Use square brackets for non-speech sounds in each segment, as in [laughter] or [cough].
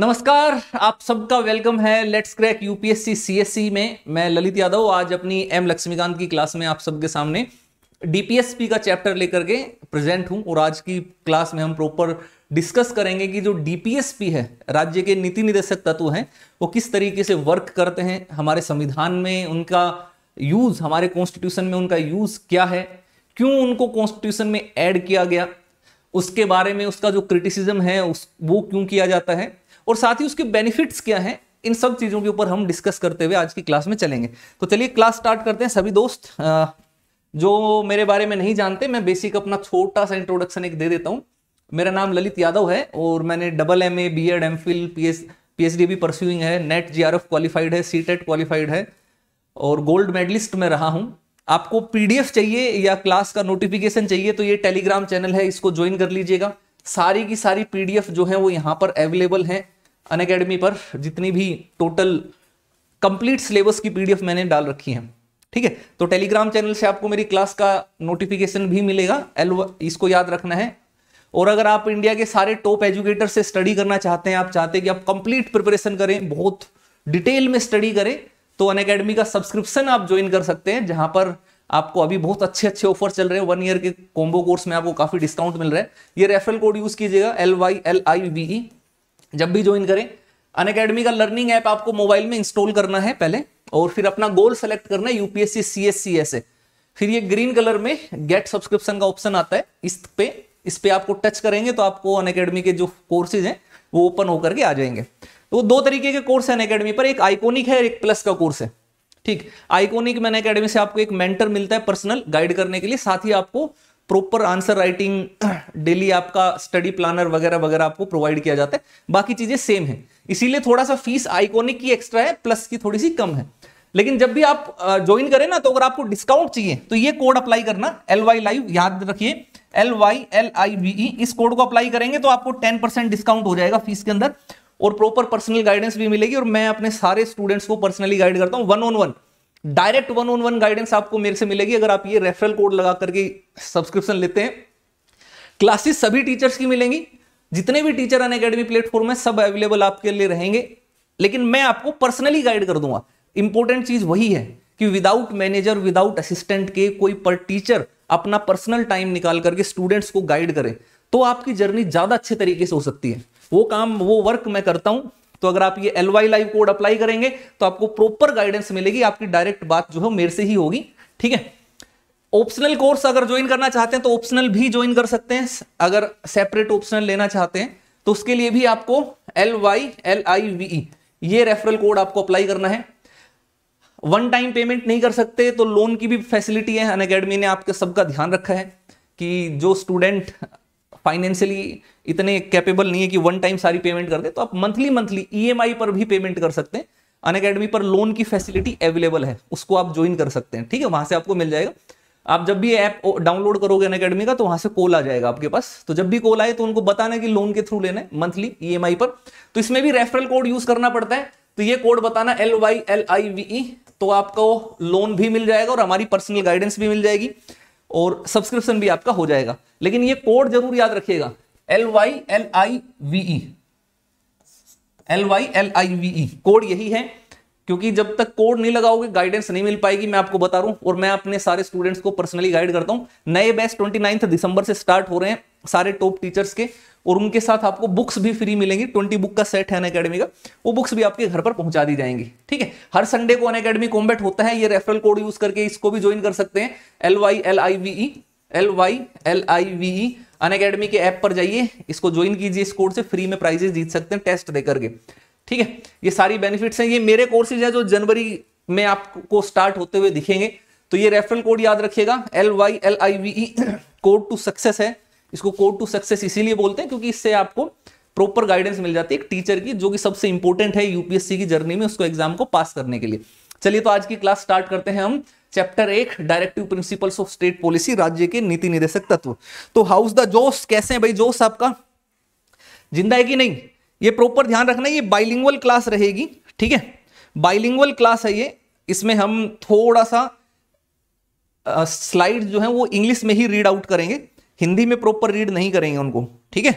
नमस्कार आप सबका वेलकम है लेट्स क्रैक यूपीएससी सीएससी में मैं ललित यादव आज अपनी एम लक्ष्मीकांत की क्लास में आप सबके सामने डीपीएसपी का चैप्टर लेकर के प्रेजेंट हूं और आज की क्लास में हम प्रॉपर डिस्कस करेंगे कि जो डीपीएसपी है राज्य के नीति निदेशक तत्व हैं वो किस तरीके से वर्क करते हैं हमारे संविधान में उनका यूज़ हमारे कॉन्स्टिट्यूशन में उनका यूज़ क्या है क्यों उनको कॉन्स्टिट्यूशन में ऐड किया गया उसके बारे में उसका जो क्रिटिसिज्म है उस वो क्यों किया जाता है और साथ ही उसके बेनिफिट्स क्या हैं इन सब चीज़ों के ऊपर हम डिस्कस करते हुए आज की क्लास में चलेंगे तो चलिए क्लास स्टार्ट करते हैं सभी दोस्त जो मेरे बारे में नहीं जानते मैं बेसिक अपना छोटा सा इंट्रोडक्शन एक दे देता हूँ मेरा नाम ललित यादव है और मैंने double M A B Ed M Phil P S H D भी परस्यूइंग है NET J R F qualified है सी टेट क्वालिफाइड है और गोल्ड मेडलिस्ट में रहा हूँ आपको पीडीएफ चाहिए या क्लास का नोटिफिकेशन चाहिए तो ये टेलीग्राम चैनल है इसको ज्वाइन कर लीजिएगा सारी की सारी पीडीएफ जो है वो यहाँ पर अवेलेबल है अन अकेडमी पर जितनी भी टोटल कंप्लीट सिलेबस की पीडीएफ मैंने डाल रखी है ठीक है तो टेलीग्राम चैनल से आपको मेरी क्लास का नोटिफिकेशन भी मिलेगा एल इसको याद रखना है और अगर आप इंडिया के सारे टॉप एजुकेटर से स्टडी करना चाहते हैं आप चाहते हैं कि आप कंप्लीट प्रिपरेशन करें बहुत डिटेल में स्टडी करें तो अन अकेडमी का सब्सक्रिप्शन आप ज्वाइन कर सकते हैं जहां पर आपको अभी बहुत अच्छे अच्छे ऑफर चल रहे हैं वन ईयर के कॉम्बो कोर्स में आपको काफी डिस्काउंट मिल रहा है ये रेफरल कोड यूज कीजिएगा L Y L I V E जब भी ज्वाइन करें अन अकेडमी का लर्निंग ऐप आपको मोबाइल में इंस्टॉल करना है पहले और फिर अपना गोल सेलेक्ट करना है UPSC C S C S A फिर ये ग्रीन कलर में गेट सब्सक्रिप्शन का ऑप्शन आता है इस पे इस पे आपको टच करेंगे तो आपको अन अकेडमी के जो कोर्सेज हैं वो ओपन होकर के आ जाएंगे तो दो तरीके के कोर्स है अन अकेडमी पर एक आइकोनिक है एक प्लस का कोर्स है ठीक आइकोनिक मैन अकेडमी से आपको एक मेंटर मिलता है पर्सनल गाइड करने के लिए साथ ही आपको प्रॉपर आंसर राइटिंग डेली आपका स्टडी प्लानर वगैरह वगैरह आपको प्रोवाइड किया जाता है बाकी चीजें सेम है इसीलिए थोड़ा सा फीस आइकोनिक की एक्स्ट्रा है प्लस की थोड़ी सी कम है लेकिन जब भी आप ज्वाइन करें ना तो अगर आपको डिस्काउंट चाहिए तो ये कोड अप्लाई करना एल वाई लाइव याद रखिए L Y L I V E इस कोड को अप्लाई करेंगे तो आपको टेन परसेंट डिस्काउंट हो जाएगा फीस के अंदर और प्रॉपर पर्सनल गाइडेंस भी मिलेगी और मैं अपने सारे स्टूडेंट्स को पर्सनली गाइड करता हूँ one on one direct one on one guidance आपको मेरे से मिलेगी अगर आप ये रेफरल कोड लगा करके सब्सक्रिप्शन लेते हैं क्लासेस सभी टीचर्स की मिलेंगी जितने भी टीचर अन अकेडमी प्लेटफॉर्म है सब अवेलेबल आपके लिए रहेंगे लेकिन मैं आपको पर्सनली गाइड कर दूंगा इंपॉर्टेंट चीज वही है कि विदाउट मैनेजर विदाउट असिस्टेंट के कोई पर टीचर अपना पर्सनल टाइम निकाल करके स्टूडेंट्स को गाइड करे तो आपकी जर्नी ज्यादा अच्छे तरीके से हो सकती है वो काम वो वर्क मैं करता हूं तो अगर आप ये L Y live code apply करेंगे तो आपको प्रॉपर गाइडेंस मिलेगी आपकी डायरेक्ट बात जो है मेरे से ही होगी ठीक है ऑप्शनल कोर्स अगर ज्वाइन करना चाहते हैं तो ऑप्शनल भी ज्वाइन कर सकते हैं अगर सेपरेट ऑप्शनल लेना चाहते हैं तो उसके लिए भी आपको L Y L I V ये रेफरल कोड आपको अप्लाई करना है वन टाइम पेमेंट नहीं कर सकते तो लोन की भी फैसिलिटी है अन ने आपके सबका ध्यान रखा है कि जो स्टूडेंट फाइनेंशियली इतने कैपेबल नहीं है कि वन टाइम सारी पेमेंट कर दे तो आप मंथली मंथली ई पर भी पेमेंट कर सकते हैं अन अकेडमी पर लोन की फैसिलिटी अवेलेबल है उसको आप ज्वाइन कर सकते हैं ठीक है वहां से आपको मिल जाएगा आप जब भी ऐप डाउनलोड करोगे अन अकेडमी का तो वहां से कॉल आ जाएगा आपके पास तो जब भी कॉल आए तो उनको बताना कि लोन के थ्रू लेना है मंथली ई e पर तो इसमें भी रेफरल कोड यूज करना पड़ता है तो ये कोड बताना L Y L I V E तो आपको लोन भी मिल जाएगा और हमारी पर्सनल गाइडेंस भी मिल जाएगी और सब्सक्रिप्शन भी आपका हो जाएगा लेकिन ये कोड जरूर याद रखिएगा L Y L I V L Y L I V code यही है क्योंकि जब तक कोड नहीं लगाओगे गाइडेंस नहीं मिल पाएगी मैं आपको बता रहा हूँ और मैं अपने सारे स्टूडेंट्स को पर्सनली गाइड करता हूँ नए बैच ट्वेंटी दिसंबर से स्टार्ट हो रहे हैं सारे टॉप टीचर्स के और उनके साथ आपको बुक्स भी फ्री मिलेंगी ट्वेंटी बुक का सेट है अन अकेडमी का वो बुक्स भी आपके घर पर पहुंचा दी जाएंगी ठीक है हर संडे को अन अकेडमी कॉम्बेट होता है ये रेफरल कोड यूज करके इसको भी ज्वाइन कर सकते हैं L Y L I V E L Y L I V E Unacademy के ऐप पर जाइए इसको ज्वाइन कीजिए इस कोड से फ्री में प्राइजेस जीत सकते हैं टेस्ट देकर के ठीक है ये सारी बेनिफिट्स हैं ये मेरे कोर्सेज हैं जो जनवरी में आपको स्टार्ट होते हुए दिखेंगे तो ये रेफरल कोड याद रखिएगा L Y L I V E code to success है इसको कोड टू सक्सेस इसीलिए बोलते हैं क्योंकि इससे आपको प्रॉपर गाइडेंस मिल जाती है एक टीचर की जो कि सबसे इंपॉर्टेंट है यूपीएससी की जर्नी में उसको एग्जाम को पास करने के लिए चलिए तो आज की क्लास स्टार्ट करते हैं हम चैप्टर एक directive principles of state policy राज्य के नीति निदेशक तत्व तो हाउस द जोश कैसे है भाई जोश आपका जिंदा है कि नहीं ये प्रॉपर ध्यान रखना ये बाइलिंगुअल क्लास रहेगी ठीक है बाइलिंगुअल क्लास है ये इसमें हम थोड़ा सा स्लाइड जो है वो इंग्लिश में ही रीड आउट करेंगे हिंदी में प्रॉपर रीड नहीं करेंगे उनको ठीक है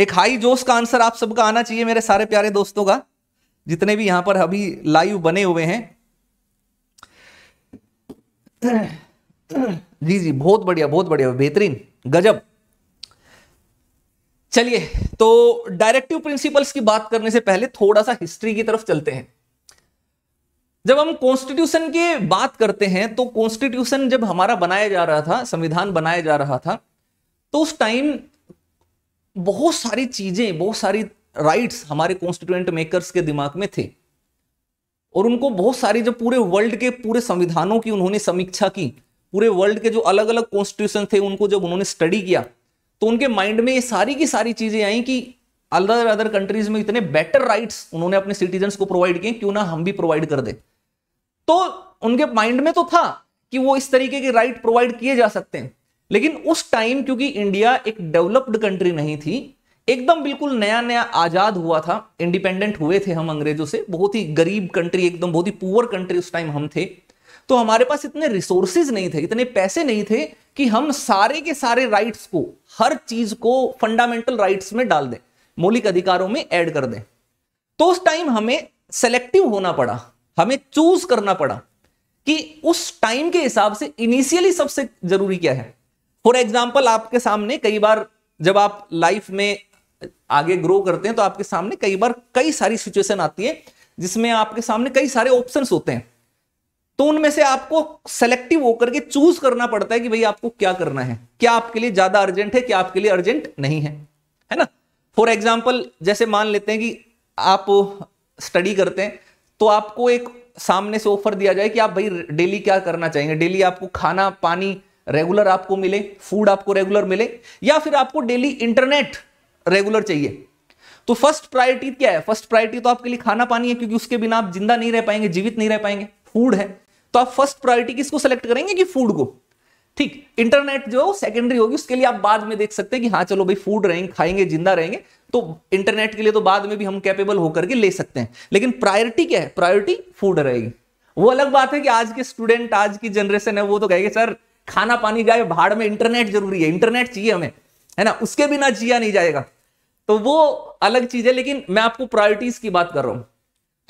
एक हाई जोश का आंसर आप सबका आना चाहिए मेरे सारे प्यारे दोस्तों का जितने भी यहां पर अभी लाइव बने हुए हैं जी जी बहुत बढ़िया बहुत बढ़िया बेहतरीन गजब चलिए तो डायरेक्टिव प्रिंसिपल्स की बात करने से पहले थोड़ा सा हिस्ट्री की तरफ चलते हैं जब हम कॉन्स्टिट्यूशन की बात करते हैं तो कॉन्स्टिट्यूशन जब हमारा बनाया जा रहा था संविधान बनाया जा रहा था तो उस टाइम बहुत सारी चीजें बहुत सारी राइट्स हमारे कॉन्स्टिट्यूएंट मेकर्स के दिमाग में थे और उनको बहुत सारी जो पूरे वर्ल्ड के पूरे संविधानों की उन्होंने समीक्षा की पूरे वर्ल्ड के जो अलग अलग कॉन्स्टिट्यूशन थे उनको जब उन्होंने स्टडी किया तो उनके माइंड में ये सारी की सारी चीजें आई कि अदर अदर कंट्रीज में इतने बेटर राइट्स उन्होंने अपने सिटीजन को प्रोवाइड किए क्यों ना हम भी प्रोवाइड कर दे तो उनके माइंड में तो था कि वो इस तरीके के राइट प्रोवाइड किए जा सकते हैं लेकिन उस टाइम क्योंकि इंडिया एक डेवलप्ड कंट्री नहीं थी एकदम बिल्कुल नया नया आजाद हुआ था इंडिपेंडेंट हुए थे हम अंग्रेजों से बहुत ही गरीब कंट्री एकदम बहुत ही पुअर कंट्री उस टाइम हम थे तो हमारे पास इतने रिसोर्सेज नहीं थे इतने पैसे नहीं थे कि हम सारे के सारे राइट्स को हर चीज को फंडामेंटल राइट्स में डाल दें मौलिक अधिकारों में ऐड कर दें तो उस टाइम हमें सेलेक्टिव होना पड़ा हमें चूज करना पड़ा कि उस टाइम के हिसाब से इनिशियली सबसे जरूरी क्या है फॉर एग्जाम्पल आपके सामने कई बार जब आप लाइफ में आगे ग्रो करते हैं तो आपके सामने कई बार कई सारी सिचुएशन आती है जिसमें आपके सामने कई सारे ऑप्शंस होते हैं तो उनमें से आपको सेलेक्टिव होकर के चूज करना पड़ता है कि भाई आपको क्या करना है क्या आपके लिए ज्यादा अर्जेंट है क्या आपके लिए अर्जेंट नहीं है है ना फॉर एग्जाम्पल जैसे मान लेते हैं कि आप स्टडी करते हैं तो आपको एक सामने से ऑफर दिया जाए कि आप भाई डेली क्या करना चाहेंगे डेली आपको खाना पानी रेगुलर आपको मिले फूड आपको रेगुलर मिले या फिर आपको डेली इंटरनेट रेगुलर चाहिए तो फर्स्ट प्रायोरिटी क्या है फर्स्ट प्रायोरिटी तो आपके लिए खाना पानी है क्योंकि उसके बिना आप जिंदा नहीं रह पाएंगे जीवित नहीं रह पाएंगे फूड है तो आप फर्स्ट प्रायोरिटी किसको सेलेक्ट करेंगे कि फूड को ठीक इंटरनेट जो सेकेंडरी होगी उसके लिए आप बाद में देख सकते हैं कि हाँ चलो भाई फूड रहेंगे खाएंगे जिंदा रहेंगे तो इंटरनेट के लिए तो बाद में भी हम कैपेबल होकर के ले सकते हैं लेकिन प्रायोरिटी क्या है प्रायोरिटी फूड रहेगी वो अलग बात है कि आज के स्टूडेंट आज की जनरेशन है वो तो कहेंगे सर खाना पानी जाए भाड़ में इंटरनेट जरूरी है इंटरनेट चाहिए हमें है ना उसके बिना जिया नहीं जाएगा तो वो अलग चीज है लेकिन मैं आपको प्रायोरिटीज की बात कर रहा हूं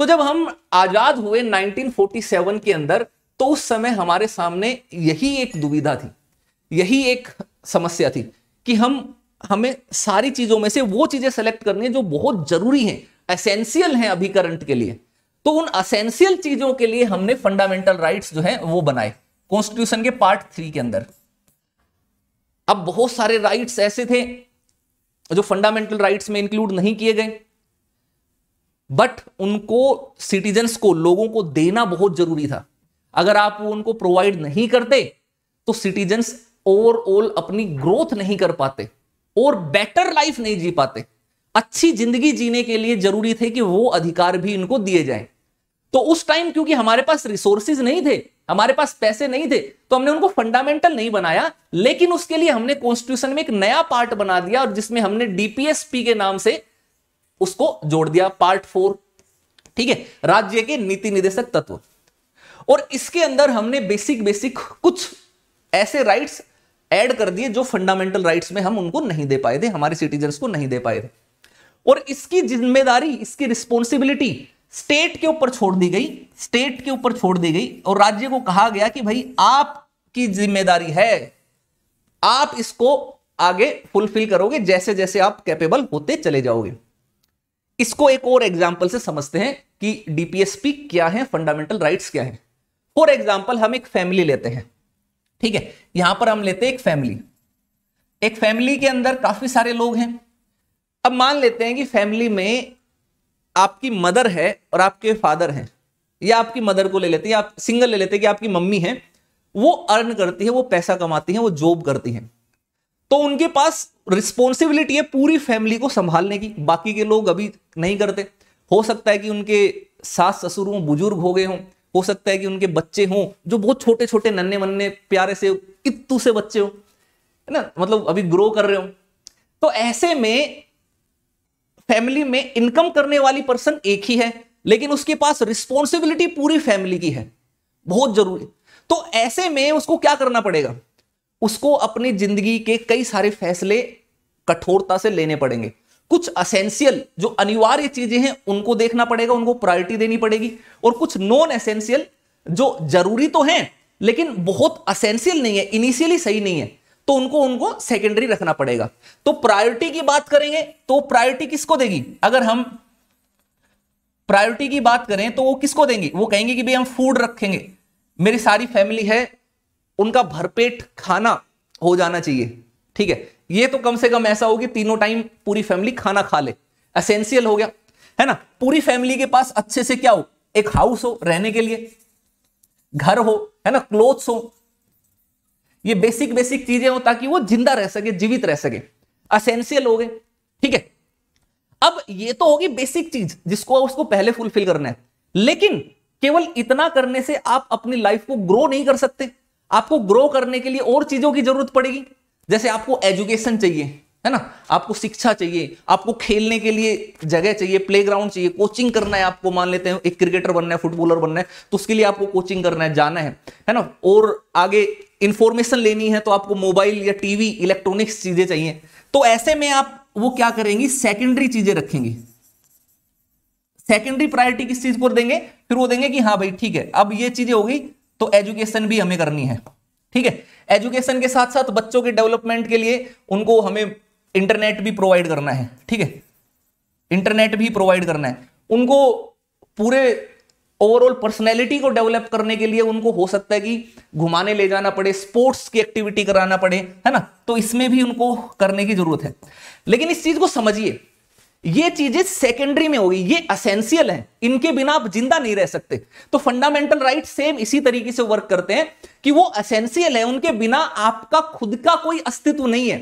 तो जब हम आजाद हुए 1947 के अंदर तो उस समय हमारे सामने यही एक दुविधा थी यही एक समस्या थी कि हम हमें सारी चीजों में से वो चीजें सेलेक्ट करनी है जो बहुत जरूरी हैं एसेंशियल हैं अभी करंट के लिए तो उन असेंशियल चीजों के लिए हमने फंडामेंटल राइट्स जो हैं वो बनाए कॉन्स्टिट्यूशन के पार्ट थ्री के अंदर अब बहुत सारे राइट्स ऐसे थे जो फंडामेंटल राइट्स में इंक्लूड नहीं किए गए बट उनको सिटीजन्स को लोगों को देना बहुत जरूरी था अगर आप उनको प्रोवाइड नहीं करते तो सिटीजन्स ओवरऑल अपनी ग्रोथ नहीं कर पाते और बेटर लाइफ नहीं जी पाते अच्छी जिंदगी जीने के लिए जरूरी थे कि वो अधिकार भी इनको दिए जाएं तो उस टाइम क्योंकि हमारे पास रिसोर्सेज नहीं थे हमारे पास पैसे नहीं थे तो हमने उनको फंडामेंटल नहीं बनाया लेकिन उसके लिए हमने कॉन्स्टिट्यूशन में एक नया पार्ट बना दिया और जिसमें हमने डीपीएसपी के नाम से उसको जोड़ दिया पार्ट फोर ठीक है राज्य के नीति निदेशक तत्व और इसके अंदर हमने बेसिक बेसिक कुछ ऐसे राइट्स ऐड कर दिए जो फंडामेंटल राइट्स में हम उनको नहीं दे पाए थे हमारे सिटीजन को नहीं दे पाए थे और इसकी जिम्मेदारी इसकी रिस्पॉन्सिबिलिटी स्टेट के ऊपर छोड़ दी गई स्टेट के ऊपर छोड़ दी गई और राज्य को कहा गया कि भाई आपकी जिम्मेदारी है आप इसको आगे फुलफिल करोगे जैसे जैसे आप कैपेबल होते चले जाओगे इसको एक और एग्जाम्पल से समझते हैं कि डीपीएसपी क्या है फंडामेंटल राइट क्या है फॉर एग्जाम्पल हम एक फैमिली लेते हैं ठीक है यहां पर हम लेते हैं एक फैमिली एक फैमिली के अंदर काफी सारे लोग हैं अब मान लेते हैं कि फैमिली में आपकी मदर है और आपके फादर हैं या आपकी मदर को ले लेते हैं आप सिंगल ले लेते हैं कि आपकी मम्मी है वो अर्न करती है वो पैसा कमाती है वो जॉब करती है तो उनके पास रिस्पॉन्सिबिलिटी है पूरी फैमिली को संभालने की बाकी के लोग अभी नहीं करते हो सकता है कि उनके सास ससुर हों बुजुर्ग हो गए हों हो सकता है कि उनके बच्चे हों जो बहुत छोटे छोटे नन्हे मन्ने प्यारे से कित्तू से बच्चे हों है ना मतलब अभी ग्रो कर रहे हो तो ऐसे में फैमिली में इनकम करने वाली पर्सन एक ही है लेकिन उसके पास रिस्पॉन्सिबिलिटी पूरी फैमिली की है बहुत जरूरी तो ऐसे में उसको क्या करना पड़ेगा उसको अपनी जिंदगी के कई सारे फैसले कठोरता से लेने पड़ेंगे कुछ असेंशियल जो अनिवार्य चीजें हैं उनको देखना पड़ेगा उनको प्रायोरिटी देनी पड़ेगी और कुछ नॉन असेंशियल जो जरूरी तो हैं लेकिन बहुत असेंशियल नहीं है इनिशियली सही नहीं है तो उनको उनको सेकेंडरी रखना पड़ेगा तो प्रायोरिटी की बात करेंगे तो प्रायोरिटी किसको देगी अगर हम प्रायोरिटी की बात करें तो वो किसको देंगी वो कहेंगे कि भाई हम फूड रखेंगे मेरी सारी फैमिली है उनका भरपेट खाना हो जाना चाहिए ठीक है ये तो कम से कम ऐसा हो कि तीनों टाइम पूरी फैमिली खाना खा ले असेंशियल हो गया है ना पूरी फैमिली के पास अच्छे से क्या हो एक हाउस हो रहने के लिए घर हो है ना क्लोथ्स हो ये बेसिक बेसिक चीजें हो ताकि वो जिंदा रह सके जीवित रह सके असेंशियल हो गए ठीक है अब ये तो होगी बेसिक चीज जिसको उसको पहले फुलफिल करना है लेकिन केवल इतना करने से आप अपनी लाइफ को ग्रो नहीं कर सकते आपको ग्रो करने के लिए और चीजों की जरूरत पड़ेगी जैसे आपको एजुकेशन चाहिए है ना आपको शिक्षा चाहिए आपको खेलने के लिए जगह चाहिए प्लेग्राउंड चाहिए कोचिंग करना है आपको मान लेते हैं एक क्रिकेटर बनना है फुटबॉलर बनना है तो उसके लिए आपको कोचिंग करना है जाना है है ना और आगे इंफॉर्मेशन लेनी है तो आपको मोबाइल या टीवी इलेक्ट्रॉनिक्स चीजें चाहिए तो ऐसे में आप वो क्या करेंगी सेकेंडरी चीजें रखेंगी सेकेंडरी प्रायोरिटी किस चीज को देंगे फिर वो देंगे कि हाँ भाई ठीक है अब ये चीजें होगी तो एजुकेशन भी हमें करनी है ठीक है एजुकेशन के साथ साथ बच्चों के डेवलपमेंट के लिए उनको हमें इंटरनेट भी प्रोवाइड करना है ठीक है इंटरनेट भी प्रोवाइड करना है उनको पूरे ओवरऑल पर्सनैलिटी को डेवलप करने के लिए उनको हो सकता है कि घुमाने ले जाना पड़े स्पोर्ट्स की एक्टिविटी कराना पड़े है ना तो इसमें भी उनको करने की जरूरत है लेकिन इस चीज को समझिए ये चीजें सेकेंडरी में होगी ये असेंशियल हैं इनके बिना आप जिंदा नहीं रह सकते तो फंडामेंटल राइट सेम इसी तरीके से वर्क करते हैं कि वो असेंशियल है उनके बिना आपका खुद का कोई अस्तित्व नहीं है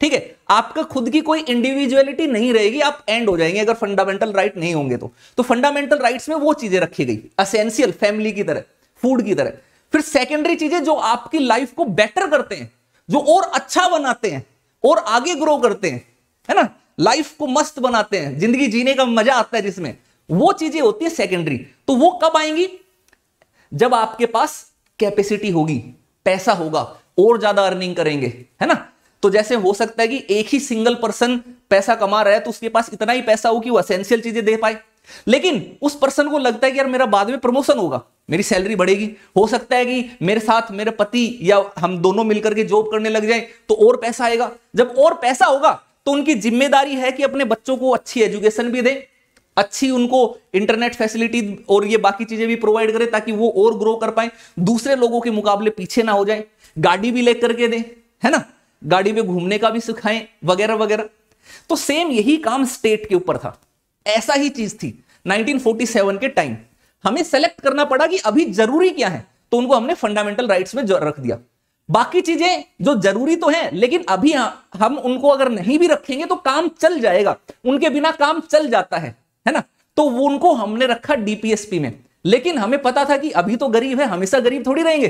ठीक है आपका खुद की कोई इंडिविजुअलिटी नहीं रहेगी आप एंड हो जाएंगे अगर फंडामेंटल राइट नहीं होंगे तो तो फंडामेंटल राइट्स में वो चीजें रखी गई असेंशियल फैमिली की तरह फूड की तरह फिर सेकेंडरी चीजें जो आपकी लाइफ को बेटर करते हैं जो और अच्छा बनाते हैं और आगे ग्रो करते हैं है ना लाइफ को मस्त बनाते हैं जिंदगी जीने का मजा आता है जिसमें वो चीजें होती है सेकेंडरी तो वो कब आएंगी जब आपके पास कैपेसिटी होगी पैसा होगा और ज्यादा अर्निंग करेंगे है ना तो जैसे हो सकता है कि एक ही सिंगल पर्सन पैसा कमा रहा है तो उसके पास इतना ही पैसा हो कि वो असेंशियल चीजें दे पाए लेकिन उस पर्सन को लगता है कि यार मेरा बाद में प्रमोशन होगा मेरी सैलरी बढ़ेगी हो सकता है कि मेरे साथ मेरे पति या हम दोनों मिलकर के जॉब करने लग जाए तो और पैसा आएगा जब और पैसा होगा तो उनकी जिम्मेदारी है कि अपने बच्चों को अच्छी एजुकेशन भी दें अच्छी उनको इंटरनेट फैसिलिटी और ये बाकी चीजें भी प्रोवाइड करें ताकि वो और ग्रो कर पाए दूसरे लोगों के मुकाबले पीछे ना हो जाए गाड़ी भी लेकर के दें है ना गाड़ी में घूमने का भी सिखाएं वगैरह वगैरह तो सेम यही काम स्टेट के ऊपर था ऐसा ही चीज थी 1947 के टाइम हमें सेलेक्ट करना पड़ा कि अभी जरूरी क्या है तो उनको हमने फंडामेंटल राइट्स में रख दिया बाकी चीजें जो जरूरी तो है लेकिन अभी हाँ, हम उनको अगर नहीं भी रखेंगे तो काम चल जाएगा उनके बिना काम चल जाता है है ना तो वो उनको हमने रखा डीपीएसपी में लेकिन हमें पता था कि अभी तो गरीब है हमेशा गरीब थोड़ी रहेंगे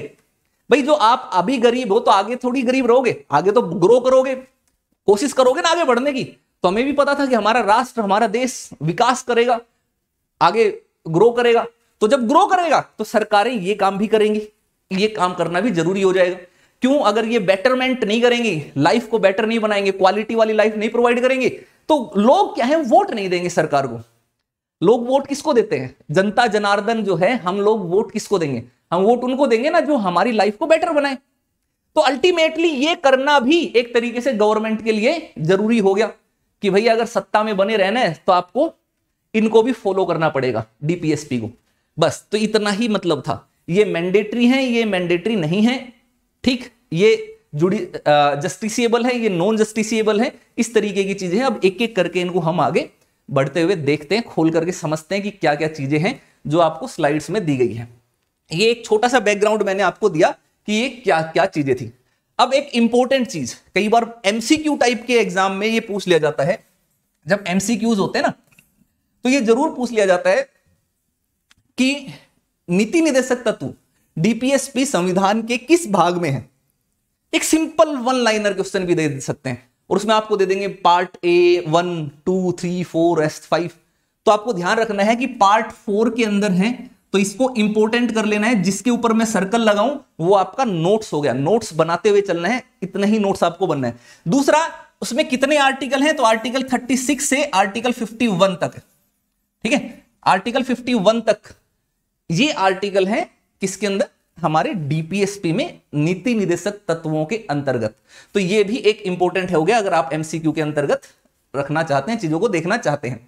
भाई जो आप अभी गरीब हो तो आगे थोड़ी गरीब रहोगे आगे तो ग्रो करोगे कोशिश करोगे ना आगे बढ़ने की तो हमें भी पता था कि हमारा राष्ट्र हमारा देश विकास करेगा आगे ग्रो करेगा तो जब ग्रो करेगा तो सरकारें ये काम भी करेंगी ये काम करना भी जरूरी हो जाएगा क्यों अगर ये बेटरमेंट नहीं करेंगे लाइफ को बेटर नहीं बनाएंगे क्वालिटी वाली लाइफ नहीं प्रोवाइड करेंगे तो लोग क्या है वोट नहीं देंगे सरकार को लोग वोट किसको देते हैं जनता जनार्दन जो है हम लोग वोट किसको देंगे हम वोट उनको देंगे ना जो हमारी लाइफ को बेटर बनाए तो अल्टीमेटली ये करना भी एक तरीके से गवर्नमेंट के लिए जरूरी हो गया कि भाई अगर सत्ता में बने रहना है तो आपको इनको भी फॉलो करना पड़ेगा डीपीएसपी को बस तो इतना ही मतलब था ये मैंडेटरी है ये मैंडेटरी नहीं है ठीक ये जुड़ी जस्टिसिएबल है ये नॉन जस्टिसिएबल है इस तरीके की चीजें हैं अब एक एक करके इनको हम आगे बढ़ते हुए देखते हैं खोल करके समझते हैं कि क्या क्या चीजें हैं जो आपको स्लाइड्स में दी गई हैं ये एक छोटा सा बैकग्राउंड मैंने आपको दिया कि ये क्या क्या चीजें थी अब एक इंपॉर्टेंट चीज कई बार एमसीक्यू टाइप के एग्जाम में ये पूछ लिया जाता है जब एमसीक्यूज होते हैं ना तो ये जरूर पूछ लिया जाता है कि नीति निदेशक तत्व डीपीएसपी संविधान के किस भाग में है एक सिंपल वन लाइनर क्वेश्चन भी दे सकते हैं और उसमें आपको दे देंगे part A one two three four S five तो आपको ध्यान रखना है कि पार्ट फोर के अंदर है तो इसको इंपोर्टेंट कर लेना है जिसके ऊपर मैं सर्कल लगाऊं वो आपका नोट्स हो गया नोट्स बनाते हुए चलना है इतने ही नोट्स आपको बनना है दूसरा उसमें कितने आर्टिकल हैं तो आर्टिकल 36 से आर्टिकल 51 तक ठीक है आर्टिकल 51 तक ये आर्टिकल है किसके अंदर हमारे डीपीएसपी में नीति निदेशक तत्वों के अंतर्गत तो ये भी एक इंपॉर्टेंट हो गया अगर आप एमसीक्यू के अंतर्गत रखना चाहते हैं चीजों को देखना चाहते हैं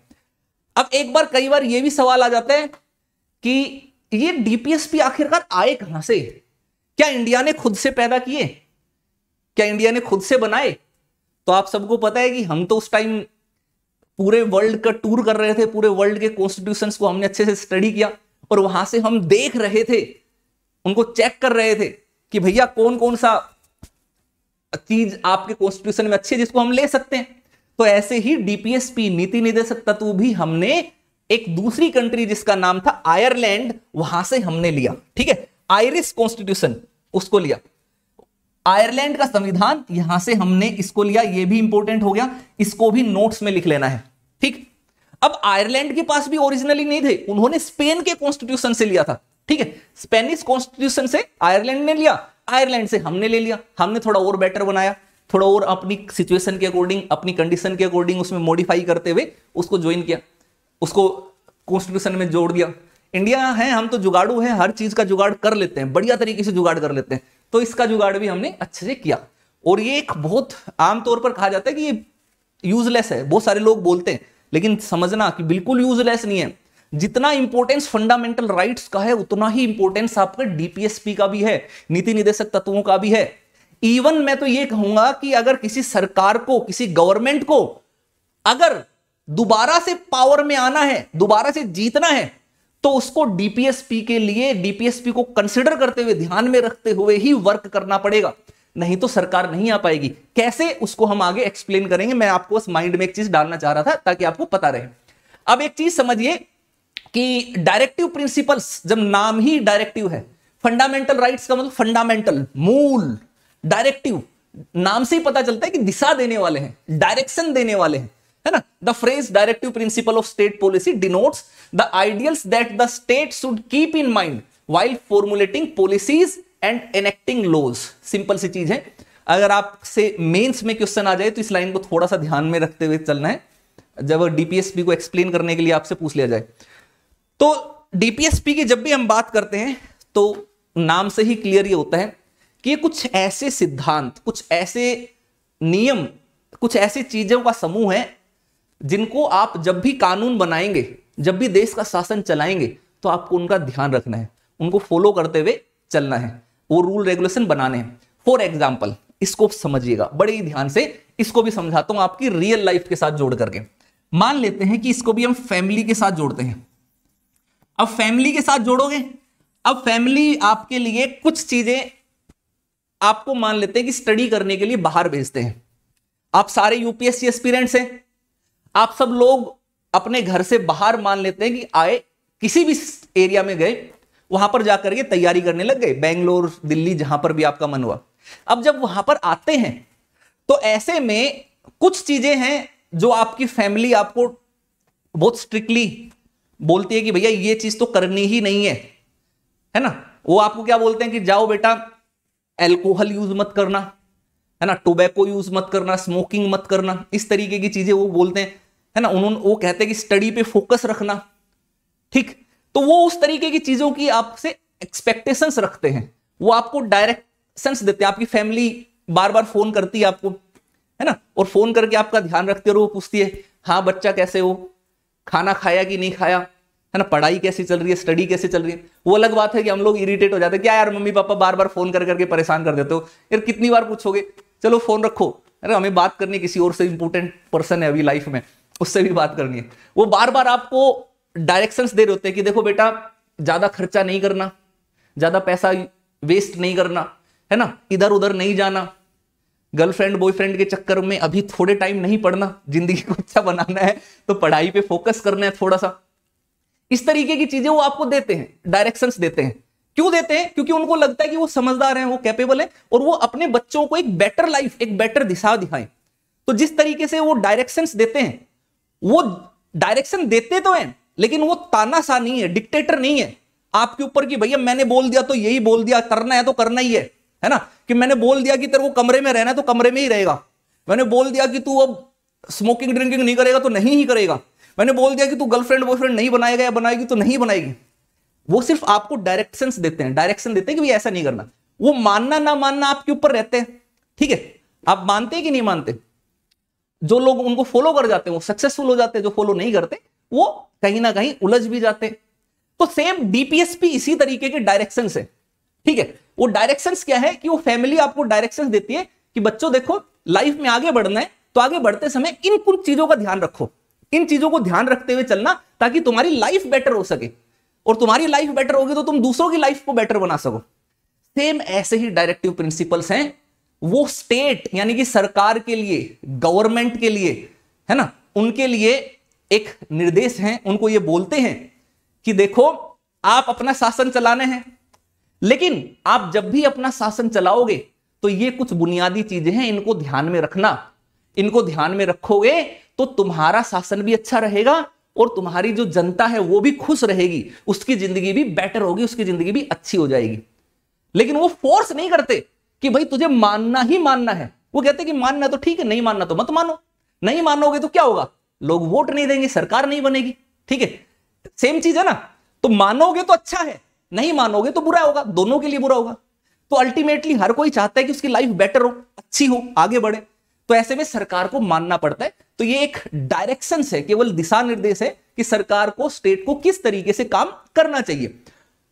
अब एक बार कई बार ये भी सवाल आ जाता है कि ये डीपीएसपी आखिरकार आए कहां से क्या इंडिया ने खुद से पैदा किए क्या इंडिया ने खुद से बनाए तो आप सबको पता है कि हम तो उस टाइम पूरे वर्ल्ड का टूर कर रहे थे पूरे वर्ल्ड के कॉन्स्टिट्यूशन को हमने अच्छे से स्टडी किया और वहां से हम देख रहे थे उनको चेक कर रहे थे कि भैया कौन कौन सा चीज आपके कॉन्स्टिट्यूशन में अच्छी है जिसको हम ले सकते हैं तो ऐसे ही डीपीएसपी नीति निदेशक तत्व भी हमने एक दूसरी कंट्री जिसका नाम था आयरलैंड वहां से हमने लिया ठीक है आयरिश कॉन्स्टिट्यूशन उसको लिया आयरलैंड का संविधान यहां से हमने इसको लिया ये भी इंपॉर्टेंट हो गया इसको भी नोट्स में लिख लेना है ठीक अब आयरलैंड के पास भी ओरिजिनली नहीं थे उन्होंने स्पेन के कॉन्स्टिट्यूशन से लिया था ठीक है स्पेनिश कॉन्स्टिट्यूशन से आयरलैंड ने लिया आयरलैंड से हमने ले लिया हमने थोड़ा और बेटर बनाया थोड़ा और अपनी सिचुएशन के अकॉर्डिंग अपनी कंडीशन के अकॉर्डिंग उसमें मॉडिफाई करते हुए उसको ज्वाइन किया उसको कॉन्स्टिट्यूशन में जोड़ दिया इंडिया है हम तो जुगाड़ू है हर चीज का जुगाड़ कर लेते हैं बढ़िया तरीके से जुगाड़ कर लेते हैं तो इसका जुगाड़ भी हमने अच्छे से किया और ये एक बहुत आमतौर पर कहा जाता है कि ये यूजलेस है बहुत सारे लोग बोलते हैं लेकिन समझना कि बिल्कुल यूजलेस नहीं है जितना इंपोर्टेंस फंडामेंटल राइट्स का है उतना ही इंपोर्टेंस आपका डीपीएसपी का भी है नीति निदेशक तत्वों का भी है इवन मैं तो ये कहूंगा कि अगर किसी सरकार को किसी गवर्नमेंट को अगर दोबारा से पावर में आना है दोबारा से जीतना है तो उसको डीपीएसपी के लिए डीपीएसपी को कंसिडर करते हुए ध्यान में रखते हुए ही वर्क करना पड़ेगा नहीं तो सरकार नहीं आ पाएगी कैसे उसको हम आगे एक्सप्लेन करेंगे मैं आपको माइंड में एक चीज डालना चाह रहा था ताकि आपको पता रहे अब एक चीज समझिए कि डायरेक्टिव प्रिंसिपल्स जब नाम ही डायरेक्टिव है फंडामेंटल राइट्स का मतलब फंडामेंटल मूल डायरेक्टिव नाम से ही पता चलता है कि दिशा देने वाले हैं डायरेक्शन देने वाले हैं है ना the phrase directive principle of state policy denotes the ideals that the state should keep in mind while formulating policies and enacting laws simple सी चीज है अगर आपसे मेंस में क्वेश्चन आ जाए तो इस लाइन को थोड़ा सा ध्यान में रखते हुए चलना है जब डीपीएसपी को एक्सप्लेन करने के लिए आपसे पूछ लिया जाए तो डीपीएसपी की जब भी हम बात करते हैं तो नाम से ही क्लियर ये होता है कि ये कुछ ऐसे सिद्धांत कुछ ऐसे नियम कुछ ऐसी चीजों का समूह है जिनको आप जब भी कानून बनाएंगे जब भी देश का शासन चलाएंगे तो आपको उनका ध्यान रखना है उनको फॉलो करते हुए चलना है वो रूल रेगुलेशन बनाने हैं फॉर एग्जाम्पल इसको समझिएगा बड़े ही ध्यान से इसको भी समझाता हूं आपकी रियल लाइफ के साथ जोड़ करके मान लेते हैं कि इसको भी हम फैमिली के साथ जोड़ते हैं अब फैमिली के साथ जोड़ोगे अब फैमिली आपके लिए कुछ चीजें आपको मान लेते हैं कि स्टडी करने के लिए बाहर भेजते हैं आप सारे यूपीएससी एस्पिरेंट्स हैं आप सब लोग अपने घर से बाहर मान लेते हैं कि आए किसी भी एरिया में गए वहां पर जाकर के तैयारी करने लग गए बेंगलोर दिल्ली जहां पर भी आपका मन हुआ अब जब वहां पर आते हैं तो ऐसे में कुछ चीजें हैं जो आपकी फैमिली आपको बहुत स्ट्रिक्टली बोलती है कि भैया ये चीज तो करनी ही नहीं है है ना वो आपको क्या बोलते हैं कि जाओ बेटा एल्कोहल यूज मत करना है ना टोबैको यूज मत करना स्मोकिंग मत करना इस तरीके की चीजें वो बोलते हैं है ना उन्होंने वो कहते हैं कि स्टडी पे फोकस रखना ठीक तो वो उस तरीके की चीजों की आपसे एक्सपेक्टेशंस रखते हैं वो आपको सेंस देते हैं आपकी फैमिली बार बार फोन करती है आपको है ना और फोन करके आपका ध्यान रखते हो वो पूछती है हाँ बच्चा कैसे हो खाना खाया कि नहीं खाया है ना पढ़ाई कैसी चल रही है स्टडी कैसे चल रही है वो अलग बात है कि हम लोग इरिटेट हो जाते हैं क्या यार मम्मी पापा बार बार फोन कर करके परेशान कर देते हो यार कितनी बार पूछोगे चलो फोन रखो अरे हमें बात करनी किसी और से इंपॉर्टेंट पर्सन है अभी लाइफ में उससे भी बात करनी है वो बार बार आपको डायरेक्शंस दे रहे होते हैं कि देखो बेटा ज़्यादा खर्चा नहीं करना ज़्यादा पैसा वेस्ट नहीं करना है ना इधर उधर नहीं जाना गर्लफ्रेंड बॉयफ्रेंड के चक्कर में अभी थोड़े टाइम नहीं पढ़ना जिंदगी को अच्छा बनाना है तो पढ़ाई पे फोकस करना है थोड़ा सा इस तरीके की चीजें वो आपको देते हैं डायरेक्शन देते हैं क्यों देते हैं क्योंकि उनको लगता है कि वो समझदार हैं वो कैपेबल हैं और वो अपने बच्चों को एक बेटर लाइफ एक बेटर दिशा दिखाएं तो जिस तरीके से वो डायरेक्शंस देते हैं वो डायरेक्शन देते तो हैं लेकिन वो तानाशाह नहीं है डिक्टेटर नहीं है आपके ऊपर कि भैया मैंने बोल दिया तो यही बोल दिया करना है तो करना ही है है ना कि मैंने बोल दिया कि तेरे को कमरे में रहना है तो कमरे में ही रहेगा मैंने बोल दिया कि तू अब स्मोकिंग ड्रिंकिंग नहीं करेगा तो नहीं ही करेगा मैंने बोल दिया कि तू गर्लफ्रेंड बॉयफ्रेंड नहीं बनाएगा या बनाएगी तो नहीं बनाएगी वो सिर्फ आपको डायरेक्शन देते हैं डायरेक्शन देते हैं कि भाई ऐसा नहीं करना वो मानना ना मानना आपके ऊपर रहते हैं ठीक है आप मानते कि नहीं मानते जो लोग उनको फॉलो कर जाते हैं वो सक्सेसफुल हो जाते हैं जो फॉलो नहीं करते वो कहीं ना कहीं उलझ भी जाते हैं तो सेम डीपीएसपी इसी तरीके के डायरेक्शन है ठीक है वो डायरेक्शंस क्या है कि वो फैमिली आपको डायरेक्शंस देती है कि बच्चों देखो लाइफ में आगे बढ़ना है तो आगे बढ़ते समय इन कुछ चीजों का ध्यान रखो इन चीजों को ध्यान रखते हुए चलना ताकि तुम्हारी लाइफ बेटर हो सके और तुम्हारी लाइफ बेटर होगी तो तुम दूसरों की लाइफ को बेटर बना सको सेम ऐसे ही डायरेक्टिव प्रिंसिपल्स हैं वो स्टेट यानी कि सरकार के लिए गवर्नमेंट के लिए है ना उनके लिए एक निर्देश है उनको ये बोलते हैं कि देखो आप अपना शासन चलाने हैं लेकिन आप जब भी अपना शासन चलाओगे तो ये कुछ बुनियादी चीजें हैं इनको ध्यान में रखना इनको ध्यान में रखोगे तो तुम्हारा शासन भी अच्छा रहेगा और तुम्हारी जो जनता है वो भी खुश रहेगी उसकी जिंदगी भी बेटर होगी उसकी जिंदगी भी अच्छी हो जाएगी लेकिन वो फोर्स नहीं करते कि भाई तुझे मानना ही मानना है वो कहते कि मानना तो ठीक है नहीं मानना तो मत मानो नहीं मानोगे तो क्या होगा लोग वोट नहीं देंगे सरकार नहीं बनेगी ठीक है सेम चीज है ना तो मानोगे तो अच्छा है नहीं मानोगे तो बुरा होगा दोनों के लिए बुरा होगा तो अल्टीमेटली हर कोई चाहता है कि उसकी लाइफ बेटर हो अच्छी हो आगे बढ़े तो ऐसे में सरकार को मानना पड़ता है तो ये एक डायरेक्शन है केवल दिशा निर्देश है कि सरकार को स्टेट को किस तरीके से काम करना चाहिए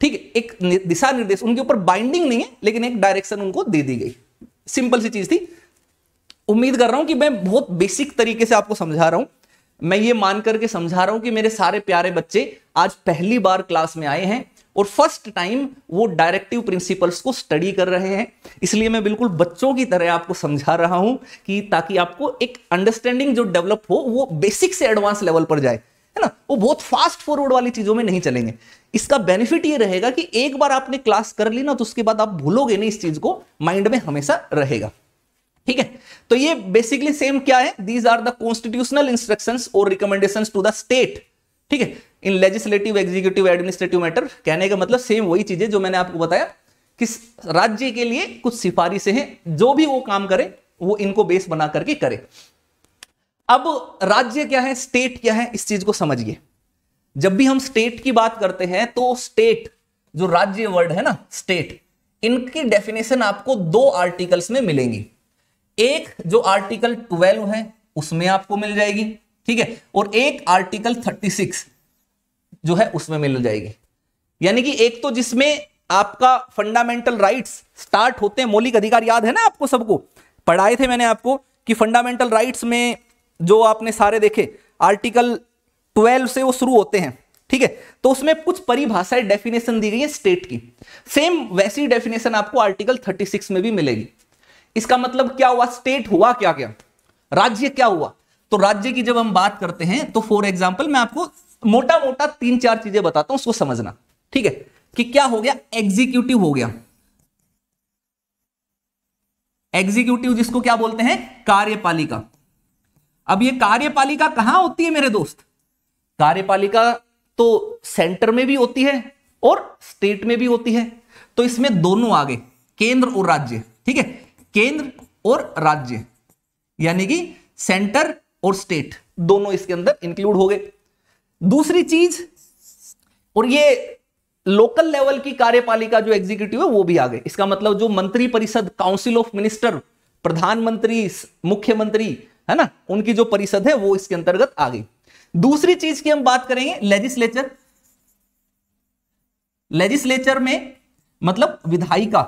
ठीक है एक दिशा निर्देश उनके ऊपर बाइंडिंग नहीं है लेकिन एक डायरेक्शन उनको दे दी गई सिंपल सी चीज थी उम्मीद कर रहा हूं कि मैं बहुत बेसिक तरीके से आपको समझा रहा हूं मैं ये मान करके समझा रहा हूं कि मेरे सारे प्यारे बच्चे आज पहली बार क्लास में आए हैं और फर्स्ट टाइम वो डायरेक्टिव प्रिंसिपल्स को स्टडी कर रहे हैं इसलिए मैं बिल्कुल बच्चों की तरह आपको समझा रहा हूं कि ताकि आपको एक अंडरस्टैंडिंग जो डेवलप हो वो बेसिक से एडवांस लेवल पर जाए है ना वो बहुत फास्ट फॉरवर्ड वाली चीजों में नहीं चलेंगे इसका बेनिफिट ये रहेगा कि एक बार आपने क्लास कर ली ना तो उसके बाद आप भूलोगे नहीं इस चीज को माइंड में हमेशा रहेगा ठीक है तो ये बेसिकली सेम क्या है these are the constitutional instructions और रिकमेंडेशंस टू द स्टेट ठीक है in legislative executive administrative matter कहने का मतलब सेम वही चीजें जो मैंने आपको बताया कि राज्य के लिए कुछ सिफारिशें हैं जो भी वो काम करें वो इनको बेस बना करके करें अब राज्य क्या है स्टेट क्या है इस चीज को समझिए जब भी हम स्टेट की बात करते हैं तो स्टेट जो राज्य वर्ड है ना स्टेट इनकी डेफिनेशन आपको दो आर्टिकल्स में मिलेंगी एक जो आर्टिकल 12 है उसमें आपको मिल जाएगी ठीक है और एक आर्टिकल 36 जो है उसमें मिल जाएगी यानी कि एक तो जिसमें आपका फंडामेंटल राइट्स स्टार्ट होते हैं मौलिक अधिकार याद है ना आपको सबको पढ़ाए थे मैंने आपको कि फंडामेंटल राइट्स में जो आपने सारे देखे आर्टिकल 12 से वो शुरू होते हैं ठीक है तो उसमें कुछ परिभाषाएं डेफिनेशन दी गई है स्टेट की सेम वैसी डेफिनेशन आपको आर्टिकल 36 में भी मिलेगी इसका मतलब क्या हुआ स्टेट हुआ क्या क्या राज्य क्या हुआ तो राज्य की जब हम बात करते हैं तो फॉर एग्जाम्पल मैं आपको मोटा मोटा तीन चार चीजें बताता हूं उसको समझना ठीक है कि क्या हो गया एग्जीक्यूटिव हो गया एग्जीक्यूटिव जिसको क्या बोलते हैं कार्यपालिका अब ये कार्यपालिका कहां होती है मेरे दोस्त कार्यपालिका तो सेंटर में भी होती है और स्टेट में भी होती है तो इसमें दोनों आ गए केंद्र और राज्य ठीक है केंद्र और राज्य यानी कि सेंटर और स्टेट दोनों इसके अंदर इंक्लूड हो गए दूसरी चीज और ये लोकल लेवल की कार्यपालिका जो एग्जीक्यूटिव है वो भी आ गई इसका मतलब जो मंत्री परिषद काउंसिल ऑफ मिनिस्टर प्रधानमंत्री मुख्यमंत्री है ना उनकी जो परिषद है वो इसके अंतर्गत आ गई दूसरी चीज की हम बात करेंगे लेजिस्लेचर लेजिस्लेचर में मतलब विधायिका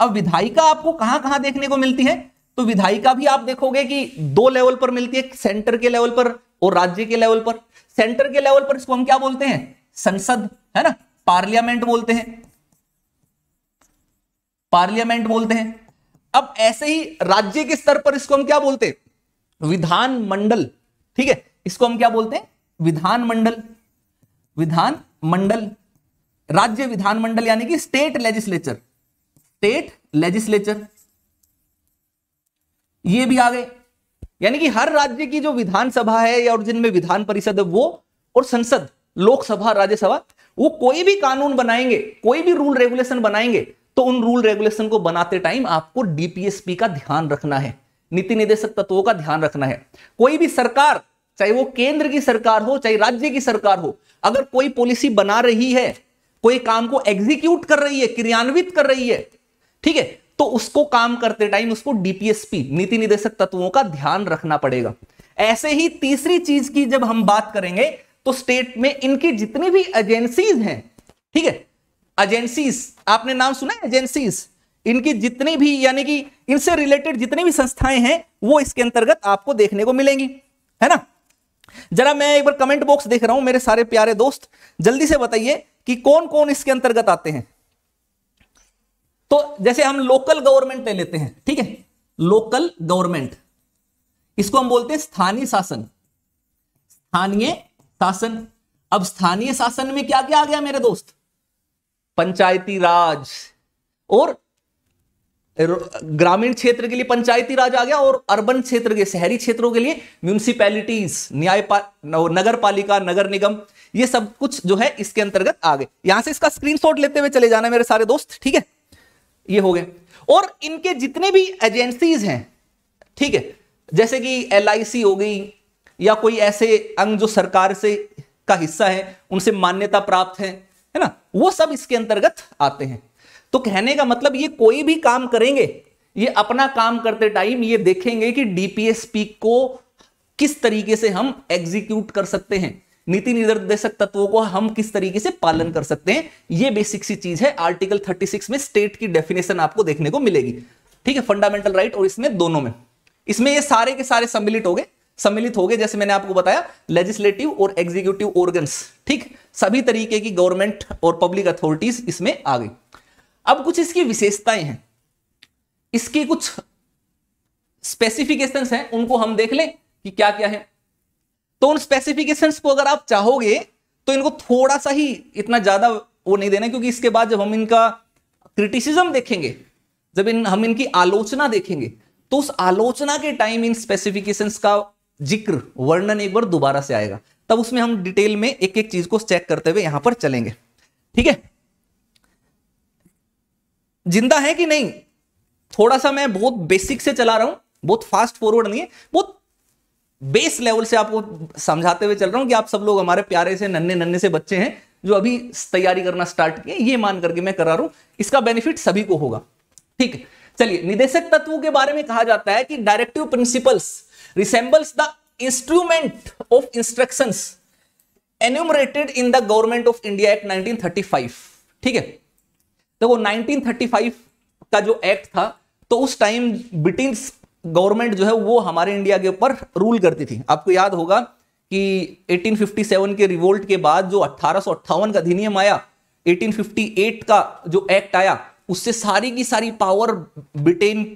अब विधायिका आपको कहां कहां देखने को मिलती है तो विधायिका भी आप देखोगे कि दो लेवल पर मिलती है सेंटर के लेवल पर और राज्य के लेवल पर सेंटर के लेवल पर इसको हम क्या बोलते हैं संसद है ना पार्लियामेंट बोलते हैं पार्लियामेंट बोलते हैं अब ऐसे ही राज्य के स्तर पर इसको हम क्या बोलते हैं विधान मंडल ठीक है इसको हम क्या बोलते हैं विधान मंडल विधान मंडल राज्य विधान मंडल यानी कि स्टेट लेजिस्लेचर स्टेट लेजिस्लेचर ये भी आ गए यानी कि हर राज्य की जो विधानसभा है या और जिनमें विधान परिषद है वो और संसद लोकसभा राज्यसभा वो कोई भी कानून बनाएंगे कोई भी रूल रेगुलेशन बनाएंगे तो उन रूल रेगुलेशन को बनाते टाइम आपको डीपीएसपी का ध्यान रखना है नीति निदेशक तत्वों का ध्यान रखना है कोई भी सरकार चाहे वो केंद्र की सरकार हो चाहे राज्य की सरकार हो अगर कोई पॉलिसी बना रही है कोई काम को एग्जीक्यूट कर रही है क्रियान्वित कर रही है ठीक है तो उसको काम करते टाइम उसको डीपीएसपी नीति निदेशक तत्वों का ध्यान रखना पड़ेगा ऐसे ही तीसरी चीज की जब हम बात करेंगे तो स्टेट में इनकी जितनी भी एजेंसीज हैं ठीक है एजेंसीज आपने नाम सुना है एजेंसीज इनकी जितनी भी यानी कि इनसे रिलेटेड जितनी भी संस्थाएं हैं वो इसके अंतर्गत आपको देखने को मिलेंगी है ना जरा मैं एक बार कमेंट बॉक्स देख रहा हूं मेरे सारे प्यारे दोस्त जल्दी से बताइए कि कौन कौन इसके अंतर्गत आते हैं तो जैसे हम लोकल गवर्नमेंट ले लेते हैं ठीक है लोकल गवर्नमेंट इसको हम बोलते हैं स्थानीय शासन स्थानीय शासन अब स्थानीय शासन में क्या क्या आ गया मेरे दोस्त पंचायती राज और ग्रामीण क्षेत्र के लिए पंचायती राज आ गया और अर्बन क्षेत्र के शहरी क्षेत्रों के लिए म्यूनिसपैलिटीज न्याय नगर पालिका नगर निगम ये सब कुछ जो है इसके अंतर्गत आ गए यहां से इसका स्क्रीनशॉट लेते हुए चले जाना मेरे सारे दोस्त ठीक है ये हो गए और इनके जितने भी एजेंसीज हैं ठीक है जैसे कि एल हो गई या कोई ऐसे अंग जो सरकार से का हिस्सा है उनसे मान्यता प्राप्त है है ना वो सब इसके अंतर्गत आते हैं तो कहने का मतलब ये कोई भी काम करेंगे ये अपना काम करते टाइम ये देखेंगे कि डीपीएसपी को किस तरीके से हम एग्जीक्यूट कर सकते हैं नीति निर्देशक तत्वों को हम किस तरीके से पालन कर सकते हैं ये बेसिक सी चीज है आर्टिकल 36 में स्टेट की डेफिनेशन आपको देखने को मिलेगी ठीक है फंडामेंटल राइट और इसमें दोनों में इसमें ये सारे के सारे सम्मिलित हो गए सम्मिलित हो गए जैसे मैंने आपको बताया लेजिस्लेटिव और एग्जीक्यूटिव ऑर्गन्स ठीक सभी तरीके की गवर्नमेंट और पब्लिक अथॉरिटीज इसमें आ गई अब कुछ इसकी विशेषताएं हैं इसकी कुछ स्पेसिफिकेशंस हैं उनको हम देख लें कि क्या क्या है तो उन स्पेसिफिकेशन को अगर आप चाहोगे तो इनको थोड़ा सा ही इतना ज्यादा वो नहीं देना क्योंकि इसके बाद जब हम इनका क्रिटिसिज्म देखेंगे जब इन हम इनकी आलोचना देखेंगे तो उस आलोचना के टाइम इन स्पेसिफिकेशंस का जिक्र वर्णन एक बार दोबारा से आएगा तब उसमें हम डिटेल में एक एक चीज को चेक करते हुए यहां पर चलेंगे ठीक है जिंदा है कि नहीं थोड़ा सा मैं बहुत बेसिक से चला रहा हूं बहुत फास्ट फॉरवर्ड नहीं है बहुत बेस लेवल से आपको समझाते हुए चल रहा हूं कि आप सब लोग हमारे प्यारे से नन्हे नन्हे से बच्चे हैं जो अभी तैयारी करना स्टार्ट किए ये मान करके मैं करा रहा हूं इसका बेनिफिट सभी को होगा ठीक चलिए निदेशक तत्व के बारे में कहा जाता है कि directive principles resembles the instrument of instructions enumerated in the Government of India Act 1935 ठीक है तो वो 1935 का जो एक्ट था तो उस टाइम ब्रिटिश गवर्नमेंट जो है वो हमारे इंडिया के ऊपर रूल करती थी आपको याद होगा कि 1857 के रिवोल्ट के बाद जो अट्ठारह का अधिनियम आया 1858 का जो एक्ट आया उससे सारी की सारी पावर ब्रिटेन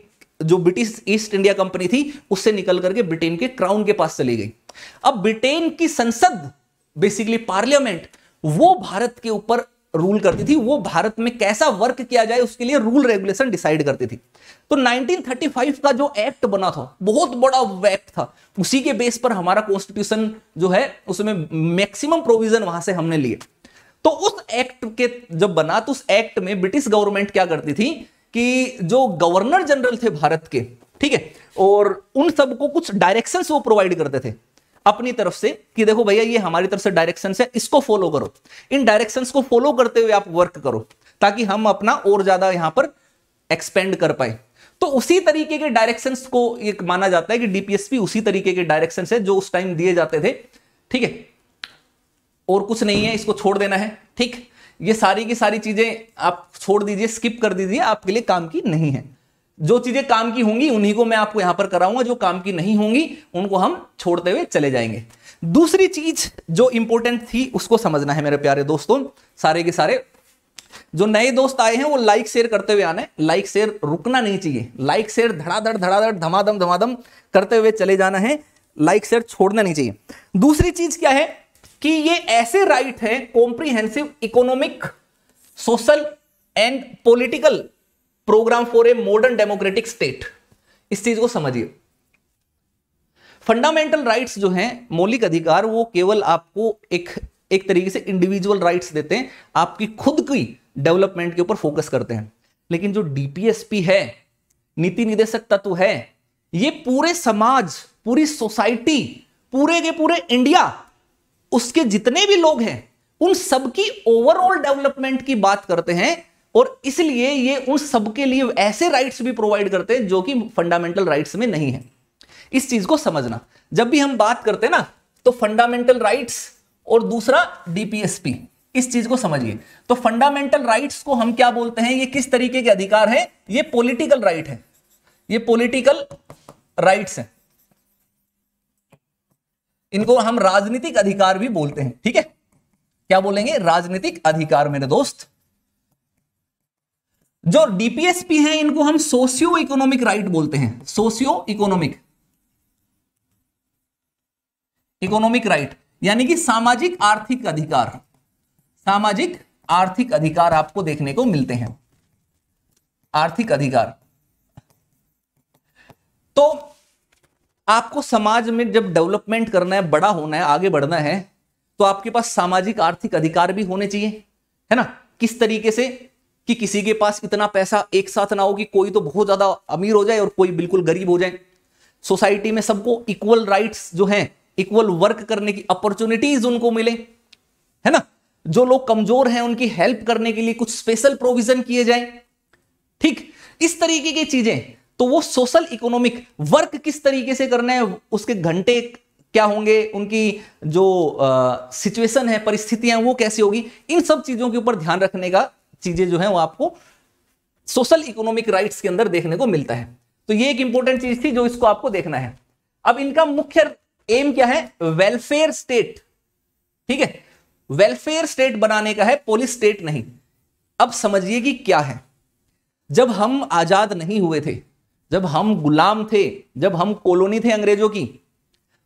जो ब्रिटिश ईस्ट इंडिया कंपनी थी उससे निकल करके ब्रिटेन के क्राउन के पास चली गई अब ब्रिटेन की संसद बेसिकली पार्लियामेंट वो भारत के ऊपर रूल करती थी वो भारत में कैसा वर्क किया जाए उसके लिए रूल रेगुलेशन डिसाइड करती थी तो 1935 का जो एक्ट बना था बहुत बड़ा वैक्ट था उसी के बेस पर हमारा कॉन्स्टिट्यूशन जो है उसमें मैक्सिमम प्रोविजन वहां से हमने लिए तो उस एक्ट के जब बना तो उस एक्ट में ब्रिटिश गवर्नमेंट क्या करती थी कि जो गवर्नर जनरल थे भारत के ठीक है और उन सबको कुछ डायरेक्शन वो प्रोवाइड करते थे अपनी तरफ से कि देखो भैया ये हमारी तरफ से डायरेक्शन है इसको फॉलो करो इन डायरेक्शन को फॉलो करते हुए आप वर्क करो ताकि हम अपना और ज्यादा यहां पर एक्सपेंड कर पाए तो उसी तरीके के डायरेक्शन को एक माना जाता है कि डीपीएसपी उसी तरीके के डायरेक्शन है जो उस टाइम दिए जाते थे ठीक है और कुछ नहीं है इसको छोड़ देना है ठीक ये सारी की सारी चीजें आप छोड़ दीजिए स्किप कर दीजिए आपके लिए काम की नहीं है जो चीजें काम की होंगी उन्हीं को मैं आपको यहां पर कराऊंगा जो काम की नहीं होंगी उनको हम छोड़ते हुए चले जाएंगे दूसरी चीज जो इंपॉर्टेंट थी उसको समझना है मेरे प्यारे दोस्तों सारे के सारे जो नए दोस्त आए हैं वो लाइक शेयर करते हुए आना है लाइक शेयर रुकना नहीं चाहिए लाइक शेयर धड़ाधड़ धड़ाधड़ धमाधम धमाधम करते हुए चले जाना है लाइक शेयर छोड़ना नहीं चाहिए दूसरी चीज क्या है कि ये ऐसे राइट है comprehensive economic social and political programme for a modern democratic state इस चीज को समझिए फंडामेंटल राइट्स जो हैं मौलिक अधिकार वो केवल आपको एक एक तरीके से इंडिविजुअल राइट्स देते हैं आपकी खुद की डेवलपमेंट के ऊपर फोकस करते हैं लेकिन जो डीपीएसपी है नीति निदेशक तत्व है ये पूरे समाज पूरी सोसाइटी पूरे के पूरे इंडिया उसके जितने भी लोग हैं उन सबकी ओवरऑल डेवलपमेंट की बात करते हैं और इसलिए ये उन सबके लिए ऐसे राइट्स भी प्रोवाइड करते हैं जो कि फंडामेंटल राइट्स में नहीं है इस चीज को समझना जब भी हम बात करते हैं ना तो फंडामेंटल राइट्स और दूसरा डीपीएसपी इस चीज को समझिए तो फंडामेंटल राइट्स को हम क्या बोलते हैं ये किस तरीके के अधिकार है ये पॉलिटिकल राइट है ये पॉलिटिकल राइट्स है इनको हम राजनीतिक अधिकार भी बोलते हैं ठीक है क्या बोलेंगे राजनीतिक अधिकार मेरे दोस्त जो डीपीएसपी हैं इनको हम सोशियो इकोनॉमिक राइट बोलते हैं सोशियो इकोनॉमिक इकोनॉमिक राइट यानी कि सामाजिक आर्थिक अधिकार सामाजिक आर्थिक अधिकार आपको देखने को मिलते हैं आर्थिक अधिकार तो आपको समाज में जब डेवलपमेंट करना है बड़ा होना है आगे बढ़ना है तो आपके पास सामाजिक आर्थिक अधिकार भी होने चाहिए है ना किस तरीके से कि किसी के पास इतना पैसा एक साथ ना हो कि कोई तो बहुत ज्यादा अमीर हो जाए और कोई बिल्कुल गरीब हो जाए सोसाइटी में सबको इक्वल राइट्स जो हैं इक्वल वर्क करने की अपॉर्चुनिटीज उनको मिले है ना जो लोग कमजोर हैं उनकी हेल्प करने के लिए कुछ स्पेशल प्रोविजन किए जाए ठीक इस तरीके की चीजें तो वो सोशल इकोनॉमिक वर्क किस तरीके से करना है उसके घंटे क्या होंगे उनकी जो सिचुएशन है परिस्थितियां वो कैसी होगी इन सब चीजों के ऊपर ध्यान रखने का चीजें जो है वो आपको सोशल इकोनॉमिक राइट्स के अंदर देखने को मिलता है तो ये एक इंपॉर्टेंट चीज थी जो इसको आपको देखना है अब इनका मुख्य एम क्या है वेलफेयर स्टेट ठीक है वेलफेयर स्टेट बनाने का है पोलिस स्टेट नहीं अब समझिए कि क्या है जब हम आजाद नहीं हुए थे जब हम गुलाम थे जब हम कॉलोनी थे अंग्रेजों की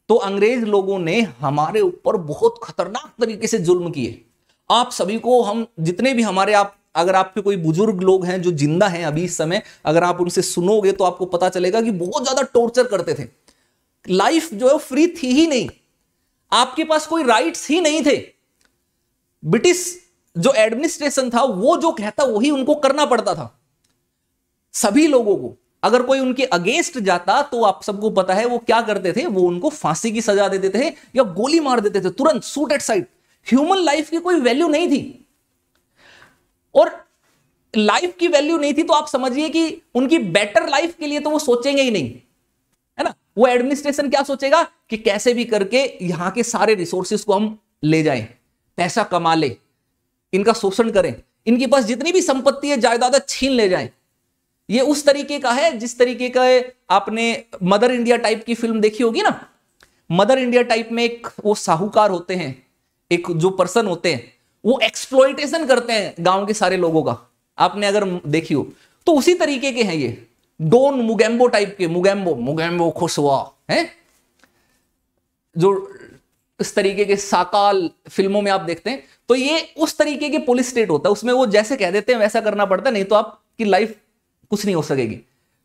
तो अंग्रेज लोगों ने हमारे ऊपर बहुत खतरनाक तरीके से जुल्म किए आप सभी को हम जितने भी हमारे आप अगर आपके कोई बुजुर्ग लोग हैं जो जिंदा हैं अभी इस समय अगर आप उनसे सुनोगे तो आपको पता चलेगा कि बहुत ज्यादा टॉर्चर करते थे लाइफ जो है फ्री थी ही नहीं आपके पास कोई राइट्स ही नहीं थे ब्रिटिश जो एडमिनिस्ट्रेशन था वो जो कहता वही उनको करना पड़ता था सभी लोगों को अगर कोई उनके अगेंस्ट जाता तो आप सबको पता है वो क्या करते थे वो उनको फांसी की सजा देते थे या गोली मार देते थे तुरंत shoot at sight human life की कोई वैल्यू नहीं थी और लाइफ की वैल्यू नहीं थी तो आप समझिए कि उनकी बेटर लाइफ के लिए तो वो सोचेंगे ही नहीं है ना वो एडमिनिस्ट्रेशन क्या सोचेगा कि कैसे भी करके यहां के सारे रिसोर्सिस को हम ले जाए पैसा कमा ले इनका शोषण करें इनके पास जितनी भी संपत्ति है जायदाद छीन ले जाए ये उस तरीके का है जिस तरीके का आपने मदर इंडिया टाइप की फिल्म देखी होगी ना मदर इंडिया टाइप में एक वो साहूकार होते हैं एक जो पर्सन होते हैं वो एक्सप्लोइटेशन करते हैं गांव के सारे लोगों का आपने अगर देखी हो तो उसी तरीके के हैं ये डोन मुगेम्बो टाइप के मुगेम्बो मुगेम्बो खुश हुआ है जो इस तरीके के साकाल फिल्मों में आप देखते हैं तो ये उस तरीके के पुलिस स्टेट होता है उसमें वो जैसे कह देते हैं वैसा करना पड़ता है नहीं तो आपकी लाइफ कुछ नहीं हो सकेगी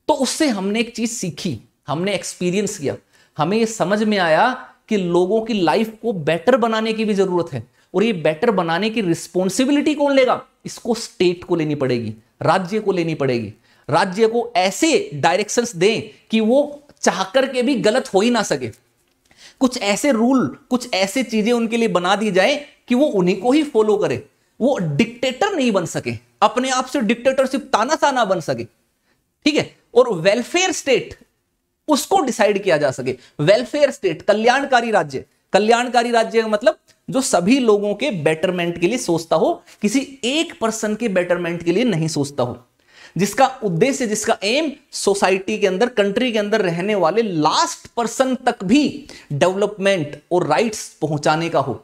तो उससे हमने एक चीज सीखी हमने एक्सपीरियंस किया हमें ये समझ में आया कि लोगों की लाइफ को बेटर बनाने की भी जरूरत है और ये बेटर बनाने की रिस्पॉन्सिबिलिटी कौन लेगा इसको स्टेट को लेनी पड़ेगी राज्य को लेनी पड़ेगी राज्य को ऐसे डायरेक्शंस दें कि वो चाह के भी गलत हो ही ना सके कुछ ऐसे रूल कुछ ऐसे चीजें उनके लिए बना दी जाए कि वो उन्हीं को ही फॉलो करे वो डिक्टेटर नहीं बन सके अपने आप से डिक्टेटरशिप ताना ताना बन सके ठीक है और वेलफेयर स्टेट उसको डिसाइड किया जा सके वेलफेयर स्टेट कल्याणकारी राज्य कल्याणकारी राज्य मतलब जो सभी लोगों के बेटरमेंट के लिए सोचता हो किसी एक पर्सन के बेटरमेंट के लिए नहीं सोचता हो जिसका उद्देश्य जिसका एम सोसाइटी के अंदर कंट्री के अंदर रहने वाले लास्ट पर्सन तक भी डेवलपमेंट और राइट्स पहुंचाने का हो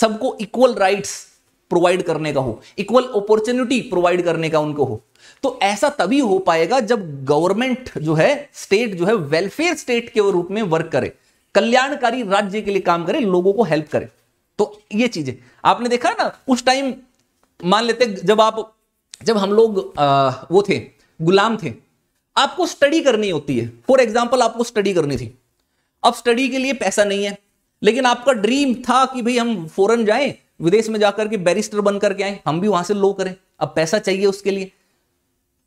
सबको इक्वल राइट्स प्रोवाइड करने का हो इक्वल अपॉर्चुनिटी प्रोवाइड करने का उनको हो तो ऐसा तभी हो पाएगा जब गवर्नमेंट जो है स्टेट जो है वेलफेयर स्टेट के रूप में वर्क करे कल्याणकारी राज्य के लिए काम करे लोगों को हेल्प करे तो ये चीजें आपने देखा ना उस टाइम मान लेते जब आप जब हम लोग आ, वो थे गुलाम थे आपको स्टडी करनी होती है फॉर एग्जाम्पल आपको स्टडी करनी थी अब स्टडी के लिए पैसा नहीं है लेकिन आपका ड्रीम था कि भाई हम फॉरन जाएं विदेश में जाकर के बैरिस्टर बन करके आए हम भी वहां से लो करें अब पैसा चाहिए उसके लिए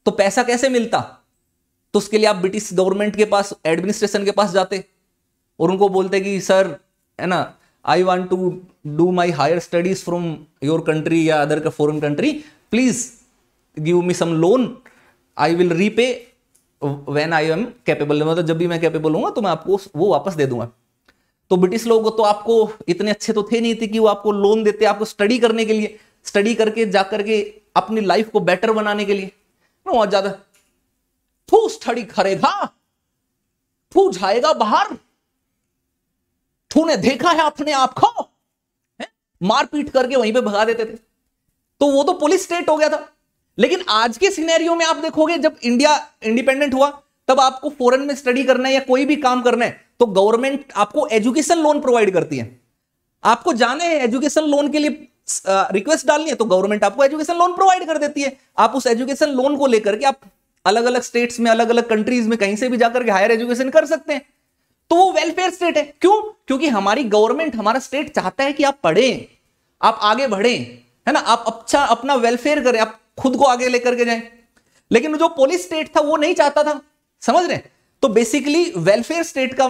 तो पैसा कैसे मिलता तो उसके लिए आप ब्रिटिश गवर्नमेंट के पास एडमिनिस्ट्रेशन के पास जाते और उनको बोलते कि सर है ना I want to do my higher studies from your country या other foreign country please give me some loan I will repay when I am capable मतलब जब भी मैं कैपेबल हूँ तो मैं आपको वो वापस दे दूंगा तो ब्रिटिश लोग तो आपको इतने अच्छे तो थे नहीं थे कि वो आपको लोन देते आपको स्टडी करने के लिए स्टडी करके जा करके अपनी लाइफ को बेटर बनाने के लिए बहुत ज्यादा थू स्टडी करेगा थू जाएगा बाहर तूने देखा है अपने आप को मारपीट करके वहीं पे भगा देते थे तो वो तो पुलिस स्टेट हो गया था लेकिन आज के सिनेरियो में आप देखोगे जब इंडिया इंडिपेंडेंट हुआ तब आपको फॉरेन में स्टडी करना है या कोई भी काम करना है तो गवर्नमेंट आपको एजुकेशन लोन प्रोवाइड करती है आपको जाने है एजुकेशन लोन के लिए रिक्वेस्ट डालनी है तो गवर्नमेंट आपको एजुकेशन लोन प्रोवाइड कर देती है आप उस एजुकेशन लोन को लेकर के आप अलग अलग स्टेट्स में अलग अलग कंट्रीज में कहीं से भी जाकर के हायर एजुकेशन कर सकते हैं तो वो वेलफेयर स्टेट है क्यों क्योंकि हमारी गवर्नमेंट हमारा स्टेट चाहता है कि आप पढ़ें आप आगे बढ़े है ना आप अच्छा अपना वेलफेयर करें आप खुद को आगे लेकर के जाए लेकिन जो पोलिस स्टेट था वो नहीं चाहता था समझ रहे तो बेसिकली वेलफेयर स्टेट का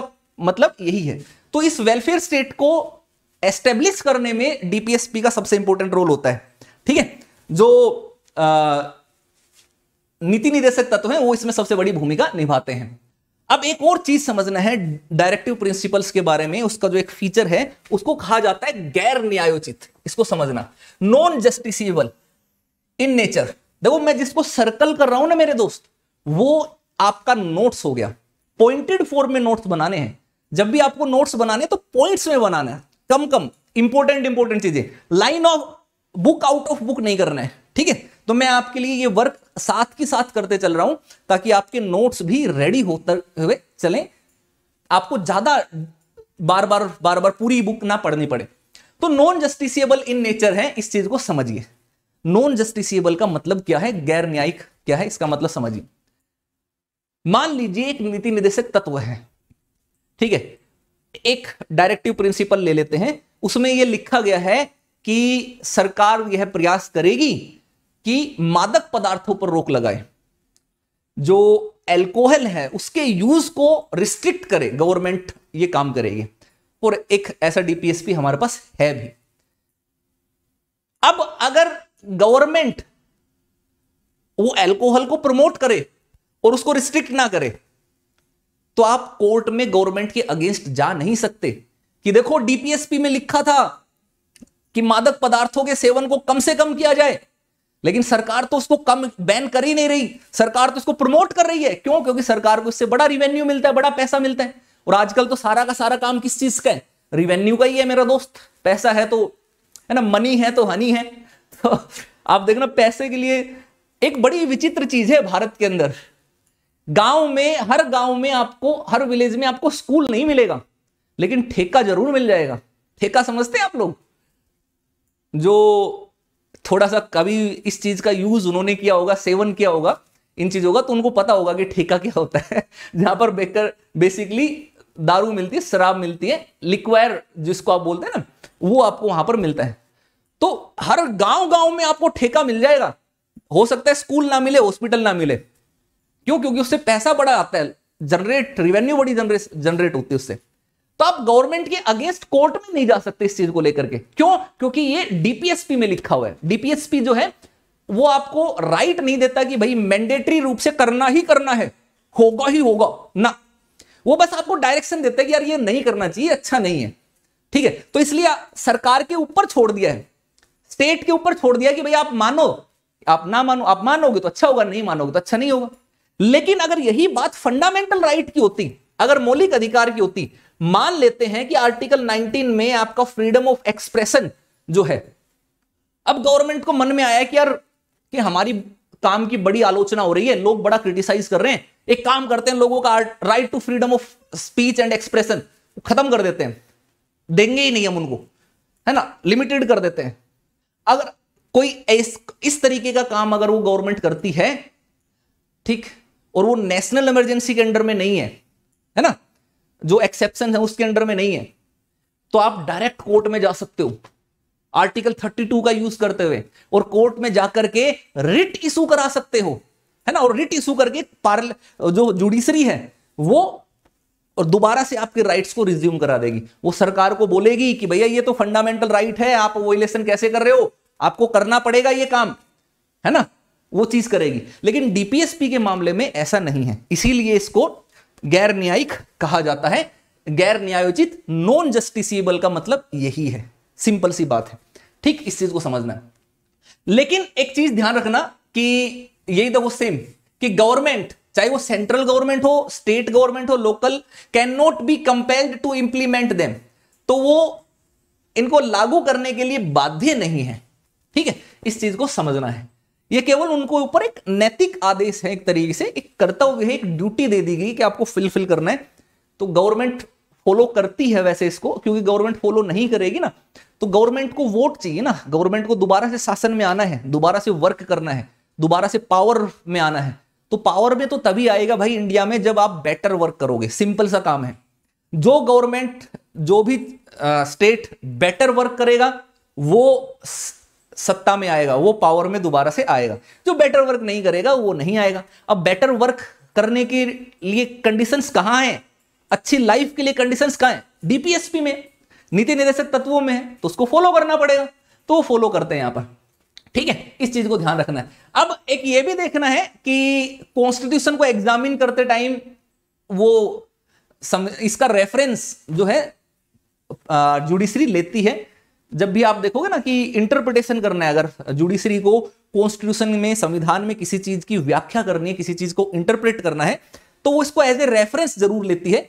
मतलब यही है तो इस वेलफेयर स्टेट को एस्टेब्लिश करने में डीपीएसपी का सबसे इंपॉर्टेंट रोल होता है ठीक है जो नीति निदेशक तत्व है वो इसमें सबसे बड़ी भूमिका निभाते हैं अब एक और चीज समझना है डायरेक्टिव प्रिंसिपल्स के बारे में उसका जो एक फीचर है उसको कहा जाता है गैर न्यायोचित इसको समझना नॉन जस्टिसबल इन नेचर देखो मैं जिसको सर्कल कर रहा हूं ना मेरे दोस्त वो आपका नोट्स हो गया पॉइंटेड फॉर्म में नोट्स बनाने हैं जब भी आपको नोट्स बनाने तो पॉइंट्स में बनाना है कम कम इंपोर्टेंट इंपोर्टेंट चीजें line of book out of book नहीं करना है ठीक है तो मैं आपके लिए ये वर्क साथ के साथ करते चल रहा हूं ताकि आपके नोट्स भी रेडी होते हुए चलें आपको ज्यादा बार बार बार बार पूरी बुक ना पढ़नी पड़े तो नॉन जस्टिसिएबल इन नेचर है इस चीज को समझिए नॉन जस्टिसिएबल का मतलब क्या है गैर न्यायिक क्या है इसका मतलब समझिए मान लीजिए एक नीति निर्देशक तत्व है ठीक है एक डायरेक्टिव प्रिंसिपल ले लेते हैं उसमें यह लिखा गया है कि सरकार यह प्रयास करेगी कि मादक पदार्थों पर रोक लगाए जो एल्कोहल है उसके यूज को रिस्ट्रिक्ट करे गवर्नमेंट ये काम करेगी और एक ऐसा डीपीएसपी हमारे पास है भी अब अगर गवर्नमेंट वो एल्कोहल को प्रमोट करे और उसको रिस्ट्रिक्ट ना करे तो आप कोर्ट में गवर्नमेंट के अगेंस्ट जा नहीं सकते कि देखो डीपीएसपी में लिखा था कि मादक पदार्थों के सेवन को कम से कम किया जाए लेकिन सरकार तो उसको कम बैन कर ही नहीं रही सरकार तो उसको प्रमोट कर रही है क्यों क्योंकि सरकार को इससे बड़ा रिवेन्यू मिलता है बड़ा पैसा मिलता है और आजकल तो सारा का सारा काम किस चीज का है रिवेन्यू का ही है मेरा दोस्त पैसा है तो है ना मनी है तो हनी है [laughs] तो आप देखना पैसे के लिए एक बड़ी विचित्र चीज है भारत के अंदर गांव में हर गांव में आपको हर विलेज में आपको स्कूल नहीं मिलेगा लेकिन ठेका जरूर मिल जाएगा ठेका समझते हैं आप लोग जो थोड़ा सा कभी इस चीज का यूज उन्होंने किया होगा सेवन किया होगा इन चीजों का तो उनको पता होगा कि ठेका क्या होता है [laughs] जहां पर बेकर बेसिकली दारू मिलती है शराब मिलती है लिक्वायर जिसको आप बोलते हैं ना वो आपको वहां पर मिलता है तो हर गांव गांव में आपको ठेका मिल जाएगा हो सकता है स्कूल ना मिले हॉस्पिटल ना मिले क्यों क्योंकि उससे पैसा बड़ा आता है जनरेट रिवेन्यू बड़ी जनरेट होती है उससे तो आप गवर्नमेंट के अगेंस्ट कोर्ट में नहीं जा सकते इस चीज को लेकर के क्यों क्योंकि ये डीपीएसपी में लिखा हुआ है डीपीएसपी जो है वो आपको राइट नहीं देता कि भाई मैंडेटरी रूप से करना ही करना है होगा ही होगा ना वो बस आपको डायरेक्शन देता है कि यार ये नहीं करना चाहिए अच्छा नहीं है ठीक है तो इसलिए सरकार के ऊपर छोड़ दिया है स्टेट के ऊपर छोड़ दिया कि भाई आप मानो आप ना मानो आप मानोगे तो अच्छा होगा नहीं मानोगे तो अच्छा नहीं होगा लेकिन अगर यही बात फंडामेंटल राइट की होती अगर मौलिक अधिकार की होती मान लेते हैं कि आर्टिकल 19 में आपका फ्रीडम ऑफ एक्सप्रेशन जो है अब गवर्नमेंट को मन में आया कि यार कि हमारी काम की बड़ी आलोचना हो रही है लोग बड़ा क्रिटिसाइज कर रहे हैं एक काम करते हैं लोगों का right to freedom of speech and expression खत्म कर देते हैं देंगे ही नहीं हम उनको है ना लिमिटेड कर देते हैं अगर कोई इस, इस तरीके का काम अगर वो गवर्नमेंट करती है ठीक और वो नेशनल इमरजेंसी के अंडर में नहीं है है ना जो एक्सेप्शन है उसके अंडर में नहीं है तो आप डायरेक्ट कोर्ट में जा सकते हो आर्टिकल 32 का यूज करते हुए और कोर्ट में जाकर के रिट इशू करा सकते हो है ना और रिट इशू करके पार्ल जो जुडिशरी है वो और दोबारा से आपके राइट्स को रिज्यूम करा देगी वो सरकार को बोलेगी कि भैया ये तो फंडामेंटल राइट है आप वो इलेक्शन कैसे कर रहे हो आपको करना पड़ेगा ये काम है ना वो चीज करेगी लेकिन डीपीएसपी के मामले में ऐसा नहीं है इसीलिए इसको गैर न्यायिक कहा जाता है गैर न्यायोचित नॉन जस्टिसबल का मतलब यही है सिंपल सी बात है ठीक इस चीज को समझना लेकिन एक चीज ध्यान रखना कि यही तो वो सेम कि गवर्नमेंट चाहे वो सेंट्रल गवर्नमेंट हो स्टेट गवर्नमेंट हो local can not be compelled to implement them तो वो इनको लागू करने के लिए बाध्य नहीं है ठीक है इस चीज को समझना है ये केवल उनको ऊपर एक नैतिक आदेश है एक तरीके से एक कर्तव्य है एक ड्यूटी दे दी गई कि आपको फिलफिल करना है तो गवर्नमेंट फॉलो करती है वैसे इसको क्योंकि गवर्नमेंट फॉलो नहीं करेगी ना तो गवर्नमेंट को वोट चाहिए ना गवर्नमेंट को दोबारा से शासन में आना है दोबारा से वर्क करना है दोबारा से पावर में आना है तो पावर में तो तभी आएगा भाई इंडिया में जब आप बेटर वर्क करोगे सिंपल सा काम है जो गवर्नमेंट जो भी स्टेट बेटर वर्क करेगा वो सत्ता में आएगा वो पावर में दोबारा से आएगा जो बेटर वर्क नहीं करेगा वो नहीं आएगा अब बेटर वर्क करने के लिए कंडीशंस कहाँ हैं अच्छी लाइफ के लिए कंडीशंस कहाँ हैं डीपीएसपी में नीति निर्देशक तत्वों में है तो उसको फॉलो करना पड़ेगा तो वो फॉलो करते हैं यहाँ पर ठीक है इस चीज को ध्यान रखना है अब एक ये भी देखना है कि कॉन्स्टिट्यूशन को एग्जामिन करते टाइम वो सम, इसका रेफरेंस जो है जुडिशरी लेती है जब भी आप देखोगे ना कि इंटरप्रिटेशन करना है अगर जुडिशरी को कॉन्स्टिट्यूशन में संविधान में किसी चीज की व्याख्या करनी है किसी चीज को इंटरप्रेट करना है तो वो इसको एज ए रेफरेंस जरूर लेती है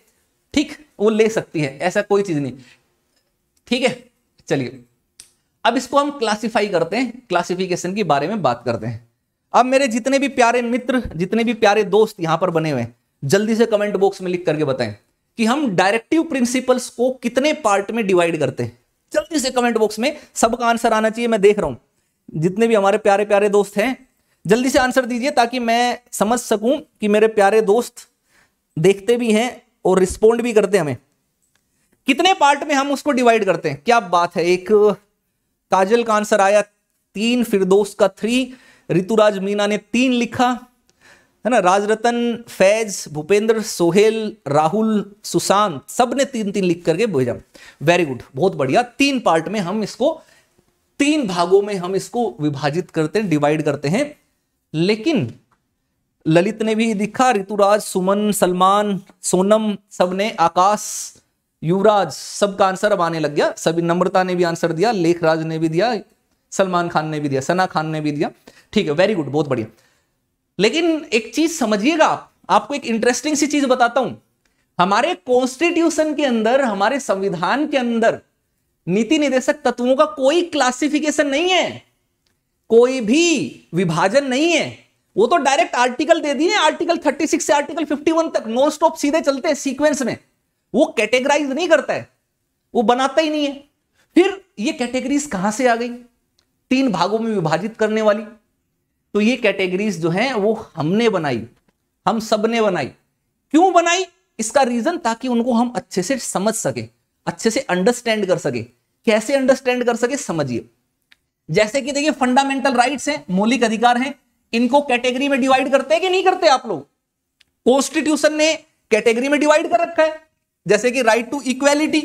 ठीक वो ले सकती है ऐसा कोई चीज नहीं ठीक है चलिए अब इसको हम क्लासिफाई करते हैं क्लासिफिकेशन के बारे में बात करते हैं अब मेरे जितने भी प्यारे मित्र जितने भी प्यारे दोस्त यहां पर बने हुए हैं जल्दी से कमेंट बॉक्स में लिख करके बताएं कि हम डायरेक्टिव प्रिंसिपल्स को कितने पार्ट में डिवाइड करते हैं जल्दी से कमेंट बॉक्स में सबका आंसर आना चाहिए मैं देख रहा हूं जितने भी हमारे प्यारे प्यारे दोस्त हैं जल्दी से आंसर दीजिए ताकि मैं समझ सकूं कि मेरे प्यारे दोस्त देखते भी हैं और रिस्पोंड भी करते हैं हमें कितने पार्ट में हम उसको डिवाइड करते हैं क्या बात है एक काजल का आंसर आया तीन फिर दोस्त का थ्री ऋतुराज मीना ने तीन लिखा है ना राजरतन फैज भूपेंद्र सोहेल राहुल सुशांत सब ने तीन तीन लिख करके भेजा वेरी गुड बहुत बढ़िया तीन पार्ट में हम इसको तीन भागों में हम इसको विभाजित करते हैं डिवाइड करते हैं लेकिन ललित ने भी दिखा ऋतुराज सुमन सलमान सोनम सब ने आकाश युवराज सब का आंसर अब आने लग गया सभी नम्रता ने भी आंसर दिया लेखराज ने भी दिया सलमान खान ने भी दिया सना खान ने भी दिया ठीक है वेरी गुड बहुत बढ़िया लेकिन एक चीज समझिएगा आप आपको एक इंटरेस्टिंग सी चीज बताता हूं हमारे कॉन्स्टिट्यूशन के अंदर हमारे संविधान के अंदर नीति निर्देशक तत्वों का कोई क्लासिफिकेशन नहीं है कोई भी विभाजन नहीं है वो तो डायरेक्ट आर्टिकल दे दिए आर्टिकल 36 से आर्टिकल 51 तक नॉन स्टॉप सीधे चलते हैं सीक्वेंस में वो कैटेगराइज नहीं करता है वो बनाता ही नहीं है फिर ये कैटेगरीज कहां से आ गई तीन भागों में विभाजित करने वाली तो ये कैटेगरीज जो हैं वो हमने बनाई हम सब ने बनाई क्यों बनाई इसका रीजन ताकि उनको हम अच्छे से समझ सके अच्छे से अंडरस्टैंड कर सके कैसे अंडरस्टैंड कर सके समझिए जैसे कि देखिए फंडामेंटल राइट्स हैं मौलिक अधिकार हैं इनको कैटेगरी में डिवाइड करते हैं कि नहीं करते आप लोग कॉन्स्टिट्यूशन ने कैटेगरी में डिवाइड कर रखा है जैसे कि राइट टू इक्वेलिटी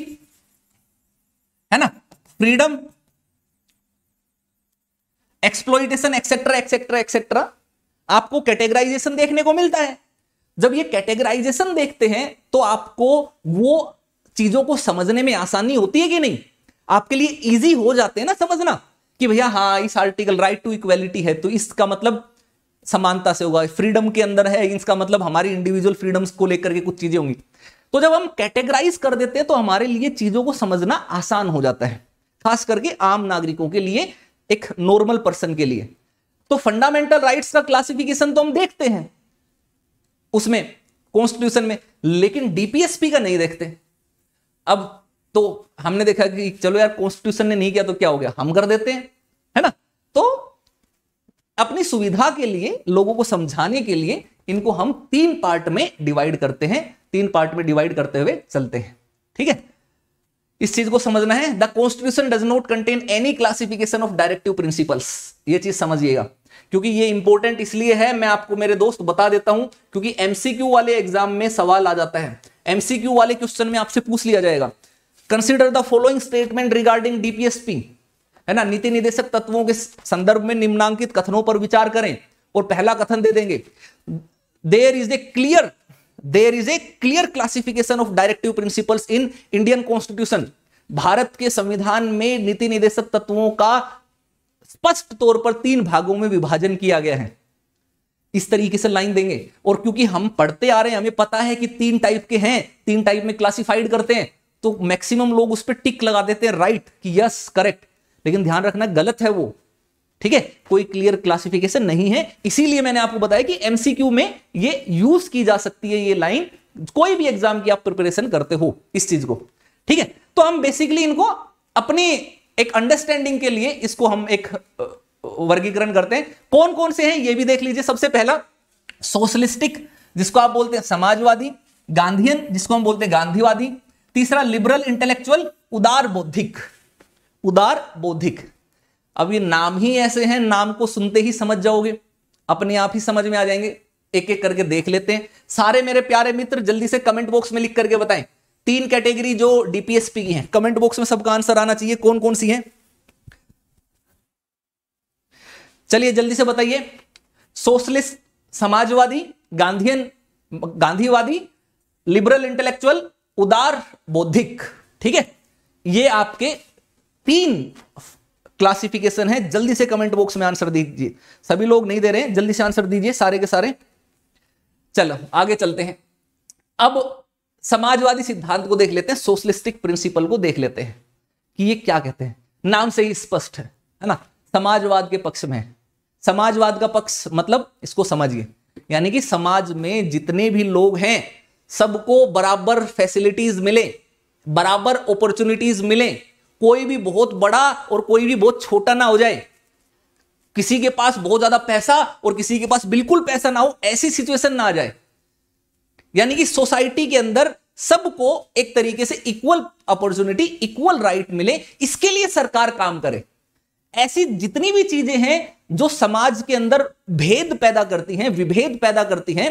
है ना freedom exploitation etcetera etcetera etcetera आपको कैटेगराइजेशन देखने को मिलता है जब ये कैटेगराइजेशन देखते हैं तो आपको वो चीजों को समझने में आसानी होती है कि नहीं आपके लिए इजी हो जाते हैं ना समझना कि भैया हाँ इस आर्टिकल राइट टू इक्वेलिटी है तो इसका मतलब समानता से होगा फ्रीडम के अंदर है इसका मतलब हमारी इंडिविजुअल फ्रीडम्स को लेकर के कुछ चीजें होंगी तो जब हम कैटेगराइज कर देते हैं तो हमारे लिए चीजों को समझना आसान हो जाता है खास करके आम नागरिकों के लिए एक नॉर्मल पर्सन के लिए तो फंडामेंटल राइट्स का क्लासिफिकेशन तो हम देखते हैं उसमें कॉन्स्टिट्यूशन में लेकिन डीपीएसपी का नहीं देखते अब तो हमने देखा कि चलो यार कॉन्स्टिट्यूशन ने नहीं किया तो क्या हो गया हम कर देते हैं है ना तो अपनी सुविधा के लिए लोगों को समझाने के लिए इनको हम तीन पार्ट में डिवाइड करते हैं तीन पार्ट में डिवाइड करते हुए चलते हैं ठीक है इस चीज को समझना है the constitution does not contain any classification of directive principles ये चीज समझिएगा क्योंकि ये इंपॉर्टेंट इसलिए है मैं आपको मेरे दोस्त बता देता हूं क्योंकि एमसीक्यू वाले एग्जाम में सवाल आ जाता है एमसीक्यू वाले क्वेश्चन में आपसे पूछ लिया जाएगा consider the following statement regarding DPSP है ना नीति निदेशक तत्वों के संदर्भ में निम्नांकित कथनों पर विचार करें और पहला कथन दे देंगे there is a clear there is a clear classification of directive principles in Indian constitution Bharat के संविधान में नीति निदेशक तत्वों का स्पष्ट तौर पर तीन भागों में विभाजन किया गया है इस तरीके से लाइन देंगे और क्योंकि हम पढ़ते आ रहे हैं हमें पता है कि तीन टाइप के हैं तीन टाइप में क्लासिफाइड करते हैं तो मैक्सिमम लोग उस पर टिक लगा देते हैं राइट कि यस करेक्ट लेकिन ध्यान रखना गलत है वो ठीक है कोई क्लियर क्लासिफिकेशन नहीं है इसीलिए मैंने आपको बताया कि एमसीक्यू में ये यूज की जा सकती है ये लाइन कोई भी एग्जाम की आप प्रिपरेशन करते हो इस चीज को ठीक है तो हम बेसिकली इनको अपनी एक अंडरस्टैंडिंग के लिए इसको हम एक वर्गीकरण करते हैं कौन कौन से हैं ये भी देख लीजिए सबसे पहला सोशलिस्टिक जिसको आप बोलते हैं समाजवादी गांधीयन जिसको हम बोलते हैं गांधीवादी तीसरा लिबरल इंटेलेक्चुअल उदार बौद्धिक उदार बौद्धिक अब ये नाम ही ऐसे हैं नाम को सुनते ही समझ जाओगे अपने आप ही समझ में आ जाएंगे एक एक करके देख लेते हैं सारे मेरे प्यारे मित्र जल्दी से कमेंट बॉक्स में लिख करके बताएं तीन कैटेगरी जो डीपीएसपी की हैं कमेंट बॉक्स में सबका आंसर आना चाहिए कौन कौन सी है चलिए जल्दी से बताइए सोशलिस्ट समाजवादी गांधी गांधीवादी लिबरल इंटेलेक्चुअल उदार बौद्धिक ठीक है ये आपके तीन क्लासिफिकेशन है जल्दी से कमेंट बॉक्स में आंसर दीजिए सभी लोग नहीं दे रहे हैं जल्दी से आंसर दीजिए सारे के सारे चलो आगे चलते हैं अब समाजवादी सिद्धांत को देख लेते हैं सोशलिस्टिक प्रिंसिपल को देख लेते हैं कि ये क्या कहते हैं नाम से ही स्पष्ट है है ना समाजवाद के पक्ष में समाजवाद का पक्ष मतलब इसको समझिए यानी कि समाज में जितने भी लोग हैं सबको बराबर फैसिलिटीज मिले बराबर अपॉर्चुनिटीज मिले कोई भी बहुत बड़ा और कोई भी बहुत छोटा ना हो जाए किसी के पास बहुत ज्यादा पैसा और किसी के पास बिल्कुल पैसा ना हो ऐसी सिचुएशन ना आ जाए यानी कि सोसाइटी के अंदर सबको एक तरीके से इक्वल अपॉर्चुनिटी इक्वल राइट मिले इसके लिए सरकार काम करे ऐसी जितनी भी चीजें हैं जो समाज के अंदर भेद पैदा करती हैं विभेद पैदा करती हैं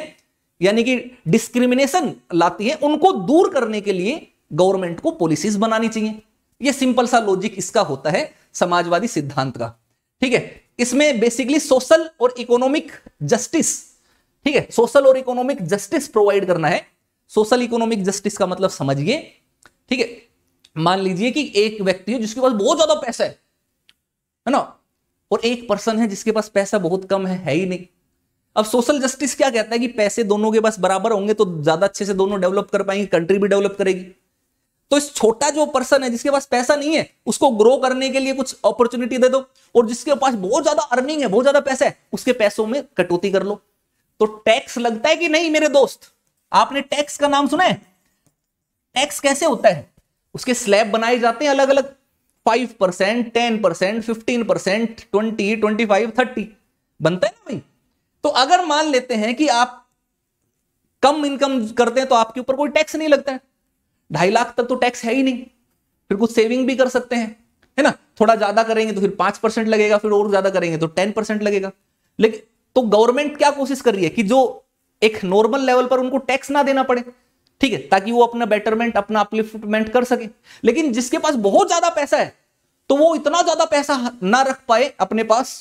यानी कि डिस्क्रिमिनेशन लाती हैं उनको दूर करने के लिए गवर्नमेंट को पॉलिसीज बनानी चाहिए ये सिंपल सा लॉजिक इसका होता है समाजवादी सिद्धांत का ठीक है इसमें बेसिकली सोशल और इकोनॉमिक जस्टिस ठीक है सोशल और इकोनॉमिक जस्टिस प्रोवाइड करना है सोशल इकोनॉमिक जस्टिस का मतलब समझिए ठीक है मान लीजिए कि एक व्यक्ति है जिसके पास बहुत ज्यादा पैसा है है ना और एक पर्सन है जिसके पास पैसा बहुत कम है है ही नहीं अब सोशल जस्टिस क्या कहता है कि पैसे दोनों के पास बराबर होंगे तो ज्यादा अच्छे से दोनों डेवलप कर पाएंगे कंट्री भी डेवलप करेगी तो इस छोटा जो पर्सन है जिसके पास पैसा नहीं है उसको ग्रो करने के लिए कुछ अपॉर्चुनिटी दे दो और जिसके पास बहुत ज्यादा अर्निंग है बहुत ज्यादा पैसा है उसके पैसों में कटौती कर लो तो टैक्स लगता है कि नहीं मेरे दोस्त आपने टैक्स का नाम सुना है टैक्स कैसे होता है उसके स्लैब बनाए जाते हैं अलग अलग five percent ten percent fifteen percent twenty twenty five thirty बनता है ना भाई तो अगर मान लेते हैं कि आप कम इनकम करते हैं तो आपके ऊपर कोई टैक्स नहीं लगता है ढाई लाख तक तो टैक्स है ही नहीं फिर कुछ सेविंग भी कर सकते हैं है ना थोड़ा ज्यादा करेंगे तो फिर पांच परसेंट लगेगा फिर और ज्यादा करेंगे तो टेन परसेंट लगेगा लेकिन तो गवर्नमेंट क्या कोशिश कर रही है कि जो एक नॉर्मल लेवल पर उनको टैक्स ना देना पड़े ठीक है ताकि वो अपना बेटरमेंट अपना अपलिफ्टमेंट कर सके लेकिन जिसके पास बहुत ज्यादा पैसा है तो वो इतना ज्यादा पैसा ना रख पाए अपने पास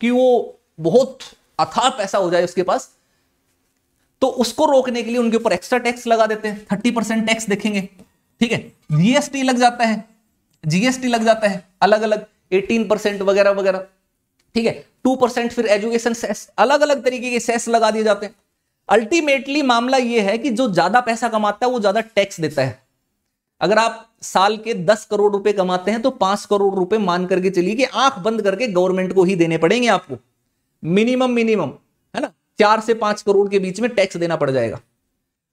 कि वो बहुत अथाह पैसा हो जाए उसके पास तो उसको रोकने के लिए उनके ऊपर एक्स्ट्रा टैक्स लगा देते हैं थर्टी परसेंट टैक्स देखेंगे ठीक है जीएसटी लग जाता है जीएसटी लग जाता है अलग अलग एटीन परसेंट वगैरह वगैरह ठीक है टू परसेंट फिर एजुकेशन सेस अलग अलग तरीके के सेस लगा दिए जाते हैं अल्टीमेटली मामला यह है कि जो ज्यादा पैसा कमाता है वो ज्यादा टैक्स देता है अगर आप साल के दस करोड़ रुपए कमाते हैं तो पांच करोड़ रुपए मान करके चलिए कि आंख बंद करके गवर्नमेंट को ही देने पड़ेंगे आपको मिनिमम मिनिमम चार से पांच करोड़ के बीच में टैक्स देना पड़ जाएगा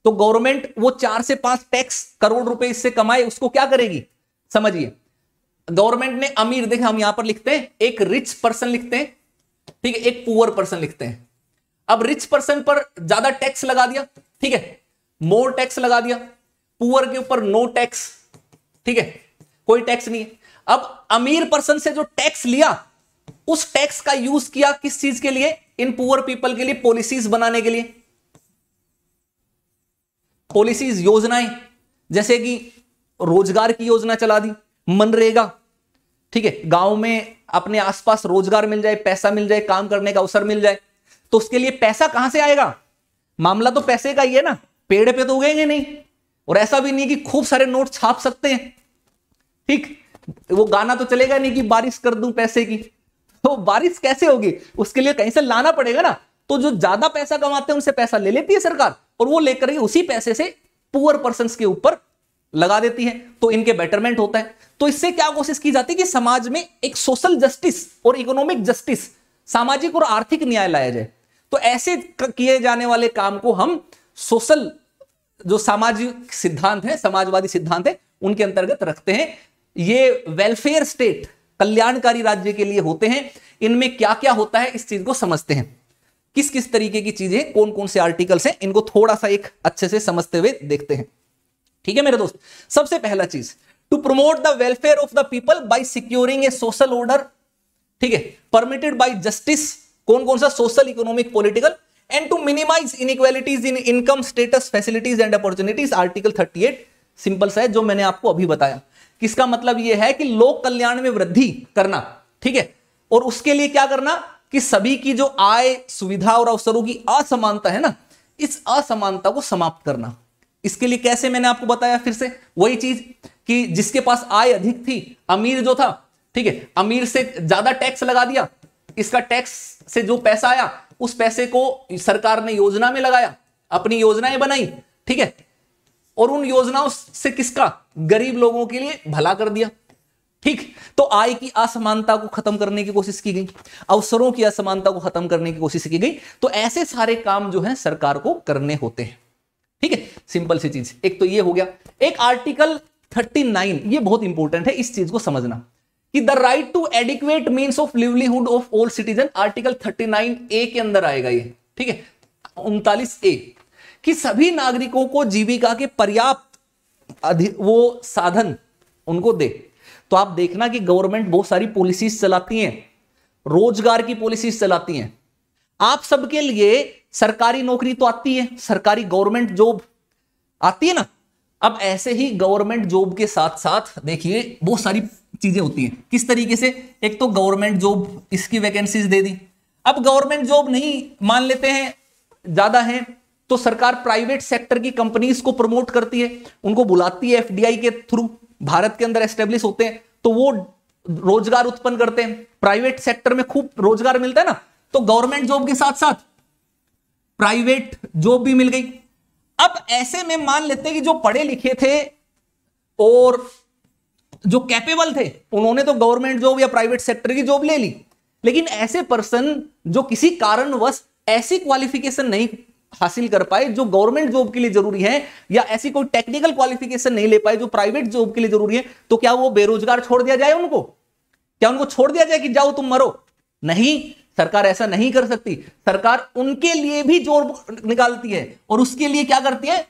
तो गवर्नमेंट वो चार से पांच टैक्स करोड़ रुपए इससे कमाए उसको क्या करेगी समझिए गवर्नमेंट ने अमीर देखे हम यहां पर लिखते हैं एक रिच पर्सन लिखते हैं ठीक है एक पुअर पर्सन लिखते हैं अब रिच पर्सन पर ज्यादा टैक्स लगा दिया ठीक है मोर टैक्स लगा दिया पुअर के ऊपर नो टैक्स ठीक है कोई टैक्स नहीं है अब अमीर पर्सन से जो टैक्स लिया उस टैक्स का यूज किया किस चीज के लिए इन पुअर पीपल के लिए पॉलिसीज बनाने के लिए पॉलिसीज योजनाएं जैसे कि रोजगार की योजना चला दी मनरेगा ठीक है गांव में अपने आसपास रोजगार मिल जाए पैसा मिल जाए काम करने का अवसर मिल जाए तो उसके लिए पैसा कहां से आएगा मामला तो पैसे का ही है ना पेड़ पे तो उगेंगे नहीं और ऐसा भी नहीं कि खूब सारे नोट छाप सकते हैं ठीक वो गाना तो चलेगा नहीं कि बारिश कर दूं पैसे की तो बारिश कैसे होगी उसके लिए कहीं से लाना पड़ेगा ना तो जो ज्यादा पैसा कमाते हैं उनसे पैसा ले लेती है सरकार और वो लेकर ही उसी पैसे से पुअर पर्सन के ऊपर लगा देती है तो इनके बेटरमेंट होता है तो इससे क्या कोशिश की जाती है कि समाज में एक सोशल जस्टिस और इकोनॉमिक जस्टिस सामाजिक और आर्थिक न्याय लाया जाए तो ऐसे किए जाने वाले काम को हम सोशल जो सामाजिक सिद्धांत है समाजवादी सिद्धांत है उनके अंतर्गत रखते हैं ये वेलफेयर स्टेट कल्याणकारी राज्य के लिए होते हैं इनमें क्या क्या होता है इस चीज को समझते हैं किस किस तरीके की चीजें कौन कौन से आर्टिकल्स हैं इनको थोड़ा सा एक अच्छे से समझते हुए देखते हैं ठीक है मेरे दोस्त सबसे पहला चीज to promote the welfare of the people by securing a social order ठीक है परमिटेड बाई जस्टिस कौन कौन सा social economic political and to minimize inequalities in income status facilities and opportunities article eight simple सा है जो मैंने आपको अभी बताया किसका मतलब यह है कि लोक कल्याण में वृद्धि करना ठीक है और उसके लिए क्या करना कि सभी की जो आय सुविधा और अवसरों की असमानता है ना इस असमानता को समाप्त करना इसके लिए कैसे मैंने आपको बताया फिर से वही चीज कि जिसके पास आय अधिक थी अमीर जो था ठीक है अमीर से ज्यादा टैक्स लगा दिया इसका टैक्स से जो पैसा आया उस पैसे को सरकार ने योजना में लगाया अपनी योजनाएं बनाई ठीक है और उन योजनाओं से किसका गरीब लोगों के लिए भला कर दिया ठीक तो आय की असमानता को खत्म करने की कोशिश की गई अवसरों की असमानता को खत्म करने की कोशिश की गई तो ऐसे सारे काम जो है सरकार को करने होते हैं ठीक है सिंपल सी चीज एक तो ये हो गया एक आर्टिकल 39 ये बहुत इंपॉर्टेंट है इस चीज को समझना कि the right to adequate means of livelihood of all citizen article 39 A के अंदर आएगा ये ठीक है उनतालीस ए कि सभी नागरिकों को जीविका के पर्याप्त अधि वो साधन उनको दे तो आप देखना कि गवर्नमेंट बहुत सारी पॉलिसीज चलाती हैं रोजगार की पॉलिसीज चलाती हैं आप सबके लिए सरकारी नौकरी तो आती है सरकारी गवर्नमेंट जॉब आती है ना अब ऐसे ही गवर्नमेंट जॉब के साथ साथ देखिए बहुत सारी चीजें होती हैं किस तरीके से एक तो गवर्नमेंट जॉब इसकी वैकेंसीज दे दी अब गवर्नमेंट जॉब नहीं मान लेते हैं ज्यादा है तो सरकार प्राइवेट सेक्टर की कंपनीज को प्रमोट करती है उनको बुलाती है एफडीआई के थ्रू भारत के अंदर एस्टेब्लिश होते हैं तो वो रोजगार उत्पन्न करते हैं प्राइवेट सेक्टर में खूब रोजगार मिलता है ना तो गवर्नमेंट जॉब के साथ साथ प्राइवेट जॉब भी मिल गई अब ऐसे में मान लेते हैं कि जो पढ़े लिखे थे और जो कैपेबल थे उन्होंने तो गवर्नमेंट जॉब या प्राइवेट सेक्टर की जॉब ले ली लेकिन ऐसे पर्सन जो किसी कारणवश ऐसी क्वालिफिकेशन नहीं हासिल कर पाए जो गवर्नमेंट जॉब के लिए जरूरी है या ऐसी कोई टेक्निकल क्वालिफिकेशन नहीं ले पाए जो प्राइवेट जॉब के लिए जरूरी है तो क्या वो बेरोजगार छोड़ दिया जाए उनको क्या उनको छोड़ दिया जाए कि जाओ तुम मरो नहीं सरकार ऐसा नहीं कर सकती सरकार उनके लिए भी जोर निकालती है और उसके लिए क्या करती है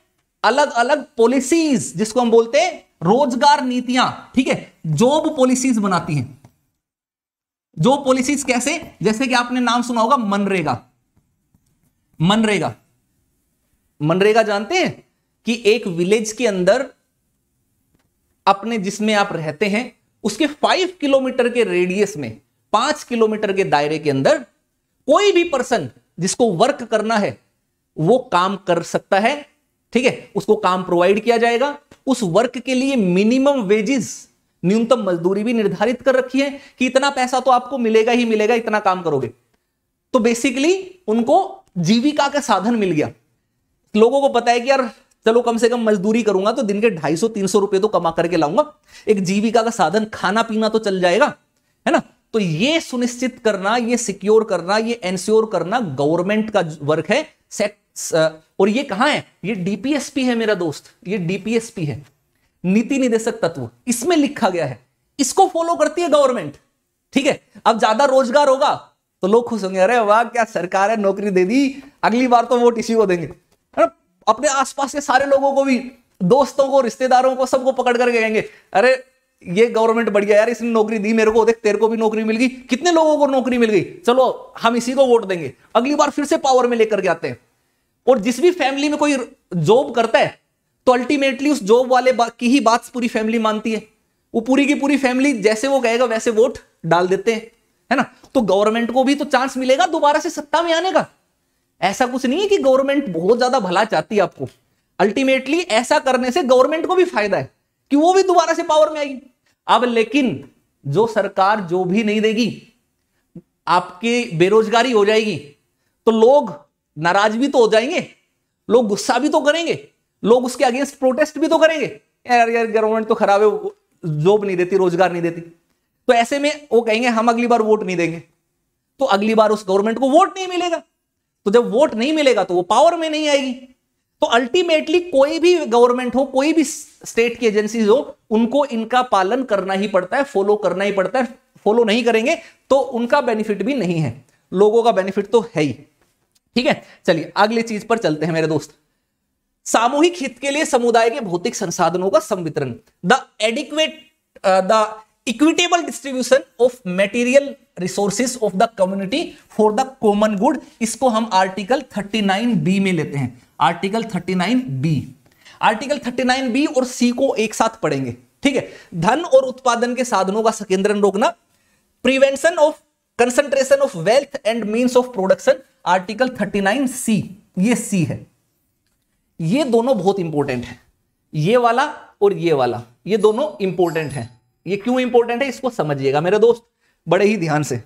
अलग अलग पॉलिसीज जिसको हम बोलते हैं रोजगार नीतियां ठीक है जॉब पॉलिसीज बनाती हैं जॉब पॉलिसीज कैसे जैसे कि आपने नाम सुना होगा मनरेगा मनरेगा मनरेगा जानते हैं कि एक विलेज के अंदर अपने जिसमें आप रहते हैं उसके फाइव किलोमीटर के रेडियस में पांच किलोमीटर के दायरे के अंदर कोई भी पर्सन जिसको वर्क करना है वो काम कर सकता है ठीक है उसको काम प्रोवाइड किया जाएगा उस वर्क के लिए मिनिमम वेजेस न्यूनतम मजदूरी भी निर्धारित कर रखी है कि इतना पैसा तो आपको मिलेगा ही मिलेगा इतना काम करोगे तो बेसिकली उनको जीविका का साधन मिल गया लोगों को पता है कि यार चलो कम से कम मजदूरी करूंगा तो दिन के ढाई सौ तीन सौ रुपए तो कमा करके लाऊंगा एक जीविका का साधन खाना पीना तो चल जाएगा है ना तो ये सुनिश्चित करना ये सिक्योर करना ये एनश्योर करना गवर्नमेंट का वर्क है और ये कहा है ये डीपीएसपी है मेरा दोस्त ये डीपीएसपी है नीति निदेशक तत्व इसमें लिखा गया है इसको फॉलो करती है गवर्नमेंट ठीक है अब ज्यादा रोजगार होगा तो लोग खुश होंगे अरे वाह क्या सरकार है नौकरी दे दी अगली बार तो वोट इसी को देंगे अपने आसपास के सारे लोगों को भी दोस्तों को रिश्तेदारों को सबको पकड़ करके कहेंगे अरे ये गवर्नमेंट बढ़िया यार इसने नौकरी दी मेरे को देख तेरे को भी नौकरी मिल गई कितने लोगों को नौकरी मिल गई चलो हम इसी को वोट देंगे अगली बार फिर से पावर में लेकर के आते हैं और जिस भी फैमिली में कोई जॉब करता है तो अल्टीमेटली उस जॉब वाले की ही बात पूरी फैमिली मानती है वो पूरी की पूरी फैमिली जैसे वो कहेगा वैसे वोट डाल देते हैं है ना तो गवर्नमेंट को भी तो चांस मिलेगा दोबारा से सत्ता में आने का ऐसा कुछ नहीं है कि गवर्नमेंट बहुत ज्यादा भला चाहती है आपको अल्टीमेटली ऐसा करने से गवर्नमेंट को भी फायदा है कि वो भी दोबारा से पावर में आएगी अब लेकिन जो सरकार जो भी नहीं देगी आपकी बेरोजगारी हो जाएगी तो लोग नाराज भी तो हो जाएंगे लोग गुस्सा भी तो करेंगे लोग उसके अगेंस्ट प्रोटेस्ट भी तो करेंगे यार यार गवर्नमेंट तो खराब है जॉब नहीं देती रोजगार नहीं देती तो ऐसे में वो कहेंगे हम अगली बार वोट नहीं देंगे तो अगली बार उस गवर्नमेंट को वोट नहीं मिलेगा तो जब वोट नहीं मिलेगा तो वो पावर में नहीं आएगी तो अल्टीमेटली कोई भी गवर्नमेंट हो कोई भी स्टेट की एजेंसीज हो उनको इनका पालन करना ही पड़ता है फॉलो करना ही पड़ता है फॉलो नहीं करेंगे तो उनका बेनिफिट भी नहीं है लोगों का बेनिफिट तो है ही ठीक है चलिए अगली चीज पर चलते हैं मेरे दोस्त सामूहिक हित के लिए समुदाय के भौतिक संसाधनों का संवितरण the adequate the equitable distribution of material resources of the community for the common good इसको हम आर्टिकल बी में लेते हैं आर्टिकल बी आर्टिकल बी और सी को एक साथ पढ़ेंगे ठीक है धन और उत्पादन के साधनों का संकेंद्रण रोकना prevention of concentration of wealth and means of production article C ये सी है ये दोनों बहुत इंपॉर्टेंट है ये वाला और ये वाला ये दोनों इंपॉर्टेंट है ये क्यों इंपॉर्टेंट है इसको समझिएगा मेरे दोस्त बड़े ही ध्यान से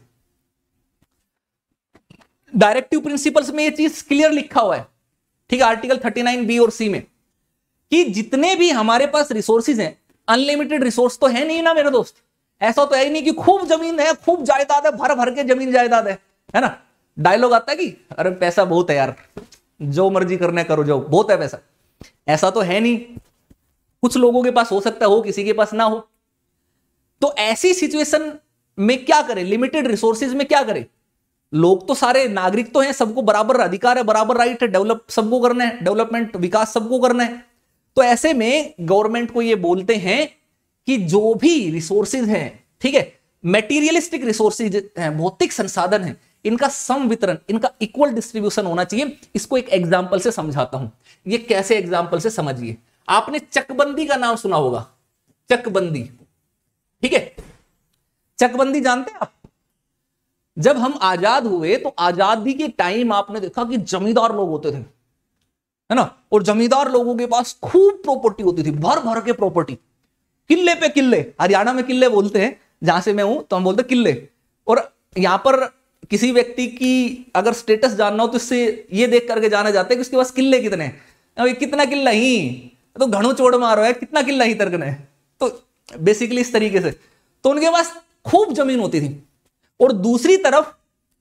डायरेक्टिव प्रिंसिपल्स में ये चीज क्लियर लिखा हुआ है ठीक है आर्टिकल 39 बी और सी में कि जितने भी हमारे पास रिसोर्सेज हैं अनलिमिटेड रिसोर्स तो है नहीं ना मेरे दोस्त ऐसा तो है ही नहीं कि खूब जमीन है खूब जायदाद है भर भर के जमीन जायदाद है है ना डायलॉग आता है कि अरे पैसा बहुत है यार जो मर्जी करने करो जो बहुत है पैसा ऐसा तो है नहीं कुछ लोगों के पास हो सकता हो किसी के पास ना हो तो ऐसी सिचुएशन में क्या करें लिमिटेड रिसोर्सेज में क्या करें लोग तो सारे नागरिक तो हैं सबको बराबर अधिकार है बराबर राइट है डेवलप सबको करना है डेवलपमेंट विकास सबको करना है तो ऐसे में गवर्नमेंट को ये बोलते हैं कि जो भी रिसोर्सेज हैं ठीक है मेटीरियलिस्टिक रिसोर्सेज हैं भौतिक संसाधन हैं इनका सम वितरण इनका इक्वल डिस्ट्रीब्यूशन होना चाहिए इसको एक एग्जाम्पल से समझाता हूं ये कैसे एग्जाम्पल से समझिए आपने चकबंदी का नाम सुना होगा चकबंदी ठीक है चकबंदी जानते हैं आप जब हम आजाद हुए तो आजादी के टाइम आपने देखा कि जमींदार लोग होते थे है ना और जमींदार लोगों के पास खूब प्रॉपर्टी होती थी भर भर के प्रॉपर्टी किले पे किले हरियाणा में किले बोलते हैं जहां से मैं हूं तो हम बोलते किले और यहां पर किसी व्यक्ति की अगर स्टेटस जानना हो तो इससे ये देख करके जाना जाता है कि उसके पास किले कितने हैं कितना किला ही तो घणो चोड़ मारो है कितना किला ही तर्क बेसिकली इस तरीके से तो उनके पास खूब जमीन होती थी और दूसरी तरफ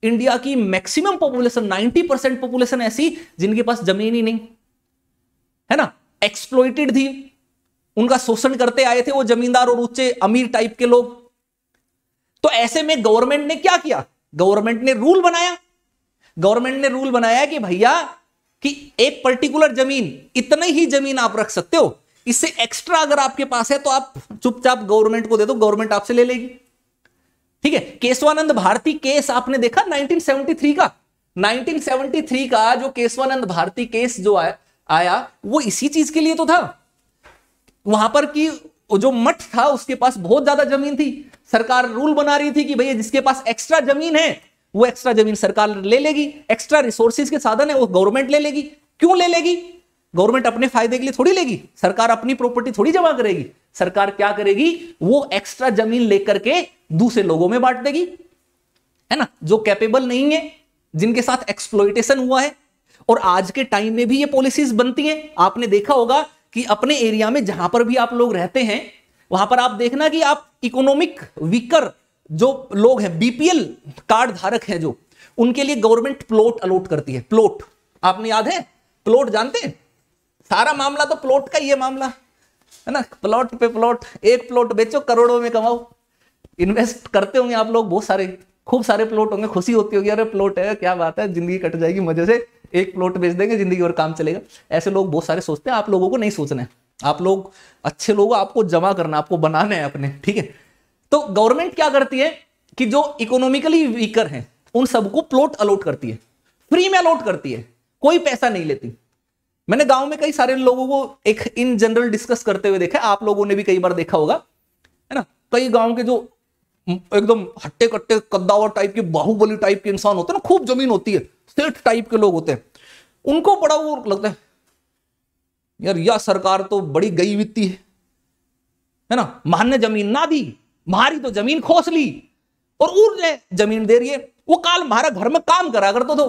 इंडिया की मैक्सिमम पॉपुलेशन 90 परसेंट पॉपुलेशन ऐसी जिनके पास जमीन ही नहीं है ना एक्सप्लोइटेड थी उनका शोषण करते आए थे वो जमींदार और ऊंचे अमीर टाइप के लोग तो ऐसे में गवर्नमेंट ने क्या किया गवर्नमेंट ने रूल बनाया गवर्नमेंट ने रूल बनाया कि भैया कि एक पर्टिकुलर जमीन इतने ही जमीन आप रख सकते हो इससे एक्स्ट्रा अगर आपके पास है तो आप चुपचाप गवर्नमेंट को दे दो गवर्नमेंट आपसे ले लेगी ठीक है केशवानंद भारती केस आपने देखा 1973 का 1973 का जो केशवानंद भारती केस जो आया आया वो इसी चीज के लिए तो था वहां पर कि जो मठ था उसके पास बहुत ज्यादा जमीन थी सरकार रूल बना रही थी कि भैया जिसके पास एक्स्ट्रा जमीन है वो एक्स्ट्रा जमीन सरकार ले लेगी एक्स्ट्रा रिसोर्सेज के साधन है वो गवर्नमेंट ले लेगी क्यों ले लेगी गवर्नमेंट अपने फायदे के लिए थोड़ी लेगी सरकार अपनी प्रॉपर्टी थोड़ी जमा करेगी सरकार क्या करेगी वो एक्स्ट्रा जमीन लेकर के दूसरे लोगों में बांट देगी है ना जो कैपेबल नहीं है जिनके साथ एक्सप्लोइटेशन हुआ है और आज के टाइम में भी ये पॉलिसीज बनती हैं आपने देखा होगा कि अपने एरिया में जहां पर भी आप लोग रहते हैं वहां पर आप देखना कि आप इकोनॉमिक वीकर जो लोग हैं बीपीएल कार्ड धारक हैं जो उनके लिए गवर्नमेंट प्लॉट अलॉट करती है प्लॉट आपने याद है प्लॉट जानते हैं सारा मामला तो प्लॉट का ही है मामला है ना प्लॉट पे प्लॉट एक प्लॉट बेचो करोड़ों में कमाओ इन्वेस्ट करते होंगे आप लोग बहुत सारे खूब सारे प्लॉट होंगे खुशी होती होगी अरे प्लॉट है क्या बात है जिंदगी कट जाएगी मजे से एक प्लॉट बेच देंगे जिंदगी और काम चलेगा ऐसे लोग बहुत सारे सोचते हैं आप लोगों को नहीं सोचना है आप लोग अच्छे लोग आपको जमा करना आपको बनाना है अपने ठीक है तो गवर्नमेंट क्या करती है कि जो इकोनॉमिकली वीकर हैं उन सबको प्लॉट अलॉट करती है फ्री में अलॉट करती है कोई पैसा नहीं लेती मैंने गांव में कई सारे लोगों को एक इन जनरल डिस्कस करते हुए देखा आप लोगों ने भी कई बार देखा होगा है ना कई गांव के जो एकदम हट्टे कट्टे कद्दावर टाइप के बाहुबली टाइप के इंसान होते हैं ना खूब जमीन होती है सेठ टाइप के लोग होते हैं उनको बड़ा वो लगता है यार यह सरकार तो बड़ी गई वित्ती है है ना महान ने जमीन ना दी महारी तो जमीन खोस ली और ऊर ने जमीन दे रही है वो काल महारा घर में काम करा करते तो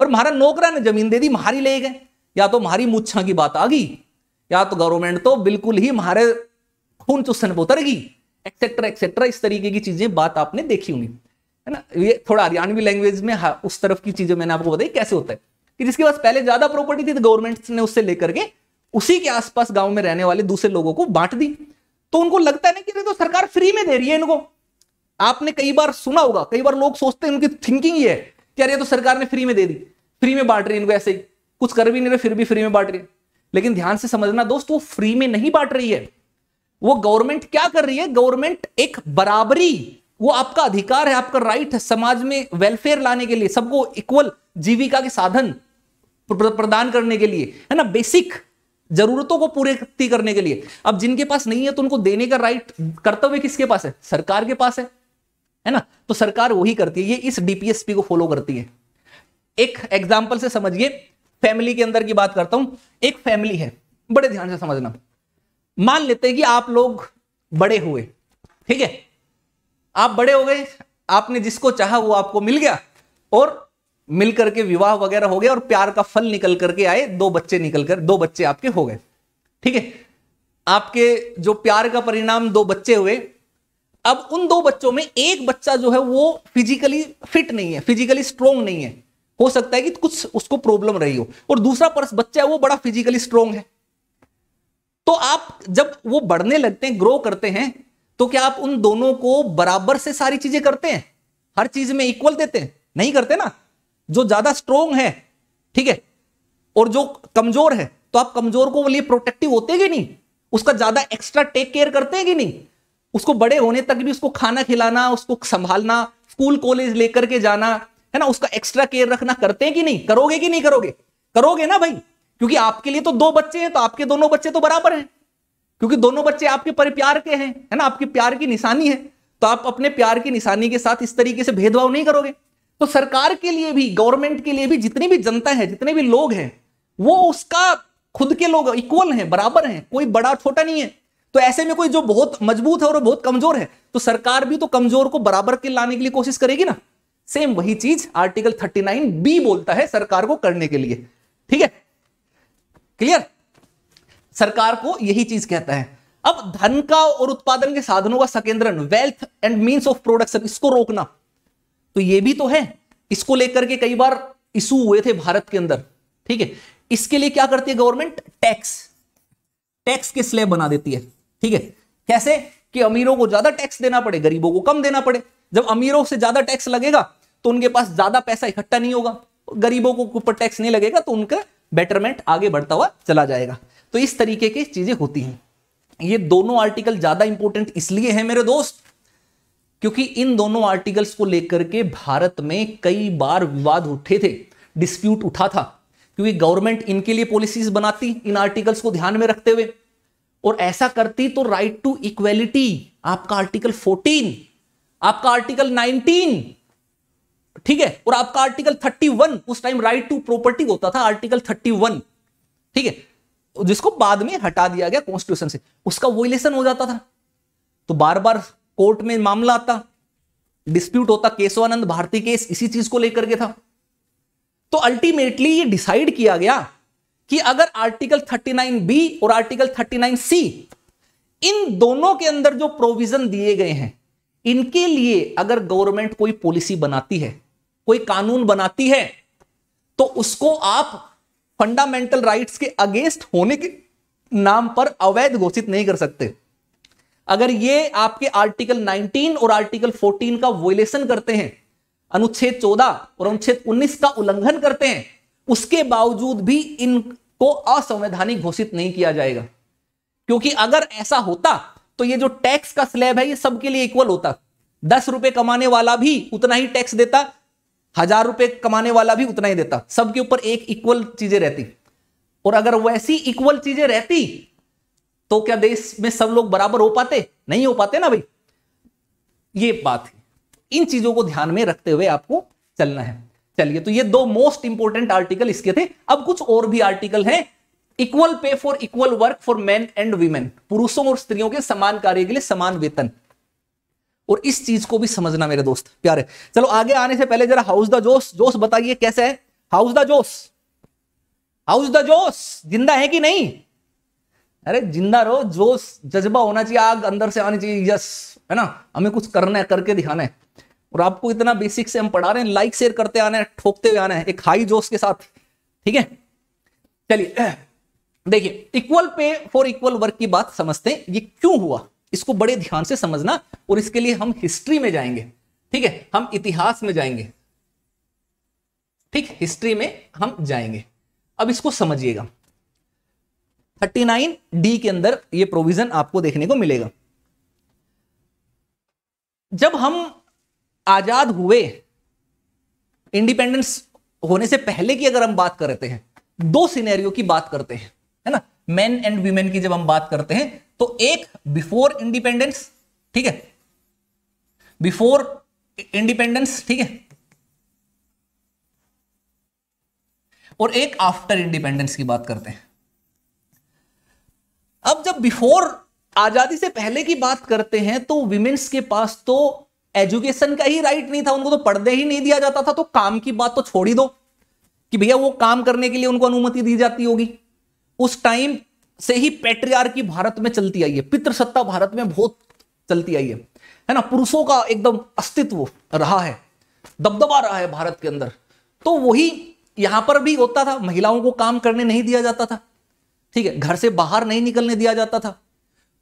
और महारा नौकरा ने जमीन दे दी महारी ले गए या तो हमारी मुच्छा की बात आ गई या तो गवर्नमेंट तो बिल्कुल ही हमारे खून चुस्सन पर उतरगी एक्सेट्रा एक्सेट्रा इस तरीके की चीजें बात आपने देखी होंगी है ना ये थोड़ा हरियाणवी लैंग्वेज में उस तरफ की चीजें मैंने आपको बताई कैसे होता है कि जिसके पास पहले ज्यादा प्रॉपर्टी थी तो गवर्नमेंट ने उससे लेकर के उसी के आसपास गांव में रहने वाले दूसरे लोगों को बांट दी तो उनको लगता है ना कि तो सरकार फ्री में दे रही है इनको आपने कई बार सुना होगा कई बार लोग सोचते हैं उनकी थिंकिंग ये है कि अरे तो सरकार ने फ्री में दे दी फ्री में बांट रही है इनको ऐसे ही कुछ कर भी नहीं रहे फिर भी फ्री में बांट रही है लेकिन ध्यान से समझना दोस्त वो फ्री में नहीं बांट रही है वो गवर्नमेंट क्या कर रही है गवर्नमेंट एक बराबरी वो आपका अधिकार है आपका राइट है समाज में वेलफेयर लाने के लिए सबको इक्वल जीविका के साधन प्रदान करने के लिए है ना बेसिक जरूरतों को पूरे करने के लिए अब जिनके पास नहीं है तो उनको देने का राइट कर्तव्य किसके पास है सरकार के पास है है ना तो सरकार वही करती है ये इस डीपीएसपी को फॉलो करती है एक एग्जाम्पल से समझिए फैमिली के अंदर की बात करता हूं एक फैमिली है बड़े ध्यान से समझना मान लेते हैं कि आप लोग बड़े हुए ठीक है आप बड़े हो गए आपने जिसको चाहा वो आपको मिल गया और मिल करके विवाह वगैरह हो गया और प्यार का फल निकल करके आए दो बच्चे निकल कर दो बच्चे आपके हो गए ठीक है आपके जो प्यार का परिणाम दो बच्चे हुए अब उन दो बच्चों में एक बच्चा जो है वो फिजिकली फिट नहीं है फिजिकली स्ट्रोंग नहीं है हो सकता है कि कुछ उसको प्रॉब्लम रही हो और दूसरा पर्स बच्चा है वो बड़ा फिजिकली स्ट्रांग है तो आप जब वो बढ़ने लगते हैं ग्रो करते हैं तो क्या आप उन दोनों को बराबर से सारी चीजें करते हैं हर चीज में इक्वल देते हैं नहीं करते ना जो ज्यादा स्ट्रोंग है ठीक है और जो कमजोर है तो आप कमजोर को लिए प्रोटेक्टिव होते कि नहीं उसका ज्यादा एक्स्ट्रा टेक केयर करते हैं कि नहीं उसको बड़े होने तक भी उसको खाना खिलाना उसको संभालना स्कूल कॉलेज लेकर के जाना है ना उसका एक्स्ट्रा केयर रखना करते हैं कि नहीं करोगे कि नहीं करोगे करोगे ना भाई क्योंकि आपके लिए तो दो बच्चे हैं तो आपके दोनों बच्चे तो बराबर हैं क्योंकि दोनों बच्चे आपके पर प्यार के हैं है ना आपके प्यार की निशानी है तो आप अपने प्यार की निशानी के साथ इस तरीके से भेदभाव नहीं करोगे तो सरकार के लिए भी गवर्नमेंट के लिए भी जितनी भी जनता है जितने भी लोग हैं वो उसका खुद के लोग इक्वल हैं बराबर हैं कोई बड़ा छोटा नहीं है तो ऐसे में कोई जो बहुत मजबूत है और बहुत कमजोर है तो सरकार भी तो कमजोर को बराबर के लाने के लिए कोशिश करेगी ना सेम वही चीज आर्टिकल 39 बी बोलता है सरकार को करने के लिए ठीक है क्लियर सरकार को यही चीज कहता है अब धन का और उत्पादन के साधनों का संकेंद्रण wealth and means of production इसको रोकना तो ये भी तो है इसको लेकर के कई बार इशू हुए थे भारत के अंदर ठीक है इसके लिए क्या करती है गवर्नमेंट टैक्स टैक्स के स्लैब बना देती है ठीक है कैसे कि अमीरों को ज्यादा टैक्स देना पड़े गरीबों को कम देना पड़े जब अमीरों से ज्यादा टैक्स लगेगा तो उनके पास ज्यादा पैसा इकट्ठा नहीं होगा गरीबों को ऊपर टैक्स नहीं लगेगा तो उनका बेटरमेंट आगे बढ़ता हुआ चला जाएगा तो इस तरीके की चीजें होती हैं ये दोनों आर्टिकल ज्यादा इंपॉर्टेंट इसलिए है मेरे दोस्त क्योंकि इन दोनों आर्टिकल्स को लेकर के भारत में कई बार विवाद उठे थे डिस्प्यूट उठा था क्योंकि गवर्नमेंट इनके लिए पॉलिसीज बनाती इन आर्टिकल्स को ध्यान में रखते हुए और ऐसा करती तो राइट टू इक्वेलिटी आपका आर्टिकल 14 आपका आर्टिकल ठीक है और आपका आर्टिकल 31 उस टाइम राइट टू प्रॉपर्टी होता था आर्टिकल 31 ठीक है जिसको बाद में हटा दिया गया कॉन्स्टिट्यूशन से उसका वोलेशन हो जाता था तो बार बार कोर्ट में मामला आता डिस्प्यूट होता केशवानंद भारती केस इसी चीज को लेकर के था तो अल्टीमेटली ये डिसाइड किया गया कि अगर आर्टिकल 39 बी और आर्टिकल 39 सी इन दोनों के अंदर जो प्रोविजन दिए गए हैं इनके लिए अगर गवर्नमेंट कोई पॉलिसी बनाती है कोई कानून बनाती है तो उसको आप फंडामेंटल राइट्स के अगेंस्ट होने के नाम पर अवैध घोषित नहीं कर सकते अगर ये आपके आर्टिकल 19 और आर्टिकल 14 का वोलेशन करते हैं अनुच्छेद 14 और अनुच्छेद 19 का उल्लंघन करते हैं उसके बावजूद भी इनको असंवैधानिक घोषित नहीं किया जाएगा क्योंकि अगर ऐसा होता तो ये जो टैक्स का स्लैब है ये सबके लिए इक्वल होता दस रुपए कमाने वाला भी उतना ही टैक्स देता हजार रुपए कमाने वाला भी उतना ही देता सबके ऊपर एक इक्वल चीजें रहती और अगर वैसी इक्वल चीजें रहती तो क्या देश में सब लोग बराबर हो पाते नहीं हो पाते ना भाई ये बात है इन चीजों को ध्यान में रखते हुए आपको चलना है चलिए तो ये दो मोस्ट इंपोर्टेंट आर्टिकल इसके थे अब कुछ और भी आर्टिकल हैं equal pay for equal work for man and women पुरुषों और स्त्रियों के समान कार्य के लिए समान वेतन और इस चीज को भी समझना मेरे दोस्त प्यारे चलो आगे आने से पहले जरा हाउस द जोस जोश बताइए कैसे है हाउस द जोस हाउस द जोस जिंदा है कि नहीं अरे जिंदा रहो जोश जज्बा होना चाहिए आग अंदर से आनी चाहिए यस है ना हमें कुछ करना है करके दिखाना है और आपको इतना बेसिक से हम पढ़ा रहे हैं लाइक शेयर करते आना है ठोकते हुए आना है एक हाई जोश के साथ ठीक है चलिए [clears throat] देखिए equal pay for equal work की बात समझते हैं ये क्यों हुआ इसको बड़े ध्यान से समझना और इसके लिए हम हिस्ट्री में जाएंगे ठीक है हम इतिहास में जाएंगे ठीक हिस्ट्री में हम जाएंगे अब इसको समझिएगा 39 डी के अंदर ये प्रोविजन आपको देखने को मिलेगा जब हम आजाद हुए इंडिपेंडेंस होने से पहले की अगर हम बात करते हैं दो सिनेरियो की बात करते हैं है ना मेन एंड वीमेन की जब हम बात करते हैं तो एक बिफोर इंडिपेंडेंस ठीक है बिफोर इंडिपेंडेंस ठीक है और एक आफ्टर इंडिपेंडेंस की बात करते हैं अब जब बिफोर आजादी से पहले की बात करते हैं तो विमेन्स के पास तो एजुकेशन का ही राइट नहीं था उनको तो पढ़ने ही नहीं दिया जाता था तो काम की बात तो छोड़ ही दो कि भैया वो काम करने के लिए उनको अनुमति दी जाती होगी उस टाइम से ही पेट्रियार की भारत में चलती आई है पितृसत्ता भारत में बहुत चलती आई है है ना पुरुषों का एकदम अस्तित्व रहा है दबदबा रहा है भारत के अंदर तो वही यहां पर भी होता था महिलाओं को काम करने नहीं दिया जाता था ठीक है घर से बाहर नहीं निकलने दिया जाता था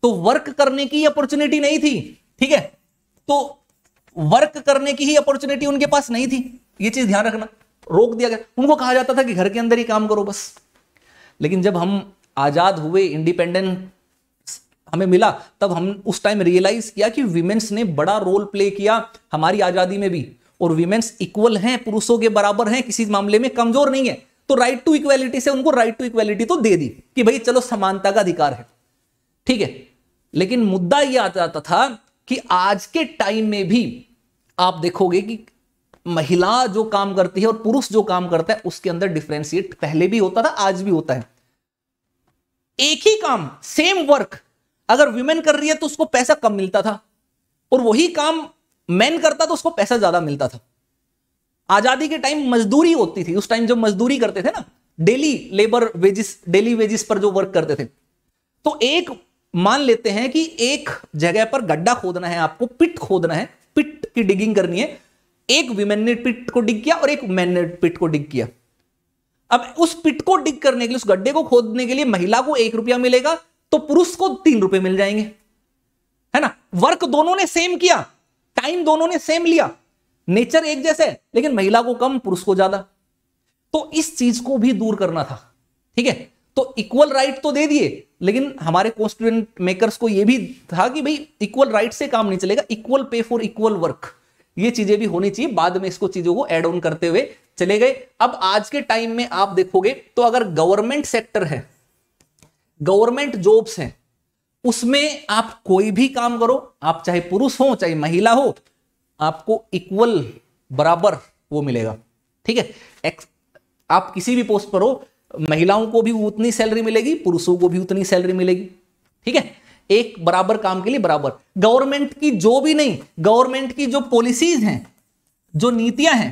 तो वर्क करने की अपॉर्चुनिटी नहीं थी ठीक है तो वर्क करने की ही अपॉर्चुनिटी उनके पास नहीं थी ये चीज ध्यान रखना रोक दिया गया उनको कहा जाता था कि घर के अंदर ही काम करो बस लेकिन जब हम आज़ाद हुए इंडिपेंडेंट हमें मिला तब हम उस टाइम रियलाइज किया कि वीमेंस ने बड़ा रोल प्ले किया हमारी आज़ादी में भी और वीमेंस इक्वल हैं पुरुषों के बराबर हैं किसी मामले में कमजोर नहीं है तो राइट टू इक्वेलिटी से उनको राइट टू इक्वेलिटी तो दे दी कि भाई चलो समानता का अधिकार है ठीक है लेकिन मुद्दा यह आ जाता था कि आज के टाइम में भी आप देखोगे कि महिला जो काम करती है और पुरुष जो काम करता है उसके अंदर डिफ्रेंशिएट पहले भी होता था आज भी होता है एक ही काम सेम वर्क अगर वुमेन कर रही है तो उसको पैसा कम मिलता था और वही काम मैन करता तो उसको पैसा ज्यादा मिलता था आजादी के टाइम मजदूरी होती थी उस टाइम जब मजदूरी करते थे ना daily labour wages daily wages पर जो वर्क करते थे तो एक मान लेते हैं कि एक जगह पर गड्ढा खोदना है आपको पिट खोदना है पिट की डिगिंग करनी है एक विमेन ने पिट को डिग किया और एक मैन ने पिट को डिग किया अब उस पिट को डिग करने के लिए उस गड्ढे को खोदने के लिए महिला को एक रुपया मिलेगा तो पुरुष को तीन रुपए मिल जाएंगे है ना वर्क दोनों ने सेम किया टाइम दोनों ने सेम लिया नेचर एक जैसे है लेकिन महिला को कम पुरुष को ज्यादा तो इस चीज को भी दूर करना था ठीक है तो इक्वल राइट तो दे दिए लेकिन हमारे कॉन्स्टिट्यूंट मेकर्स को यह भी था कि भाई इक्वल राइट से काम नहीं चलेगा equal pay for equal work ये चीजें भी होनी चाहिए बाद में इसको चीजों को एड ऑन करते हुए चले गए अब आज के टाइम में आप देखोगे तो अगर गवर्नमेंट सेक्टर है गवर्नमेंट जॉब्स हैं उसमें आप कोई भी काम करो आप चाहे पुरुष हो चाहे महिला हो आपको इक्वल बराबर वो मिलेगा ठीक है आप किसी भी पोस्ट पर हो महिलाओं को भी उतनी सैलरी मिलेगी पुरुषों को भी उतनी सैलरी मिलेगी ठीक है एक बराबर काम के लिए बराबर गवर्नमेंट की जो भी नहीं गवर्नमेंट की जो पॉलिसीज हैं जो नीतियां हैं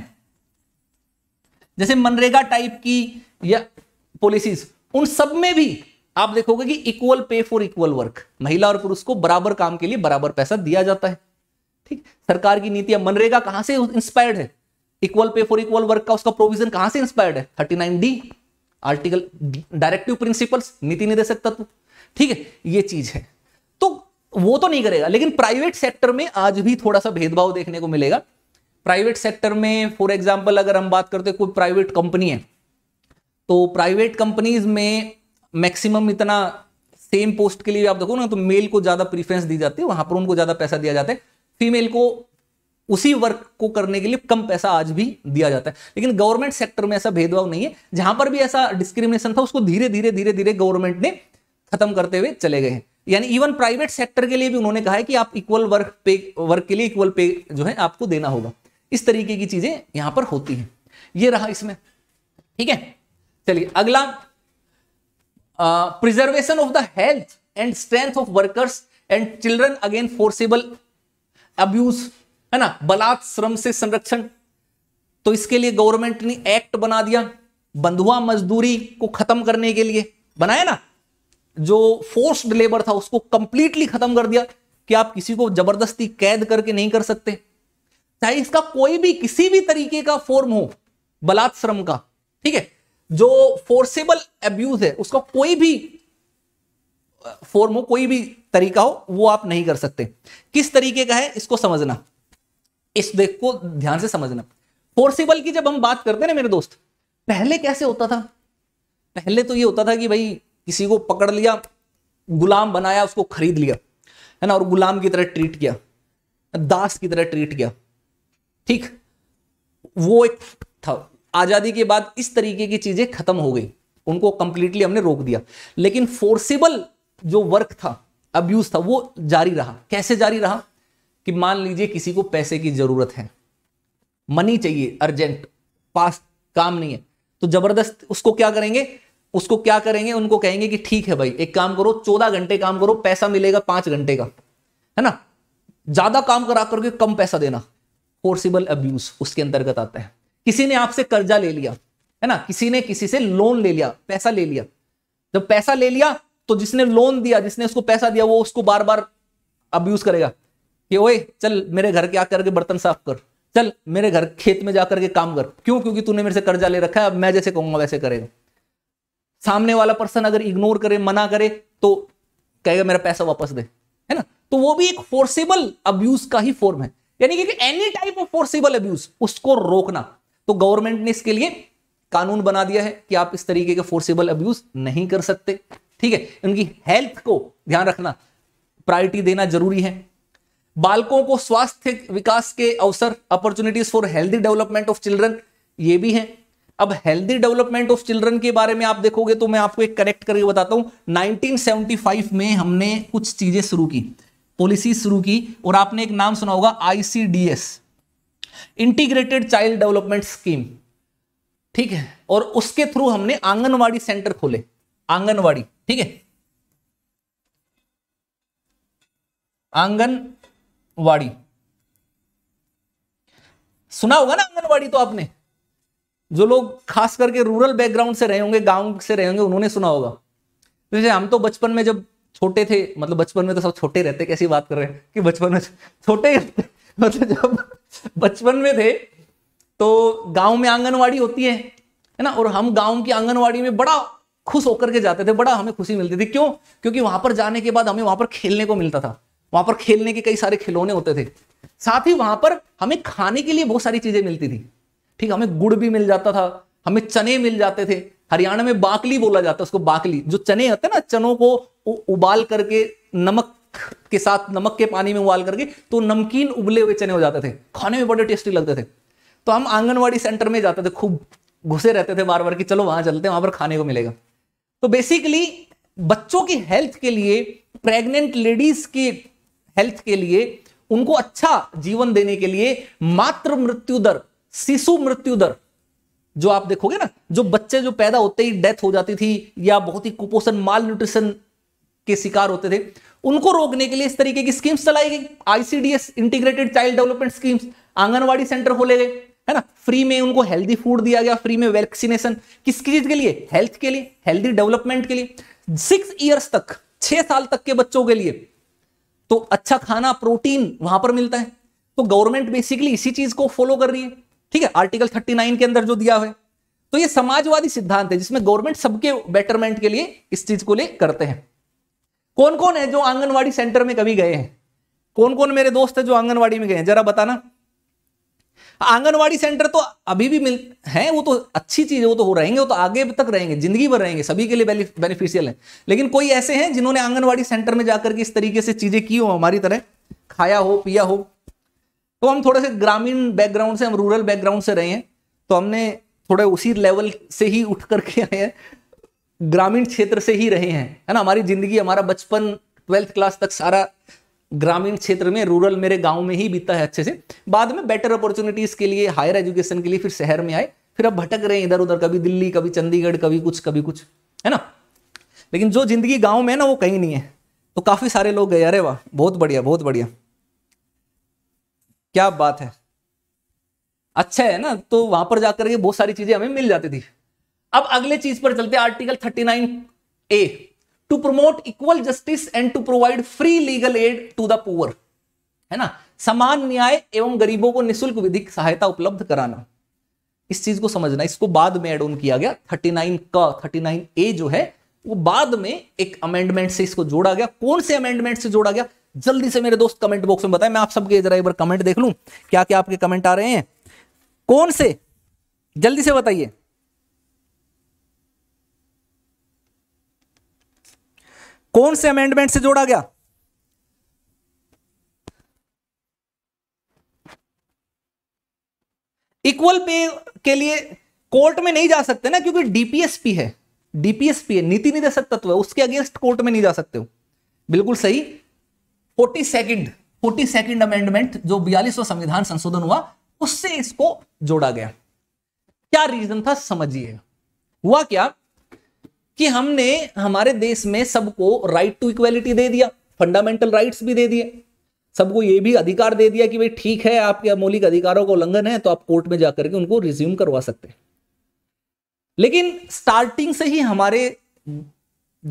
जैसे मनरेगा टाइप की या पॉलिसीज उन सब में भी आप देखोगे कि equal pay for equal work महिला और पुरुष को बराबर काम के लिए बराबर पैसा दिया जाता है ठीक सरकार की नीतियां मनरेगा कहां से इंस्पायर्ड है equal pay for equal work का उसका प्रोविजन कहां से इंस्पायर्ड है thirty nine D article directive principles नीति निदेशक तत्व ठीक है ये चीज है वो तो नहीं करेगा लेकिन प्राइवेट सेक्टर में आज भी थोड़ा सा भेदभाव देखने को मिलेगा प्राइवेट सेक्टर में फॉर एग्जाम्पल अगर हम बात करते कोई प्राइवेट कंपनी है तो प्राइवेट कंपनीज में मैक्सिमम इतना सेम पोस्ट के लिए आप देखो ना तो मेल को ज्यादा प्रीफरेंस दी जाती है वहां पर उनको ज्यादा पैसा दिया जाता है फीमेल को उसी वर्क को करने के लिए कम पैसा आज भी दिया जाता है लेकिन गवर्नमेंट सेक्टर में ऐसा भेदभाव नहीं है जहां पर भी ऐसा डिस्क्रिमिनेशन था उसको धीरे धीरे धीरे धीरे गवर्नमेंट ने खत्म करते हुए चले गए हैं यानी इवन प्राइवेट सेक्टर के लिए भी उन्होंने कहा है कि आप इक्वल वर्क पे वर्क के लिए इक्वल पे जो है आपको देना होगा इस तरीके की चीजें यहां पर होती हैं ये रहा इसमें ठीक है चलिए अगला preservation of the health and strength of workers and children against forcible abuse है ना बलात् श्रम से संरक्षण तो इसके लिए गवर्नमेंट ने एक्ट बना दिया बंधुआ मजदूरी को खत्म करने के लिए बनाया ना जो फोर्स्ड लेबर था उसको कंप्लीटली खत्म कर दिया कि आप किसी को जबरदस्ती कैद करके नहीं कर सकते चाहे इसका कोई भी किसी भी तरीके का फॉर्म हो बलात्श्रम का ठीक है जो फोर्सेबल एब्यूज है उसका कोई भी फॉर्म हो कोई भी तरीका हो वो आप नहीं कर सकते किस तरीके का है इसको समझना इस देख को ध्यान से समझना फोर्सेबल की जब हम बात करते हैं ना मेरे दोस्त पहले कैसे होता था पहले तो ये होता था कि भाई किसी को पकड़ लिया गुलाम बनाया उसको खरीद लिया है ना और गुलाम की तरह ट्रीट किया दास की तरह ट्रीट किया ठीक वो एक था आज़ादी के बाद इस तरीके की चीज़ें खत्म हो गई उनको कंप्लीटली हमने रोक दिया लेकिन फोर्सेबल जो वर्क था अब्यूज था वो जारी रहा कैसे जारी रहा कि मान लीजिए किसी को पैसे की ज़रूरत है मनी चाहिए अर्जेंट पास काम नहीं है तो ज़बरदस्त उसको क्या करेंगे उसको क्या करेंगे उनको कहेंगे कि ठीक है भाई एक काम करो चौदह घंटे काम करो पैसा मिलेगा पांच घंटे का है ना ज्यादा काम करा करके कम पैसा देना फोर्सिबल अब्यूज उसके अंतर्गत आता है किसी ने आपसे कर्जा ले लिया है ना किसी ने किसी से लोन ले लिया पैसा ले लिया जब पैसा ले लिया तो जिसने लोन दिया जिसने उसको पैसा दिया वो उसको बार बार अब्यूज करेगा कि ओए चल मेरे घर के आकर के बर्तन साफ कर चल मेरे घर खेत में जाकर के काम कर क्यों क्योंकि तूने मेरे से कर्जा ले रखा है अब मैं जैसे कहूंगा वैसे करेगा सामने वाला पर्सन अगर इग्नोर करे मना करे तो कहेगा मेरा पैसा वापस दे है ना तो वो भी एक फोर्सेबल अब्यूज का ही फॉर्म है यानी कि any type of forcible abuse उसको रोकना तो गवर्नमेंट ने इसके लिए कानून बना दिया है कि आप इस तरीके के फोर्सेबल अब्यूज नहीं कर सकते ठीक है उनकी हेल्थ को ध्यान रखना प्रायोरिटी देना जरूरी है बालकों को स्वास्थ्य विकास के अवसर opportunities for healthy development of children ये भी है अब हेल्दी डेवलपमेंट ऑफ चिल्ड्रन के बारे में आप देखोगे तो मैं आपको एक करेक्ट करके बताता हूं 1975 में हमने कुछ चीजें शुरू की पॉलिसी शुरू की और आपने एक नाम सुना होगा ICDS integrated child development scheme ठीक है और उसके थ्रू हमने आंगनवाड़ी सेंटर खोले आंगनवाड़ी ठीक है आंगनवाड़ी सुना होगा ना आंगनवाड़ी तो आपने जो लोग खास करके रूरल बैकग्राउंड से रहे होंगे गांव से रहे होंगे उन्होंने सुना होगा जैसे हम तो बचपन में जब छोटे थे मतलब बचपन में तो सब छोटे रहते कैसी बात कर रहे हैं कि बचपन में छोटे [laughs] मतलब जब बचपन में थे तो गांव में आंगनवाड़ी होती है है ना और हम गांव की आंगनवाड़ी में बड़ा खुश होकर के जाते थे बड़ा हमें खुशी मिलती थी क्यों क्योंकि वहां पर जाने के बाद हमें वहां पर खेलने को मिलता था वहां पर खेलने के कई सारे खिलौने होते थे साथ ही वहां पर हमें खाने के लिए बहुत सारी चीजें मिलती थी ठीक है हमें गुड़ भी मिल जाता था हमें चने मिल जाते थे हरियाणा में बाकली बोला जाता है उसको बाकली जो चने होते हैं ना चनों को उबाल करके नमक के साथ नमक के पानी में उबाल करके तो नमकीन उबले हुए चने हो जाते थे खाने में बड़े टेस्टी लगते थे तो हम आंगनवाड़ी सेंटर में जाते थे खूब घुसे रहते थे बार बार कि चलो वहां चलते हैं वहां पर खाने को मिलेगा तो बेसिकली बच्चों की हेल्थ के लिए प्रेग्नेंट लेडीज की हेल्थ के लिए उनको अच्छा जीवन देने के लिए मात्र मृत्यु दर शिशु मृत्यु दर जो आप देखोगे ना जो बच्चे जो पैदा होते ही डेथ हो जाती थी या बहुत ही कुपोषण माल न्यूट्रिशन के शिकार होते थे उनको रोकने के लिए इस तरीके की स्कीम्स चलाई गई ICDS integrated child development schemes anganwadi centre खोले गए है ना फ्री में उनको हेल्दी फूड दिया गया फ्री में वैक्सीनेशन किस चीज के लिए हेल्थ के लिए हेल्दी डेवलपमेंट के लिए सिक्स ईयर्स तक छह साल तक के बच्चों के लिए तो अच्छा खाना प्रोटीन वहां पर मिलता है तो गवर्नमेंट बेसिकली इसी चीज को फॉलो कर रही है ठीक है आर्टिकल 39 के अंदर जो दिया है तो ये समाजवादी सिद्धांत है जिसमें गवर्नमेंट सबके बेटरमेंट के लिए इस चीज को ले करते हैं कौन कौन है जो आंगनवाड़ी सेंटर में कभी गए हैं कौन कौन मेरे दोस्त है जो आंगनवाड़ी में गए हैं जरा बताना आंगनवाड़ी सेंटर तो अभी भी मिल है वो तो अच्छी चीज है वो तो हो रहेंगे वो तो आगे तक रहेंगे जिंदगी भर रहेंगे सभी के लिए बेनिफिशियल है लेकिन कोई ऐसे हैं जिन्होंने आंगनवाड़ी सेंटर में जाकर के इस तरीके से चीजें की हो हमारी तरह खाया हो पिया हो तो हम थोड़े से ग्रामीण बैकग्राउंड से हम रूरल बैकग्राउंड से रहे हैं तो हमने थोड़े उसी लेवल से ही उठ करके आए हैं ग्रामीण क्षेत्र से ही रहे हैं है ना हमारी जिंदगी हमारा बचपन ट्वेल्थ क्लास तक सारा ग्रामीण क्षेत्र में रूरल मेरे गांव में ही बीता है अच्छे से बाद में बेटर अपॉर्चुनिटीज के लिए हायर एजुकेशन के लिए फिर शहर में आए फिर अब भटक रहे हैं इधर उधर कभी दिल्ली कभी चंडीगढ़ कभी कुछ कभी कुछ है ना लेकिन जो जिंदगी गाँव में है ना वो कहीं नहीं है तो काफ़ी सारे लोग गए अरे वाह बहुत बढ़िया बहुत बढ़िया क्या बात है अच्छा है ना तो वहां पर जाकर के बहुत सारी चीजें हमें मिल जाती थी अब अगले चीज पर चलते article thirty nine A to promote equal justice and to provide free legal aid to the poor है ना समान न्याय एवं गरीबों को निःशुल्क विधिक सहायता उपलब्ध कराना इस चीज को समझना इसको बाद में एड ऑन किया गया 39 का 39 ए जो है वो बाद में एक अमेंडमेंट से इसको जोड़ा गया कौन से अमेंडमेंट से जोड़ा गया जल्दी से मेरे दोस्त कमेंट बॉक्स में बताएं मैं आप सबके जरा एक बार कमेंट देख लूं क्या क्या आपके कमेंट आ रहे हैं कौन से जल्दी से बताइए कौन से अमेंडमेंट से जोड़ा गया इक्वल पे के लिए कोर्ट में नहीं जा सकते ना क्योंकि डीपीएसपी है डीपीएसपी है नीति निदेशक तत्व है उसके अगेंस्ट कोर्ट में नहीं जा सकते हो बिल्कुल सही forty second forty second amendment जो बयालीसवा संविधान संशोधन हुआ उससे इसको जोड़ा गया क्या रीजन था समझिए हुआ क्या कि हमने हमारे देश में सबको राइट टू इक्वेलिटी दे दिया फंडामेंटल राइट्स भी दे दिए सबको ये भी अधिकार दे दिया कि भाई ठीक है आपके मौलिक अधिकारों का उल्लंघन है तो आप कोर्ट में जाकर के उनको रिज्यूम करवा सकते हैं लेकिन स्टार्टिंग से ही हमारे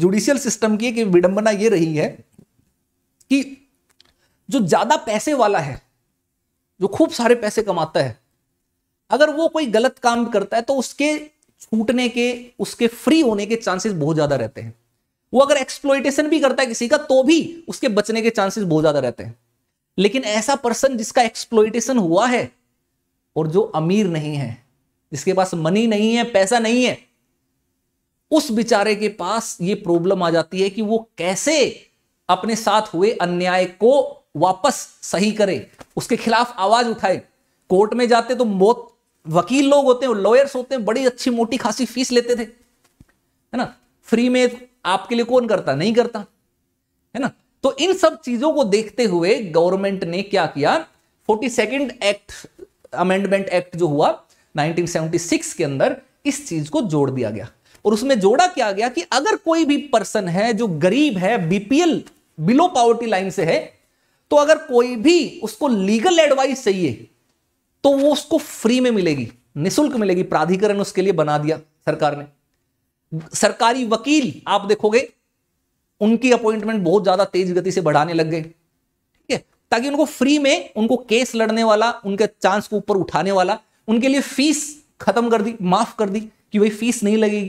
जुडिशियल सिस्टम की एक विडंबना ये रही है कि जो ज्यादा पैसे वाला है जो खूब सारे पैसे कमाता है अगर वो कोई गलत काम करता है तो उसके छूटने के उसके फ्री होने के चांसेस बहुत ज्यादा रहते हैं वो अगर एक्सप्लोइटेशन भी करता है किसी का तो भी उसके बचने के चांसेस बहुत ज्यादा रहते हैं लेकिन ऐसा पर्सन जिसका एक्सप्लोइटेशन हुआ है और जो अमीर नहीं है जिसके पास मनी नहीं है पैसा नहीं है उस बेचारे के पास ये प्रॉब्लम आ जाती है कि वो कैसे अपने साथ हुए अन्याय को वापस सही करे उसके खिलाफ आवाज उठाए कोर्ट में जाते तो मौत वकील लोग होते हैं लॉयर्स होते हैं बड़ी अच्छी मोटी खासी फीस लेते थे है ना फ्री में आपके लिए कौन करता नहीं करता है ना तो इन सब चीजों को देखते हुए गवर्नमेंट ने क्या किया forty second act amendment act जो हुआ 1976 के अंदर इस चीज को जोड़ दिया गया और उसमें जोड़ा क्या गया कि अगर कोई भी पर्सन है जो गरीब है बीपीएल बिलो पावर्टी लाइन से है तो अगर कोई भी उसको लीगल एडवाइस चाहिए तो वो उसको फ्री में मिलेगी निशुल्क मिलेगी प्राधिकरण उसके लिए बना दिया सरकार ने सरकारी वकील आप देखोगे उनकी अपॉइंटमेंट बहुत ज्यादा तेज गति से बढ़ाने लग गए ठीक है ताकि उनको फ्री में उनको केस लड़ने वाला उनके चांस को ऊपर उठाने वाला उनके लिए फीस खत्म कर दी माफ कर दी कि भाई फीस नहीं लगेगी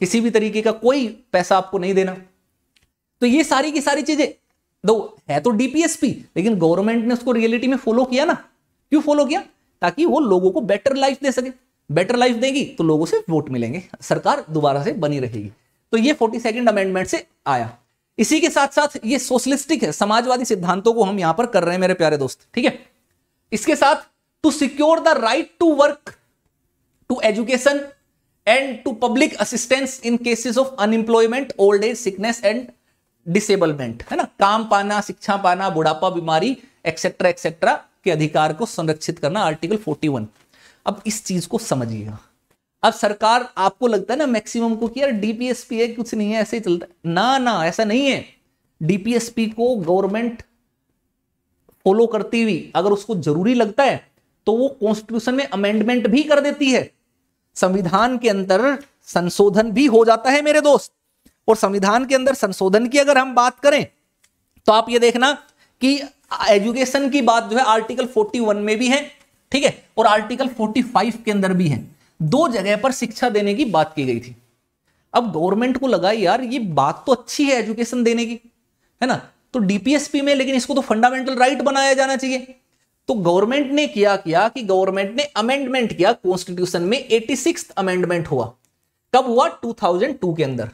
किसी भी तरीके का कोई पैसा आपको नहीं देना तो ये सारी की सारी चीजें दो है तो डीपीएसपी लेकिन गवर्नमेंट ने उसको रियलिटी में फॉलो किया ना क्यों फॉलो किया ताकि वो लोगों को बेटर लाइफ दे सके बेटर लाइफ देगी तो लोगों से वोट मिलेंगे सरकार दोबारा से बनी रहेगी तो ये फोर्टी सेकेंड अमेंडमेंट से आया इसी के साथ साथ ये सोशलिस्टिक है समाजवादी सिद्धांतों को हम यहां पर कर रहे हैं मेरे प्यारे दोस्त ठीक है इसके साथ to secure the right to work to education and to public assistance in cases of unemployment old age sickness and disablement है ना काम पाना शिक्षा पाना बुढ़ापा बीमारी एक्सेट्रा एक्सेट्रा के अधिकार को संरक्षित करना आर्टिकल 41 अब इस चीज को समझिएगा अब सरकार आपको लगता है ना मैक्सिमम को कि यार डीपीएसपी है कुछ नहीं है ऐसे ही चलता है ना ना ऐसा नहीं है डीपीएसपी को गवर्नमेंट फॉलो करती हुई अगर उसको जरूरी लगता है तो वो कॉन्स्टिट्यूशन में अमेंडमेंट भी कर देती है संविधान के अंदर संशोधन भी हो जाता है मेरे दोस्त और संविधान के अंदर संशोधन की अगर हम बात करें तो आप ये देखना कि एजुकेशन की बात जो है आर्टिकल 41 में भी है ठीक है और आर्टिकल 45 के अंदर भी है दो जगह पर शिक्षा देने की बात की गई थी अब गवर्नमेंट को लगा यार ये बात तो अच्छी है एजुकेशन देने की है ना तो डीपीएसपी में लेकिन इसको तो फंडामेंटल राइट बनाया जाना चाहिए तो गवर्नमेंट ने क्या किया कि गवर्नमेंट ने अमेंडमेंट किया कॉन्स्टिट्यूशन में एटी अमेंडमेंट हुआ कब हुआ 2002 के अंदर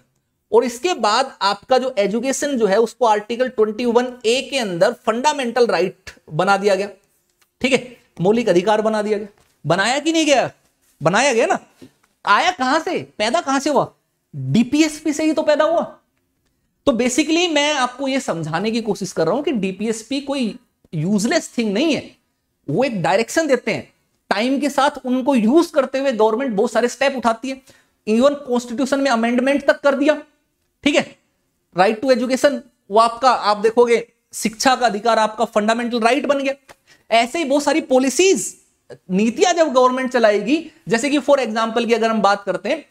और इसके बाद आपका जो एजुकेशन जो है उसको आर्टिकल 21 ए के अंदर फंडामेंटल राइट बना दिया गया ठीक है मौलिक अधिकार बना दिया गया बनाया कि नहीं गया बनाया गया ना आया कहां से पैदा कहां से हुआ डीपीएसपी से ही तो पैदा हुआ तो बेसिकली मैं आपको यह समझाने की कोशिश कर रहा हूं कि डीपीएसपी कोई यूजलेस थिंग नहीं है वो एक डायरेक्शन देते हैं टाइम के साथ उनको यूज करते हुए गवर्नमेंट बहुत सारे स्टेप उठाती है इवन कॉन्स्टिट्यूशन में अमेंडमेंट तक कर दिया ठीक है राइट टू एजुकेशन वो आपका आप देखोगे शिक्षा का अधिकार आपका फंडामेंटल राइट right बन गया ऐसे ही बहुत सारी पॉलिसीज नीतियां जब गवर्नमेंट चलाएगी जैसे कि फॉर एग्जाम्पल की अगर हम बात करते हैं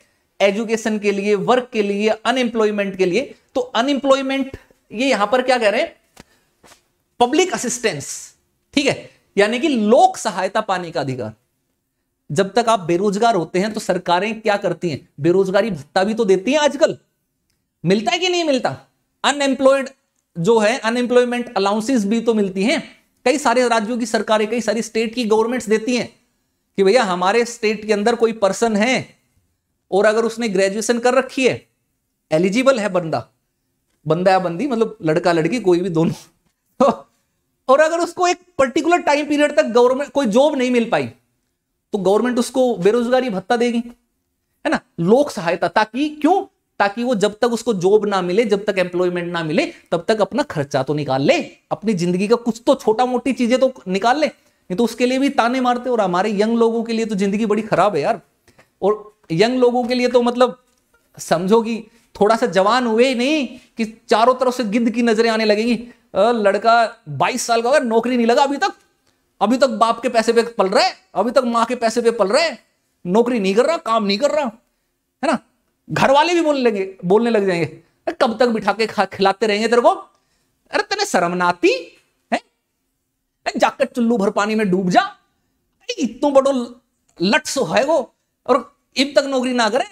एजुकेशन के लिए वर्क के लिए अनएम्प्लॉयमेंट के लिए तो अनएम्प्लॉयमेंट ये यहां पर क्या कह रहे हैं पब्लिक असिस्टेंस ठीक है यानी कि लोक सहायता पाने का अधिकार जब तक आप बेरोजगार होते हैं तो सरकारें क्या करती हैं बेरोजगारी भत्ता भी तो देती हैं आजकल मिलता है कि नहीं मिलता अनएम्प्लॉयड जो है अनएम्प्लॉयमेंट अलाउंसेस भी तो मिलती हैं कई सारे राज्यों की सरकारें कई सारी स्टेट की गवर्नमेंट्स देती हैं कि भैया हमारे स्टेट के अंदर कोई पर्सन है और अगर उसने ग्रेजुएशन कर रखी है एलिजिबल है बंदा बंदा या बंदी मतलब लड़का लड़की कोई भी दोनों [laughs] और अगर उसको एक पर्टिकुलर टाइम पीरियड तक गवर्नमेंट कोई जॉब नहीं मिल पाई तो गवर्नमेंट उसको बेरोजगारी भत्ता देगी है ना लोक सहायता ताकि क्यों ताकि वो जब तक उसको जॉब ना मिले जब तक एम्प्लॉयमेंट ना मिले तब तक अपना खर्चा तो निकाल ले अपनी जिंदगी का कुछ तो छोटा मोटी चीजें तो निकाल ले नहीं तो उसके लिए भी ताने मारते और हमारे यंग लोगों के लिए तो जिंदगी बड़ी खराब है यार और यंग लोगों के लिए तो मतलब समझो कि थोड़ा सा जवान हुए ही नहीं कि चारों तरफ से गिद्ध की नजरें आने लगेंगी लड़का 22 साल का अगर नौकरी नहीं लगा अभी तक अभी तक बाप के पैसे पे पल रहा है अभी तक माँ के पैसे पे पल रहा है नौकरी नहीं कर रहा काम नहीं कर रहा है ना घर वाले भी बोलने लगे बोलने लग जाएंगे कब तक बिठा के खिलाते रहेंगे तेरे को अरे तेने शर्मनाती है जाकर चुल्लू भर पानी में डूब जा इतनो बड़ो लट सो तो है वो और इब तक नौकरी ना करे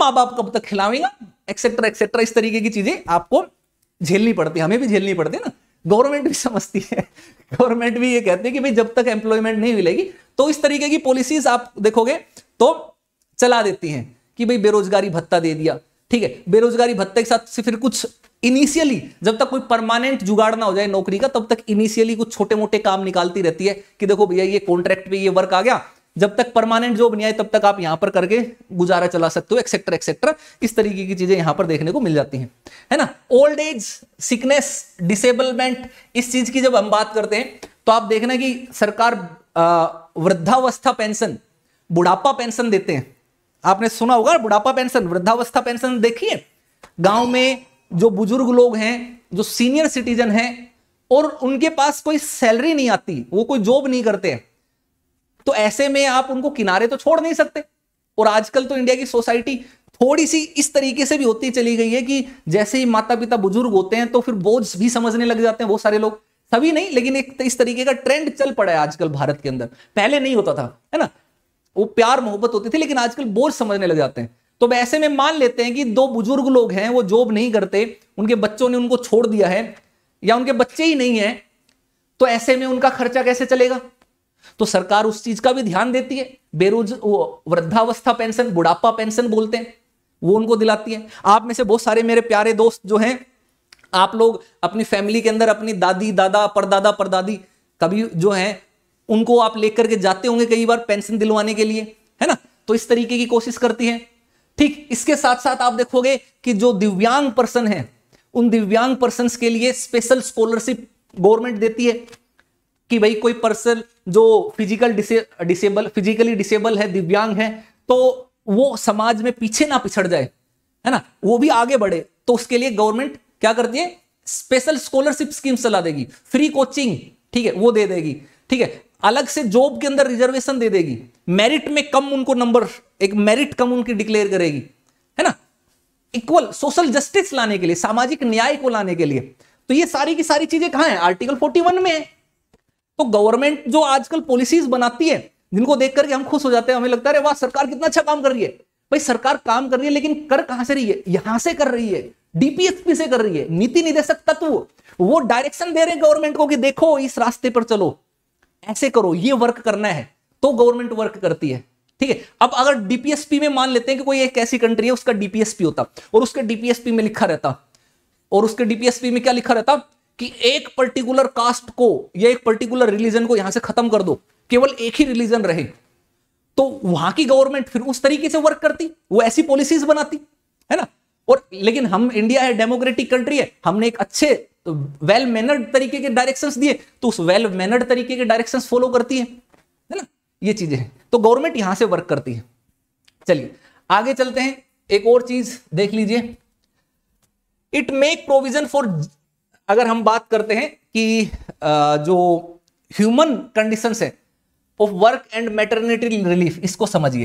माँ बाप कब तक खिलावेगा एक्सेट्रा एक्सेट्रा इस तरीके की चीजें आपको झेलनी पड़ती है हमें भी झेलनी पड़ती है ना गवर्नमेंट भी समझती है गवर्नमेंट भी ये कहती है कि भाई जब तक एम्प्लॉयमेंट नहीं मिलेगी तो इस तरीके की पॉलिसीज आप देखोगे तो चला देती हैं कि भाई बेरोजगारी भत्ता दे दिया ठीक है बेरोजगारी भत्ते के साथ से फिर कुछ इनिशियली जब तक कोई परमानेंट जुगाड़ ना हो जाए नौकरी का तब तक इनिशियली कुछ छोटे मोटे काम निकालती रहती है कि देखो भैया ये कॉन्ट्रैक्ट पे ये वर्क आ गया जब तक परमानेंट जॉब नहीं आए तब तक आप यहां पर करके गुजारा चला सकते हो एक्सेट्रा एक्सेट्रा इस तरीके की चीजें यहां पर देखने को मिल जाती हैं है ना ओल्ड एज सिकनेस डिसेबलमेंट इस चीज की जब हम बात करते हैं तो आप देखना कि सरकार वृद्धावस्था पेंशन बुढ़ापा पेंशन देते हैं आपने सुना होगा बुढ़ापा पेंशन वृद्धावस्था पेंशन देखिए गांव में जो बुजुर्ग लोग हैं जो सीनियर सिटीजन हैं और उनके पास कोई सैलरी नहीं आती वो कोई जॉब नहीं करते हैं तो ऐसे में आप उनको किनारे तो छोड़ नहीं सकते और आजकल तो इंडिया की सोसाइटी थोड़ी सी इस तरीके से भी होती चली गई है कि जैसे ही माता पिता बुजुर्ग होते हैं तो फिर बोझ भी समझने लग जाते हैं बहुत सारे लोग सभी नहीं लेकिन एक इस तरीके का ट्रेंड चल पड़ा है आजकल भारत के अंदर पहले नहीं होता था है ना वो प्यार मोहब्बत होती थी लेकिन आजकल बोझ समझने लग जाते हैं तो ऐसे में मान लेते हैं कि दो बुजुर्ग लोग हैं वो जॉब नहीं करते उनके बच्चों ने उनको छोड़ दिया है या उनके बच्चे ही नहीं है तो ऐसे में उनका खर्चा कैसे चलेगा तो सरकार उस चीज का भी ध्यान देती है बेरोज वृद्धावस्था पेंशन बुढ़ापा पेंशन बोलते हैं वो उनको दिलाती है आप में से बहुत सारे मेरे प्यारे दोस्त जो हैं आप लोग अपनी फैमिली के अंदर अपनी दादी दादा परदादा परदादी कभी जो है उनको आप लेकर के जाते होंगे कई बार पेंशन दिलवाने के लिए है ना तो इस तरीके की कोशिश करती है ठीक इसके साथ साथ आप देखोगे कि जो दिव्यांग पर्सन है उन दिव्यांग पर्सन के लिए स्पेशल स्कॉलरशिप गवर्नमेंट देती है कि भाई कोई पर्सन जो फिजिकल डिसे, डिसेबल फिजिकली डिसेबल है दिव्यांग है तो वो समाज में पीछे ना पिछड़ जाए है ना वो भी आगे बढ़े तो उसके लिए गवर्नमेंट क्या करती है स्पेशल स्कॉलरशिप स्कीम चला देगी फ्री कोचिंग ठीक है वो दे देगी ठीक है अलग से जॉब के अंदर रिजर्वेशन दे देगी मेरिट में कम उनको नंबर एक मेरिट कम उनकी डिक्लेयर करेगी है ना इक्वल सोशल जस्टिस लाने के लिए सामाजिक न्याय को लाने के लिए तो ये सारी की सारी चीजें कहां है आर्टिकल 41 में है तो गवर्नमेंट जो आजकल पॉलिसीज बनाती है जिनको देख करके हम खुश हो जाते हैं हमें लगता है वाह सरकार कितना अच्छा काम कर रही है भाई सरकार काम कर रही है लेकिन कर कहां से रही है यहां से कर रही है डीपीएसपी से कर रही है नीति निदेशक तत्व वो डायरेक्शन दे रहे हैं गवर्नमेंट को कि देखो इस रास्ते पर चलो ऐसे करो ये वर्क करना है तो गवर्नमेंट वर्क करती है ठीक है अब अगर डीपीएसपी में मान लेते हैं कि कोई एक ऐसी कंट्री है उसका डीपीएसपी होता और उसके डीपीएसपी में लिखा रहता और उसके डीपीएसपी में क्या लिखा रहता कि एक पर्टिकुलर कास्ट को या एक पर्टिकुलर रिलीजन को यहां से खत्म कर दो केवल एक ही रिलीजन रहे तो वहां की गवर्नमेंट फिर उस तरीके से वर्क करती वो ऐसी पॉलिसीज बनाती है ना और लेकिन हम इंडिया है डेमोक्रेटिक कंट्री है हमने एक अच्छे तो वेल मैनर्ड तरीके के डायरेक्शंस दिए तो उस वेल मैनर्ड तरीके के डायरेक्शंस फॉलो करती है है ना ये चीजें हैं तो गवर्नमेंट यहां से वर्क करती है चलिए आगे चलते हैं एक और चीज देख लीजिए इट मेक प्रोविजन फॉर अगर हम बात करते हैं कि जो ह्यूमन कंडीशन है of work and maternity relief इसको समझिए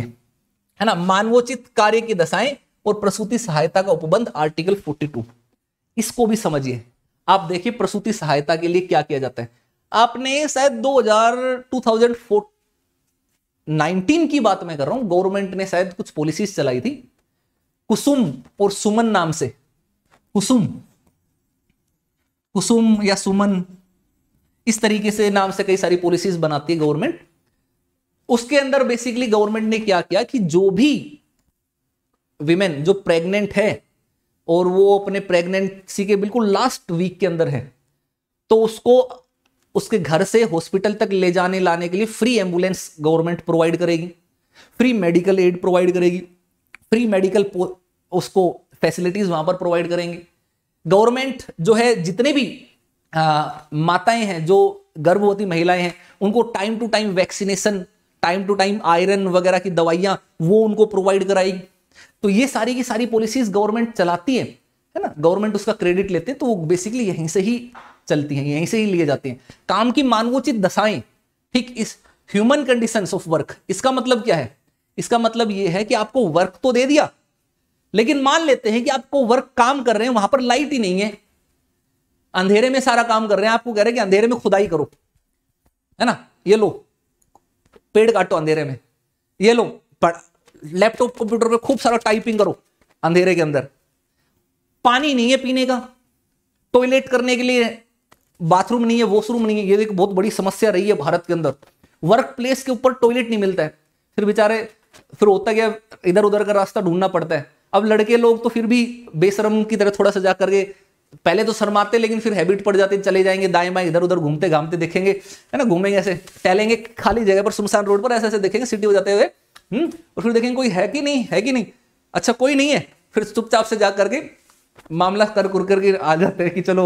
है ना मानवोचित कार्य की दशाएं और प्रसूति सहायता का उपबंध आर्टिकल 42 इसको भी समझिए आप देखिए प्रसूति सहायता के लिए क्या किया जाता है आपने शायद 2000 2019 की बात मैं कर रहा हूं गवर्नमेंट ने शायद कुछ पॉलिसीज चलाई थी कुसुम और सुमन नाम से कुसुम कुसुम या सुमन इस तरीके से नाम से कई सारी पॉलिसीज बनाती है गवर्नमेंट उसके अंदर बेसिकली गवर्नमेंट ने क्या किया कि जो भी विमेन जो प्रेग्नेंट है और वो अपने प्रेगनेंसी के बिल्कुल लास्ट वीक के अंदर है तो उसको उसके घर से हॉस्पिटल तक ले जाने लाने के लिए फ्री एम्बुलेंस गवर्नमेंट प्रोवाइड करेगी फ्री मेडिकल एड प्रोवाइड करेगी फ्री मेडिकल उसको फैसिलिटीज वहां पर प्रोवाइड करेंगे गवर्नमेंट जो है जितने भी आ, माताएं हैं जो गर्भवती महिलाएं हैं उनको time to time vaccination time to time iron वगैरह की दवाइयाँ वो उनको प्रोवाइड कराएगी तो ये सारी की सारी पॉलिसीज गवर्नमेंट चलाती है है ना गवर्नमेंट उसका क्रेडिट लेते हैं तो वो बेसिकली यहीं से ही चलती हैं यहीं से ही लिए जाते हैं काम की मानवोचित दशाएं ठीक इस ह्यूमन कंडीशन ऑफ वर्क इसका मतलब क्या है इसका मतलब ये है कि आपको वर्क तो दे दिया लेकिन मान लेते हैं कि आपको वर्क काम कर रहे हैं वहां पर लाइट ही नहीं है अंधेरे में सारा काम कर रहे हैं आपको कह रहे हैं कि अंधेरे में खुदाई करो है ना ये लो पेड़ काटो अंधेरे में ये लो पढ़ लैपटॉप कंप्यूटर पे खूब सारा टाइपिंग करो अंधेरे के अंदर पानी नहीं है पीने का टॉयलेट करने के लिए बाथरूम नहीं है वॉशरूम नहीं है ये एक बहुत बड़ी समस्या रही है भारत के अंदर वर्क प्लेस के ऊपर टॉयलेट नहीं मिलता है फिर बेचारे फिर होता क्या इधर उधर का रास्ता ढूंढना पड़ता है अब लड़के लोग तो फिर भी बेशरम की तरह थोड़ा सा जाकर करके पहले तो शर्माते लेकिन फिर हैबिट पड़ जाते चले जाएंगे दाएं बाएं इधर उधर घूमते घामते देखेंगे है ना घूमेंगे ऐसे टहलेंगे खाली जगह पर सुनसान रोड पर ऐसे ऐसे देखेंगे सिटी हो जाते हुए हम्म और फिर देखेंगे कोई है कि नहीं है कि नहीं अच्छा कोई नहीं है फिर चुपचाप से जा करके मामला कर कुर करके आ जाते हैं कि चलो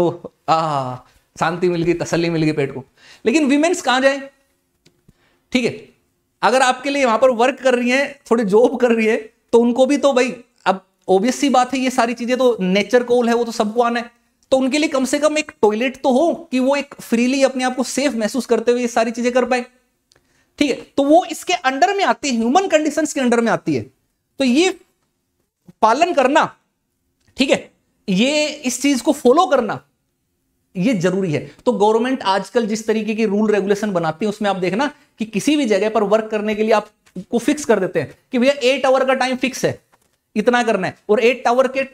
आ शांति मिल गई तसली मिल गई पेट को लेकिन वीमेंस कहाँ जाए ठीक है अगर आपके लिए वहां पर वर्क कर रही हैं थोड़ी जॉब कर रही है तो उनको भी तो भाई अब ओबियस सी बात है ये सारी चीजें तो नेचर कोल है वो तो सबको आना है तो उनके लिए कम से कम एक टॉयलेट तो हो कि वो एक फ्रीली अपने आप को सेफ महसूस करते हुए ये सारी चीजें कर पाए ठीक है तो वो इसके अंडर में आती है ह्यूमन कंडीशन के अंडर में आती है तो ये पालन करना ठीक है ये इस चीज को फॉलो करना ये जरूरी है तो गवर्नमेंट आजकल जिस तरीके की रूल रेगुलेशन बनाती है उसमें आप देखना कि किसी भी जगह पर वर्क करने के लिए आप को फिक्स कर देते हैं कि भैया एट आवर का टाइम फिक्स है इतना करना है और एट आवर के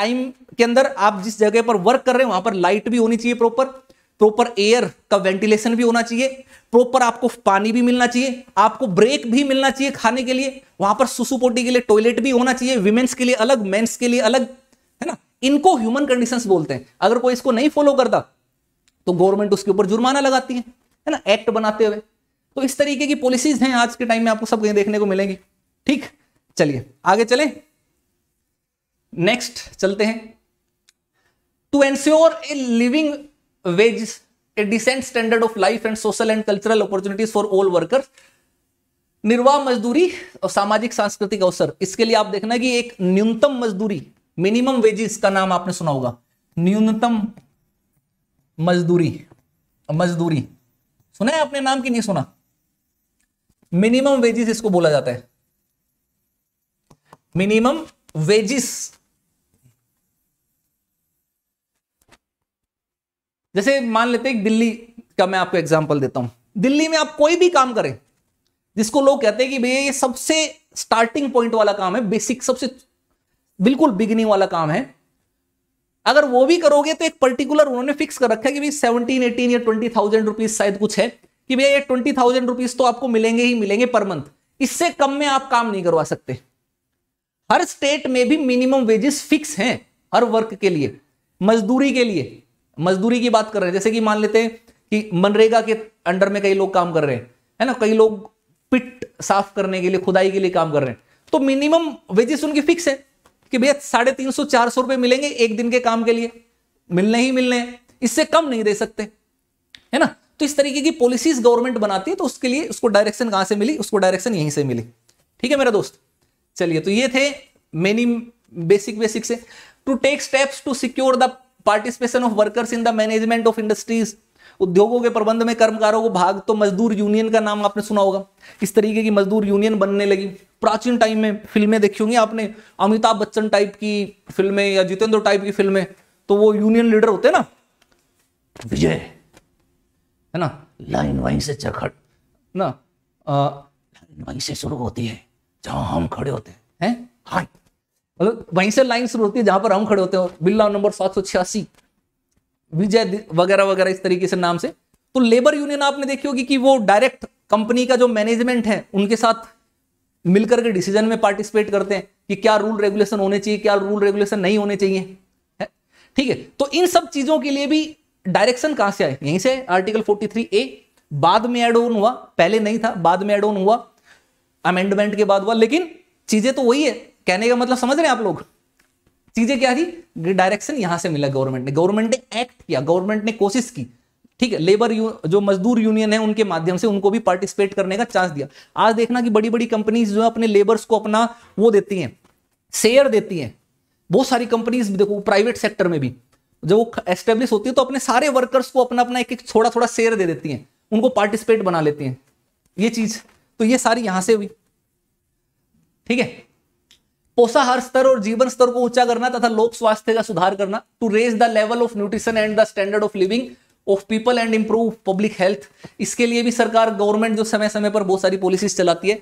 टाइम के अंदर आप जिस जगह पर वर्क कर रहे हैं वहां पर लाइट भी होनी चाहिए प्रॉपर प्रॉपर एयर का वेंटिलेशन भी होना चाहिए प्रॉपर आपको पानी भी मिलना चाहिए आपको ब्रेक भी मिलना चाहिए खाने के लिए वहां पर सुसुपोटी के लिए टॉयलेट भी होना चाहिए विमेन्स के लिए अलग मेन्स के लिए अलग है ना इनको ह्यूमन कंडीशंस बोलते हैं अगर कोई इसको नहीं फॉलो करता तो गवर्नमेंट उसके ऊपर जुर्माना लगाती है है ना एक्ट बनाते हुए तो इस तरीके की पॉलिसीज हैं आज के टाइम में आपको सब कहीं देखने को मिलेंगी ठीक चलिए आगे चले नेक्स्ट चलते हैं to ensure a living wages, a decent standard of life and social and cultural opportunities for all workers. निर्वाह मजदूरी और सामाजिक सांस्कृतिक अवसर इसके लिए आप देखना कि एक न्यूनतम मजदूरी मिनिमम वेजेस का नाम आपने सुना होगा न्यूनतम मजदूरी मजदूरी सुना है आपने नाम की नहीं सुना मिनिमम वेजिस इसको बोला जाता है मिनिमम वेजिस जैसे मान लेते हैं दिल्ली का मैं आपको एग्जाम्पल देता हूं दिल्ली में आप कोई भी काम करें जिसको लोग कहते हैं कि भैया ये सबसे स्टार्टिंग पॉइंट वाला काम है बेसिक सबसे बिल्कुल बिगनिंग वाला काम है अगर वो भी करोगे तो एक पर्टिकुलर उन्होंने फिक्स कर रखा है कि भाई सेवनटीन एटीन या ट्वेंटी थाउजेंड रुपीज शायद कुछ है कि भैया ये ट्वेंटी थाउजेंड रुपीज तो आपको मिलेंगे ही मिलेंगे पर मंथ इससे कम में आप काम नहीं करवा सकते हर स्टेट में भी मिनिमम वेजेस फिक्स हैं हर वर्क के लिए मजदूरी के लिए मजदूरी की बात कर रहे हैं जैसे कि मान लेते हैं कि मनरेगा के अंडर में कई लोग काम कर रहे हैं है ना कई लोग पिट साफ करने के लिए खुदाई के लिए काम कर रहे हैं तो मिनिमम वेजेस उनकी फिक्स है कि भैया साढ़े तीन सौ चार सौ रुपए मिलेंगे एक दिन के काम के लिए मिलने ही मिलने हैं इससे कम नहीं दे सकते है ना तो इस तरीके की पॉलिसीज गवर्नमेंट बनाती है तो उसके लिए उसको डायरेक्शन कहां से मिली उसको डायरेक्शन यहीं से मिली ठीक है मेरा दोस्त चलिए तो ये थे मेनी बेसिक बेसिक से to take steps to secure the participation of workers in the management of industries उद्योगों के प्रबंध में कर्मकारों को भाग तो मजदूर यूनियन का नाम आपने सुना होगा किस तरीके की मजदूर यूनियन बनने लगी प्राचीन टाइम में फिल्में देखी होंगी आपने अमिताभ बच्चन टाइप की फिल्में या जितेंद्र टाइप की फिल्में तो वो यूनियन लीडर होते ना विजय है ना लाइन वाइन से चखट ना आ, लाइन वहीं से शुरू होती है जहां हम खड़े होते हैं है? हाँ। मतलब वहीं से लाइन शुरू होती है जहां पर हम खड़े होते हो बिल्ला नंबर सात सौ छियासी विजय वगैरह वगैरह इस तरीके से नाम से तो लेबर यूनियन आपने देखी होगी कि वो डायरेक्ट कंपनी का जो मैनेजमेंट है उनके साथ मिलकर के डिसीजन में पार्टिसिपेट करते हैं कि क्या रूल रेगुलेशन होने चाहिए क्या रूल रेगुलेशन नहीं होने चाहिए ठीक है तो इन सब चीजों के लिए भी डायरेक्शन कहां से आए यहीं से आर्टिकल 43 ए बाद में एड ऑन हुआ पहले नहीं था बाद में एड ऑन हुआ अमेंडमेंट के बाद हुआ लेकिन चीजें तो वही है कहने का मतलब समझ रहे हैं आप लोग चीजें क्या थी डायरेक्शन यहां से मिला गवर्नमेंट ने गवर्नमेंट ने एक्ट किया गवर्नमेंट ने कोशिश की ठीक है लेबर यू, जो मजदूर यूनियन है उनके माध्यम से उनको भी पार्टिसिपेट करने का चांस दिया आज देखना कि बड़ी बड़ी कंपनीज जो है अपने लेबर्स को अपना वो देती हैं शेयर देती हैं बहुत सारी कंपनीज देखो प्राइवेट सेक्टर में भी जब वो एस्टेब्लिश होती है तो अपने सारे वर्कर्स को अपना अपना एक एक थोड़ा थोड़ा शेयर दे देती हैं उनको पार्टिसिपेट बना लेती हैं ये चीज तो ये सारी यहां से हुई ठीक है पोषाहार स्तर और जीवन स्तर को ऊंचा करना तथा लोक स्वास्थ्य का सुधार करना to raise the level of nutrition and the standard of living of people and improve public health इसके लिए भी सरकार गवर्नमेंट जो समय समय पर बहुत सारी पॉलिसीज चलाती है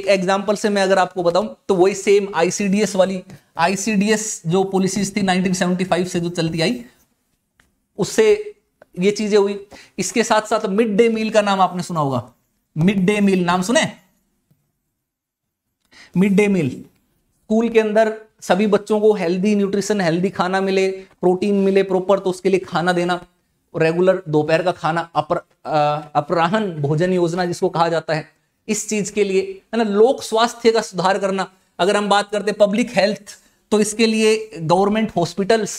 एक एग्जाम्पल से मैं अगर आपको बताऊं तो वही सेम आईसीडीएस वाली आईसीडीएस जो पॉलिसीज थी 1975 से जो चलती आई उससे ये चीजें हुई इसके साथ साथ मिड डे मील का नाम आपने सुना होगा मिड डे मील नाम सुने मिड डे मील स्कूल के अंदर सभी बच्चों को हेल्दी न्यूट्रिशन हेल्दी खाना मिले प्रोटीन मिले प्रॉपर तो उसके लिए खाना देना रेगुलर दोपहर का खाना अपर अपराहन भोजन योजना जिसको कहा जाता है इस चीज के लिए है ना लोक स्वास्थ्य का सुधार करना अगर हम बात करते पब्लिक हेल्थ तो इसके लिए गवर्नमेंट हॉस्पिटल्स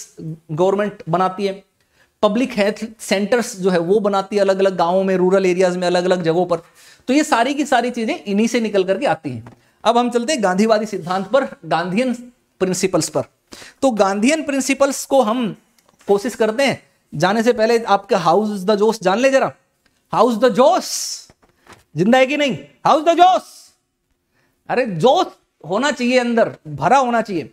गवर्नमेंट बनाती है पब्लिक हेल्थ सेंटर्स जो है वो बनाती है अलग अलग गाँवों में रूरल एरियाज में अलग अलग जगहों पर तो ये सारी की सारी चीजें इन्हीं से निकल करके आती हैं अब हम चलते हैं गांधीवादी सिद्धांत पर गांधीयन प्रिंसिपल्स पर तो गांधीयन प्रिंसिपल्स को हम कोशिश करते हैं जाने से पहले आपका हाउस द जोश जान ले जरा हाउस द जोश जिंदा है कि नहीं हाउस द जोश अरे जोश होना चाहिए अंदर भरा होना चाहिए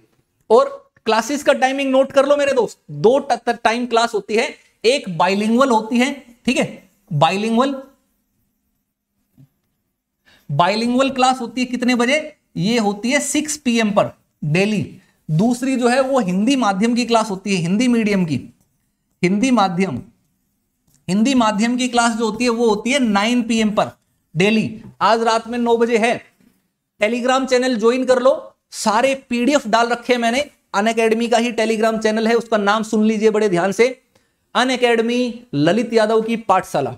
और क्लासेस का टाइमिंग नोट कर लो मेरे दोस्त दो टाइम क्लास होती है एक बाइलिंगल होती है ठीक है बाइलिंगल बाइलिंगुअल क्लास होती है कितने बजे ये होती है सिक्स पी पर डेली दूसरी जो है वो हिंदी माध्यम की क्लास होती है हिंदी मीडियम की हिंदी माध्यम हिंदी माध्यम की क्लास जो होती है वो होती है नाइन पीएम पर डेली आज रात में नौ बजे है टेलीग्राम चैनल ज्वाइन कर लो सारे पीडीएफ डाल रखे हैं मैंने अन अकेडमी का ही टेलीग्राम चैनल है उसका नाम सुन लीजिए बड़े ध्यान से अन अकेडमी ललित यादव की पाठशाला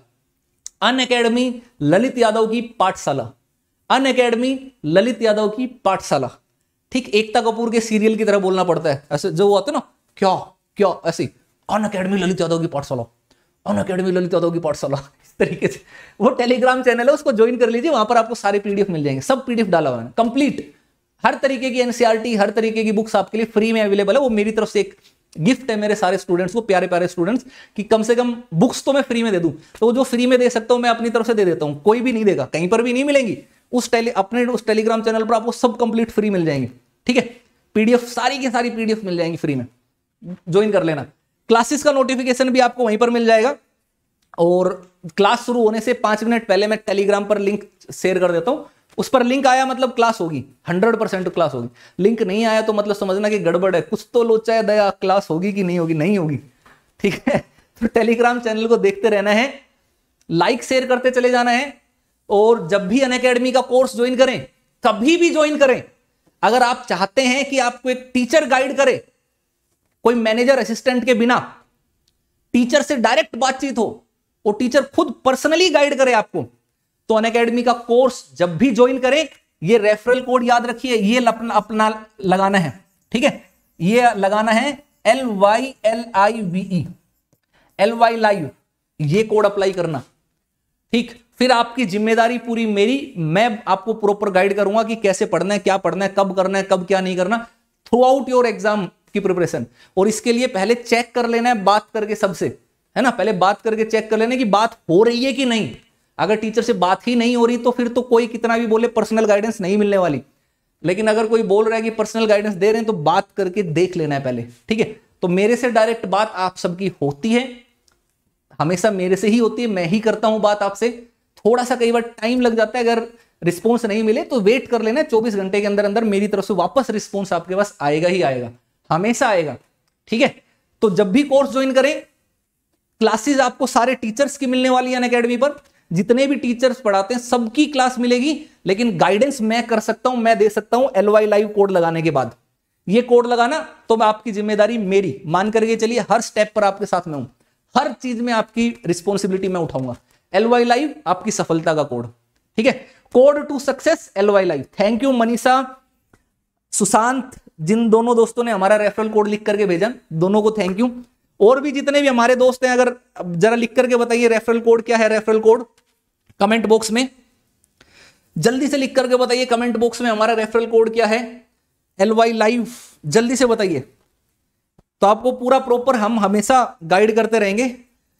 अन अकेडमी ललित यादव की पाठशाला अन अकेडमी ललित यादव की पाठशाला ठीक एकता कपूर के सीरियल की तरह बोलना पड़ता है ऐसे जो वो आता ना क्यों क्यों ऐसी अन अकेडमी ललित यादव की पाठशाला अन अकेडमी ललित यादव की पाठशाला इस तरीके से वो टेलीग्राम चैनल है उसको ज्वाइन कर लीजिए वहां पर आपको सारे पीडीएफ मिल जाएंगे सब पीडीएफ डाला हुआ है कंप्लीट हर तरीके की एनसीआरटी e हर तरीके की बुक्स आपके लिए फ्री में अवेलेबल है वो मेरी तरफ से एक गिफ्ट है मेरे सारे स्टूडेंट्स को प्यारे प्यारे स्टूडेंट्स कि कम से कम बुक्स तो मैं फ्री में दे दूं तो जो फ्री में दे सकता हूं मैं अपनी तरफ से दे देता हूं कोई भी नहीं देगा कहीं पर भी नहीं मिलेंगी उस टेले अपने उस टेलीग्राम चैनल पर आपको सब कंप्लीट फ्री मिल जाएंगे ठीक है पीडीएफ सारी की सारी पीडीएफ मिल जाएंगी फ्री में ज्वाइन कर लेना क्लासेस का नोटिफिकेशन भी आपको वहीं पर मिल जाएगा और क्लास शुरू होने से पांच मिनट पहले मैं टेलीग्राम पर लिंक शेयर कर देता हूं उस पर लिंक आया मतलब क्लास होगी हंड्रेड परसेंट क्लास होगी लिंक नहीं आया तो मतलब समझना कि गड़बड़ है कुछ तो लोचा है दया क्लास होगी कि नहीं होगी नहीं होगी ठीक है [laughs] तो टेलीग्राम चैनल को देखते रहना है लाइक शेयर करते चले जाना है और जब भी अन अकेडमी का कोर्स ज्वाइन करें कभी भी ज्वाइन करें अगर आप चाहते हैं कि आपको एक टीचर गाइड करे कोई मैनेजर असिस्टेंट के बिना टीचर से डायरेक्ट बातचीत हो और टीचर खुद पर्सनली गाइड करे आपको तो अन अकेडमी का कोर्स जब भी ज्वाइन करें ये रेफरल कोड याद रखिए ये अपना अपना लगाना है ठीक है ये लगाना है L Y L I V L Y live ये कोड अप्लाई करना ठीक फिर आपकी जिम्मेदारी पूरी मेरी मैं आपको प्रॉपर गाइड करूंगा कि कैसे पढ़ना है क्या पढ़ना है कब करना है कब क्या नहीं करना थ्रू आउट योर एग्जाम की प्रिपरेशन और इसके लिए पहले चेक कर लेना है बात करके सबसे है ना पहले बात करके चेक कर लेना कि बात हो रही है कि नहीं अगर टीचर से बात ही नहीं हो रही तो फिर तो कोई कितना भी बोले पर्सनल गाइडेंस नहीं मिलने वाली लेकिन अगर कोई बोल रहा है कि पर्सनल गाइडेंस दे रहे हैं तो बात करके देख लेना है पहले ठीक है तो मेरे से डायरेक्ट बात आप सबकी होती है हमेशा मेरे से ही होती है मैं ही करता हूं बात आपसे थोड़ा सा कई बार टाइम लग जाता है अगर रिस्पॉन्स नहीं मिले तो वेट कर लेना चौबीस घंटे के अंदर अंदर मेरी तरफ से वापस रिस्पॉन्स आपके पास आएगा ही आएगा हमेशा आएगा ठीक है तो जब भी कोर्स ज्वाइन करें क्लासेज आपको सारे टीचर्स की मिलने वाली है अकेडमी पर जितने भी टीचर्स पढ़ाते हैं सबकी क्लास मिलेगी लेकिन गाइडेंस मैं कर सकता हूं मैं दे सकता हूं एलवाई लाइव कोड लगाने के बाद ये कोड लगाना तो मैं आपकी जिम्मेदारी मेरी मान करके चलिए हर स्टेप पर आपके साथ में हूं हर चीज में आपकी रिस्पॉन्सिबिलिटी मैं उठाऊंगा एल वाई लाइव आपकी सफलता का कोड ठीक है code to success L Y live thank you Manisha Sushant जिन दोनों दोस्तों ने हमारा रेफरल कोड लिख करके भेजा दोनों को थैंक यू और भी जितने भी हमारे दोस्त हैं अगर जरा लिख करके बताइए रेफरल कोड क्या है रेफरल कोड कमेंट बॉक्स में जल्दी से लिख करके बताइए कमेंट बॉक्स में हमारा रेफरल कोड क्या है एल वाई लाइव जल्दी से बताइए तो आपको पूरा प्रॉपर हम हमेशा गाइड करते रहेंगे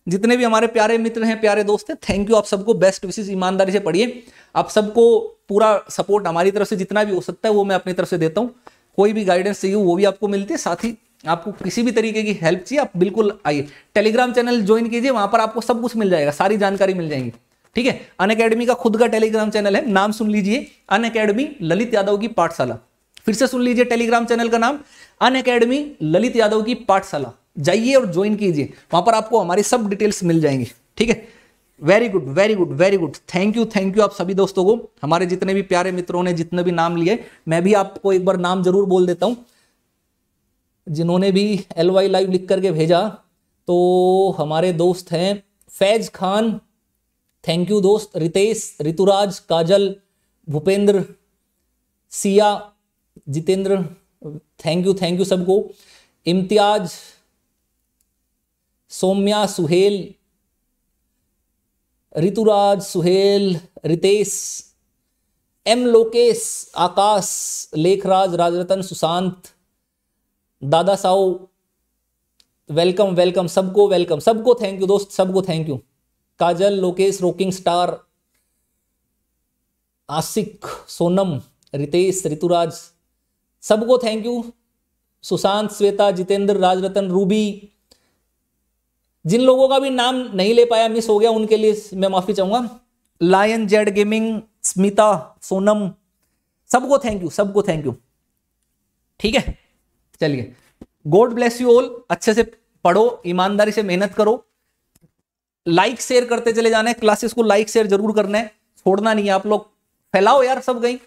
जितने भी हमारे प्यारे मित्र हैं प्यारे दोस्त हैं थैंक यू आप सबको बेस्ट विशेष ईमानदारी से पढ़िए आप सबको पूरा सपोर्ट हमारी तरफ से जितना भी हो सकता है वो मैं अपनी तरफ से देता हूँ कोई भी गाइडेंस चाहिए वो भी आपको मिलती है साथ ही आपको किसी भी तरीके की हेल्प चाहिए आप बिल्कुल आइए टेलीग्राम चैनल ज्वाइन कीजिए वहां पर आपको सब कुछ मिल जाएगा सारी जानकारी मिल जाएगी ठीक है अन अकेडमी का खुद का टेलीग्राम चैनल है नाम सुन लीजिए अन अकेडमी ललित यादव की पाठशाला फिर से सुन लीजिए टेलीग्राम चैनल का नाम अन अकेडमी ललित यादव की पाठशाला जाइए और ज्वाइन कीजिए वहां पर आपको हमारी सब डिटेल्स मिल जाएंगी ठीक है very good very good very good thank you thank you आप सभी दोस्तों को हमारे जितने भी प्यारे मित्रों ने जितने भी नाम लिए मैं भी आपको एक बार नाम जरूर बोल देता हूँ जिन्होंने भी एल वाई लाइव लिख करके भेजा तो हमारे दोस्त हैं फैज खान थैंक यू दोस्त Ritesh Rituraj Kajal Bhupendra Siya Jitendra thank you thank you सबको Imtiaz Saumya Suhail Rituraj Suhail Ritesh M Lokesh Akash Lekhraj Rajratan Sushant Dada Sahu welcome welcome सबको वेलकम सबको थैंक यू दोस्त सबको thank you Kajal Lokesh rocking star Aasik Sonam Ritesh Rituraj सबको thank you Sushant Shweta Jitendra Rajratan Ruby जिन लोगों का भी नाम नहीं ले पाया मिस हो गया उनके लिए मैं माफी चाहूंगा lion Z gaming Smita Sonam सबको थैंक यू सबको थैंक यू ठीक है चलिए गॉड ब्लेस यू ऑल अच्छे से पढ़ो ईमानदारी से मेहनत करो लाइक शेयर करते चले जाना है क्लासेस को लाइक शेयर जरूर करना है छोड़ना नहीं है आप लोग फैलाओ यार सब गई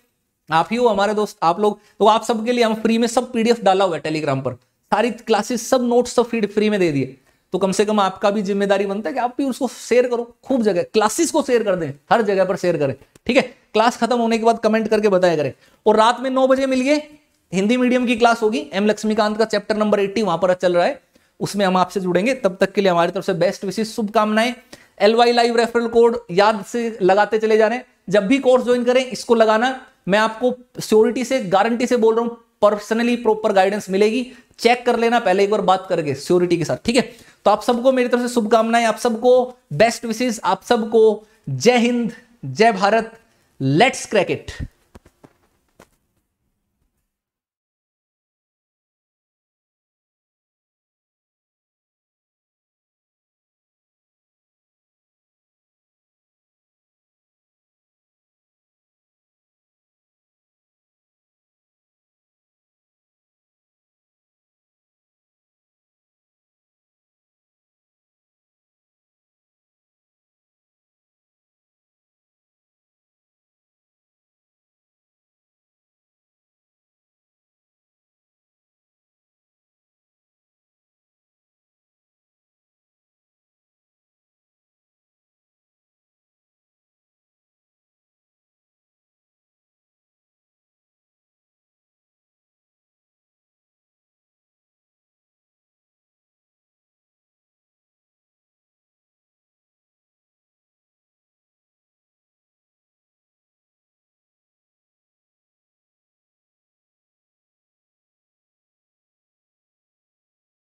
आप ही हो हमारे दोस्त आप लोग तो आप सबके लिए हम फ्री में सब पीडीएफ डाला हुआ है टेलीग्राम पर सारी क्लासेस सब नोट्स सब फीड फ्री में दे दिए तो कम से कम आपका भी जिम्मेदारी बनता है कि आप भी उसको शेयर करो खूब जगह क्लासेस को शेयर कर दें हर जगह पर शेयर करें ठीक है क्लास खत्म होने के बाद कमेंट करके बताया करें और रात में नौ बजे मिलिए हिंदी मीडियम की क्लास होगी एम लक्ष्मीकांत का चैप्टर नंबर एट्टी वहां पर चल रहा है उसमें हम आपसे जुड़ेंगे तब तक के लिए हमारी तरफ से बेस्ट विशेष शुभकामनाएं L Y live referral code याद से लगाते चले जा रहे हैं जब भी कोर्स ज्वाइन करें इसको लगाना मैं आपको स्योरिटी से गारंटी से बोल रहा हूं पर्सनली प्रॉपर गाइडेंस मिलेगी चेक कर लेना पहले एक बार बात करके स्योरिटी के साथ ठीक है तो आप सबको मेरी तरफ से शुभकामनाएं आप सबको बेस्ट विशेष आप सबको जय हिंद जय भारत लेट्स क्रैकेट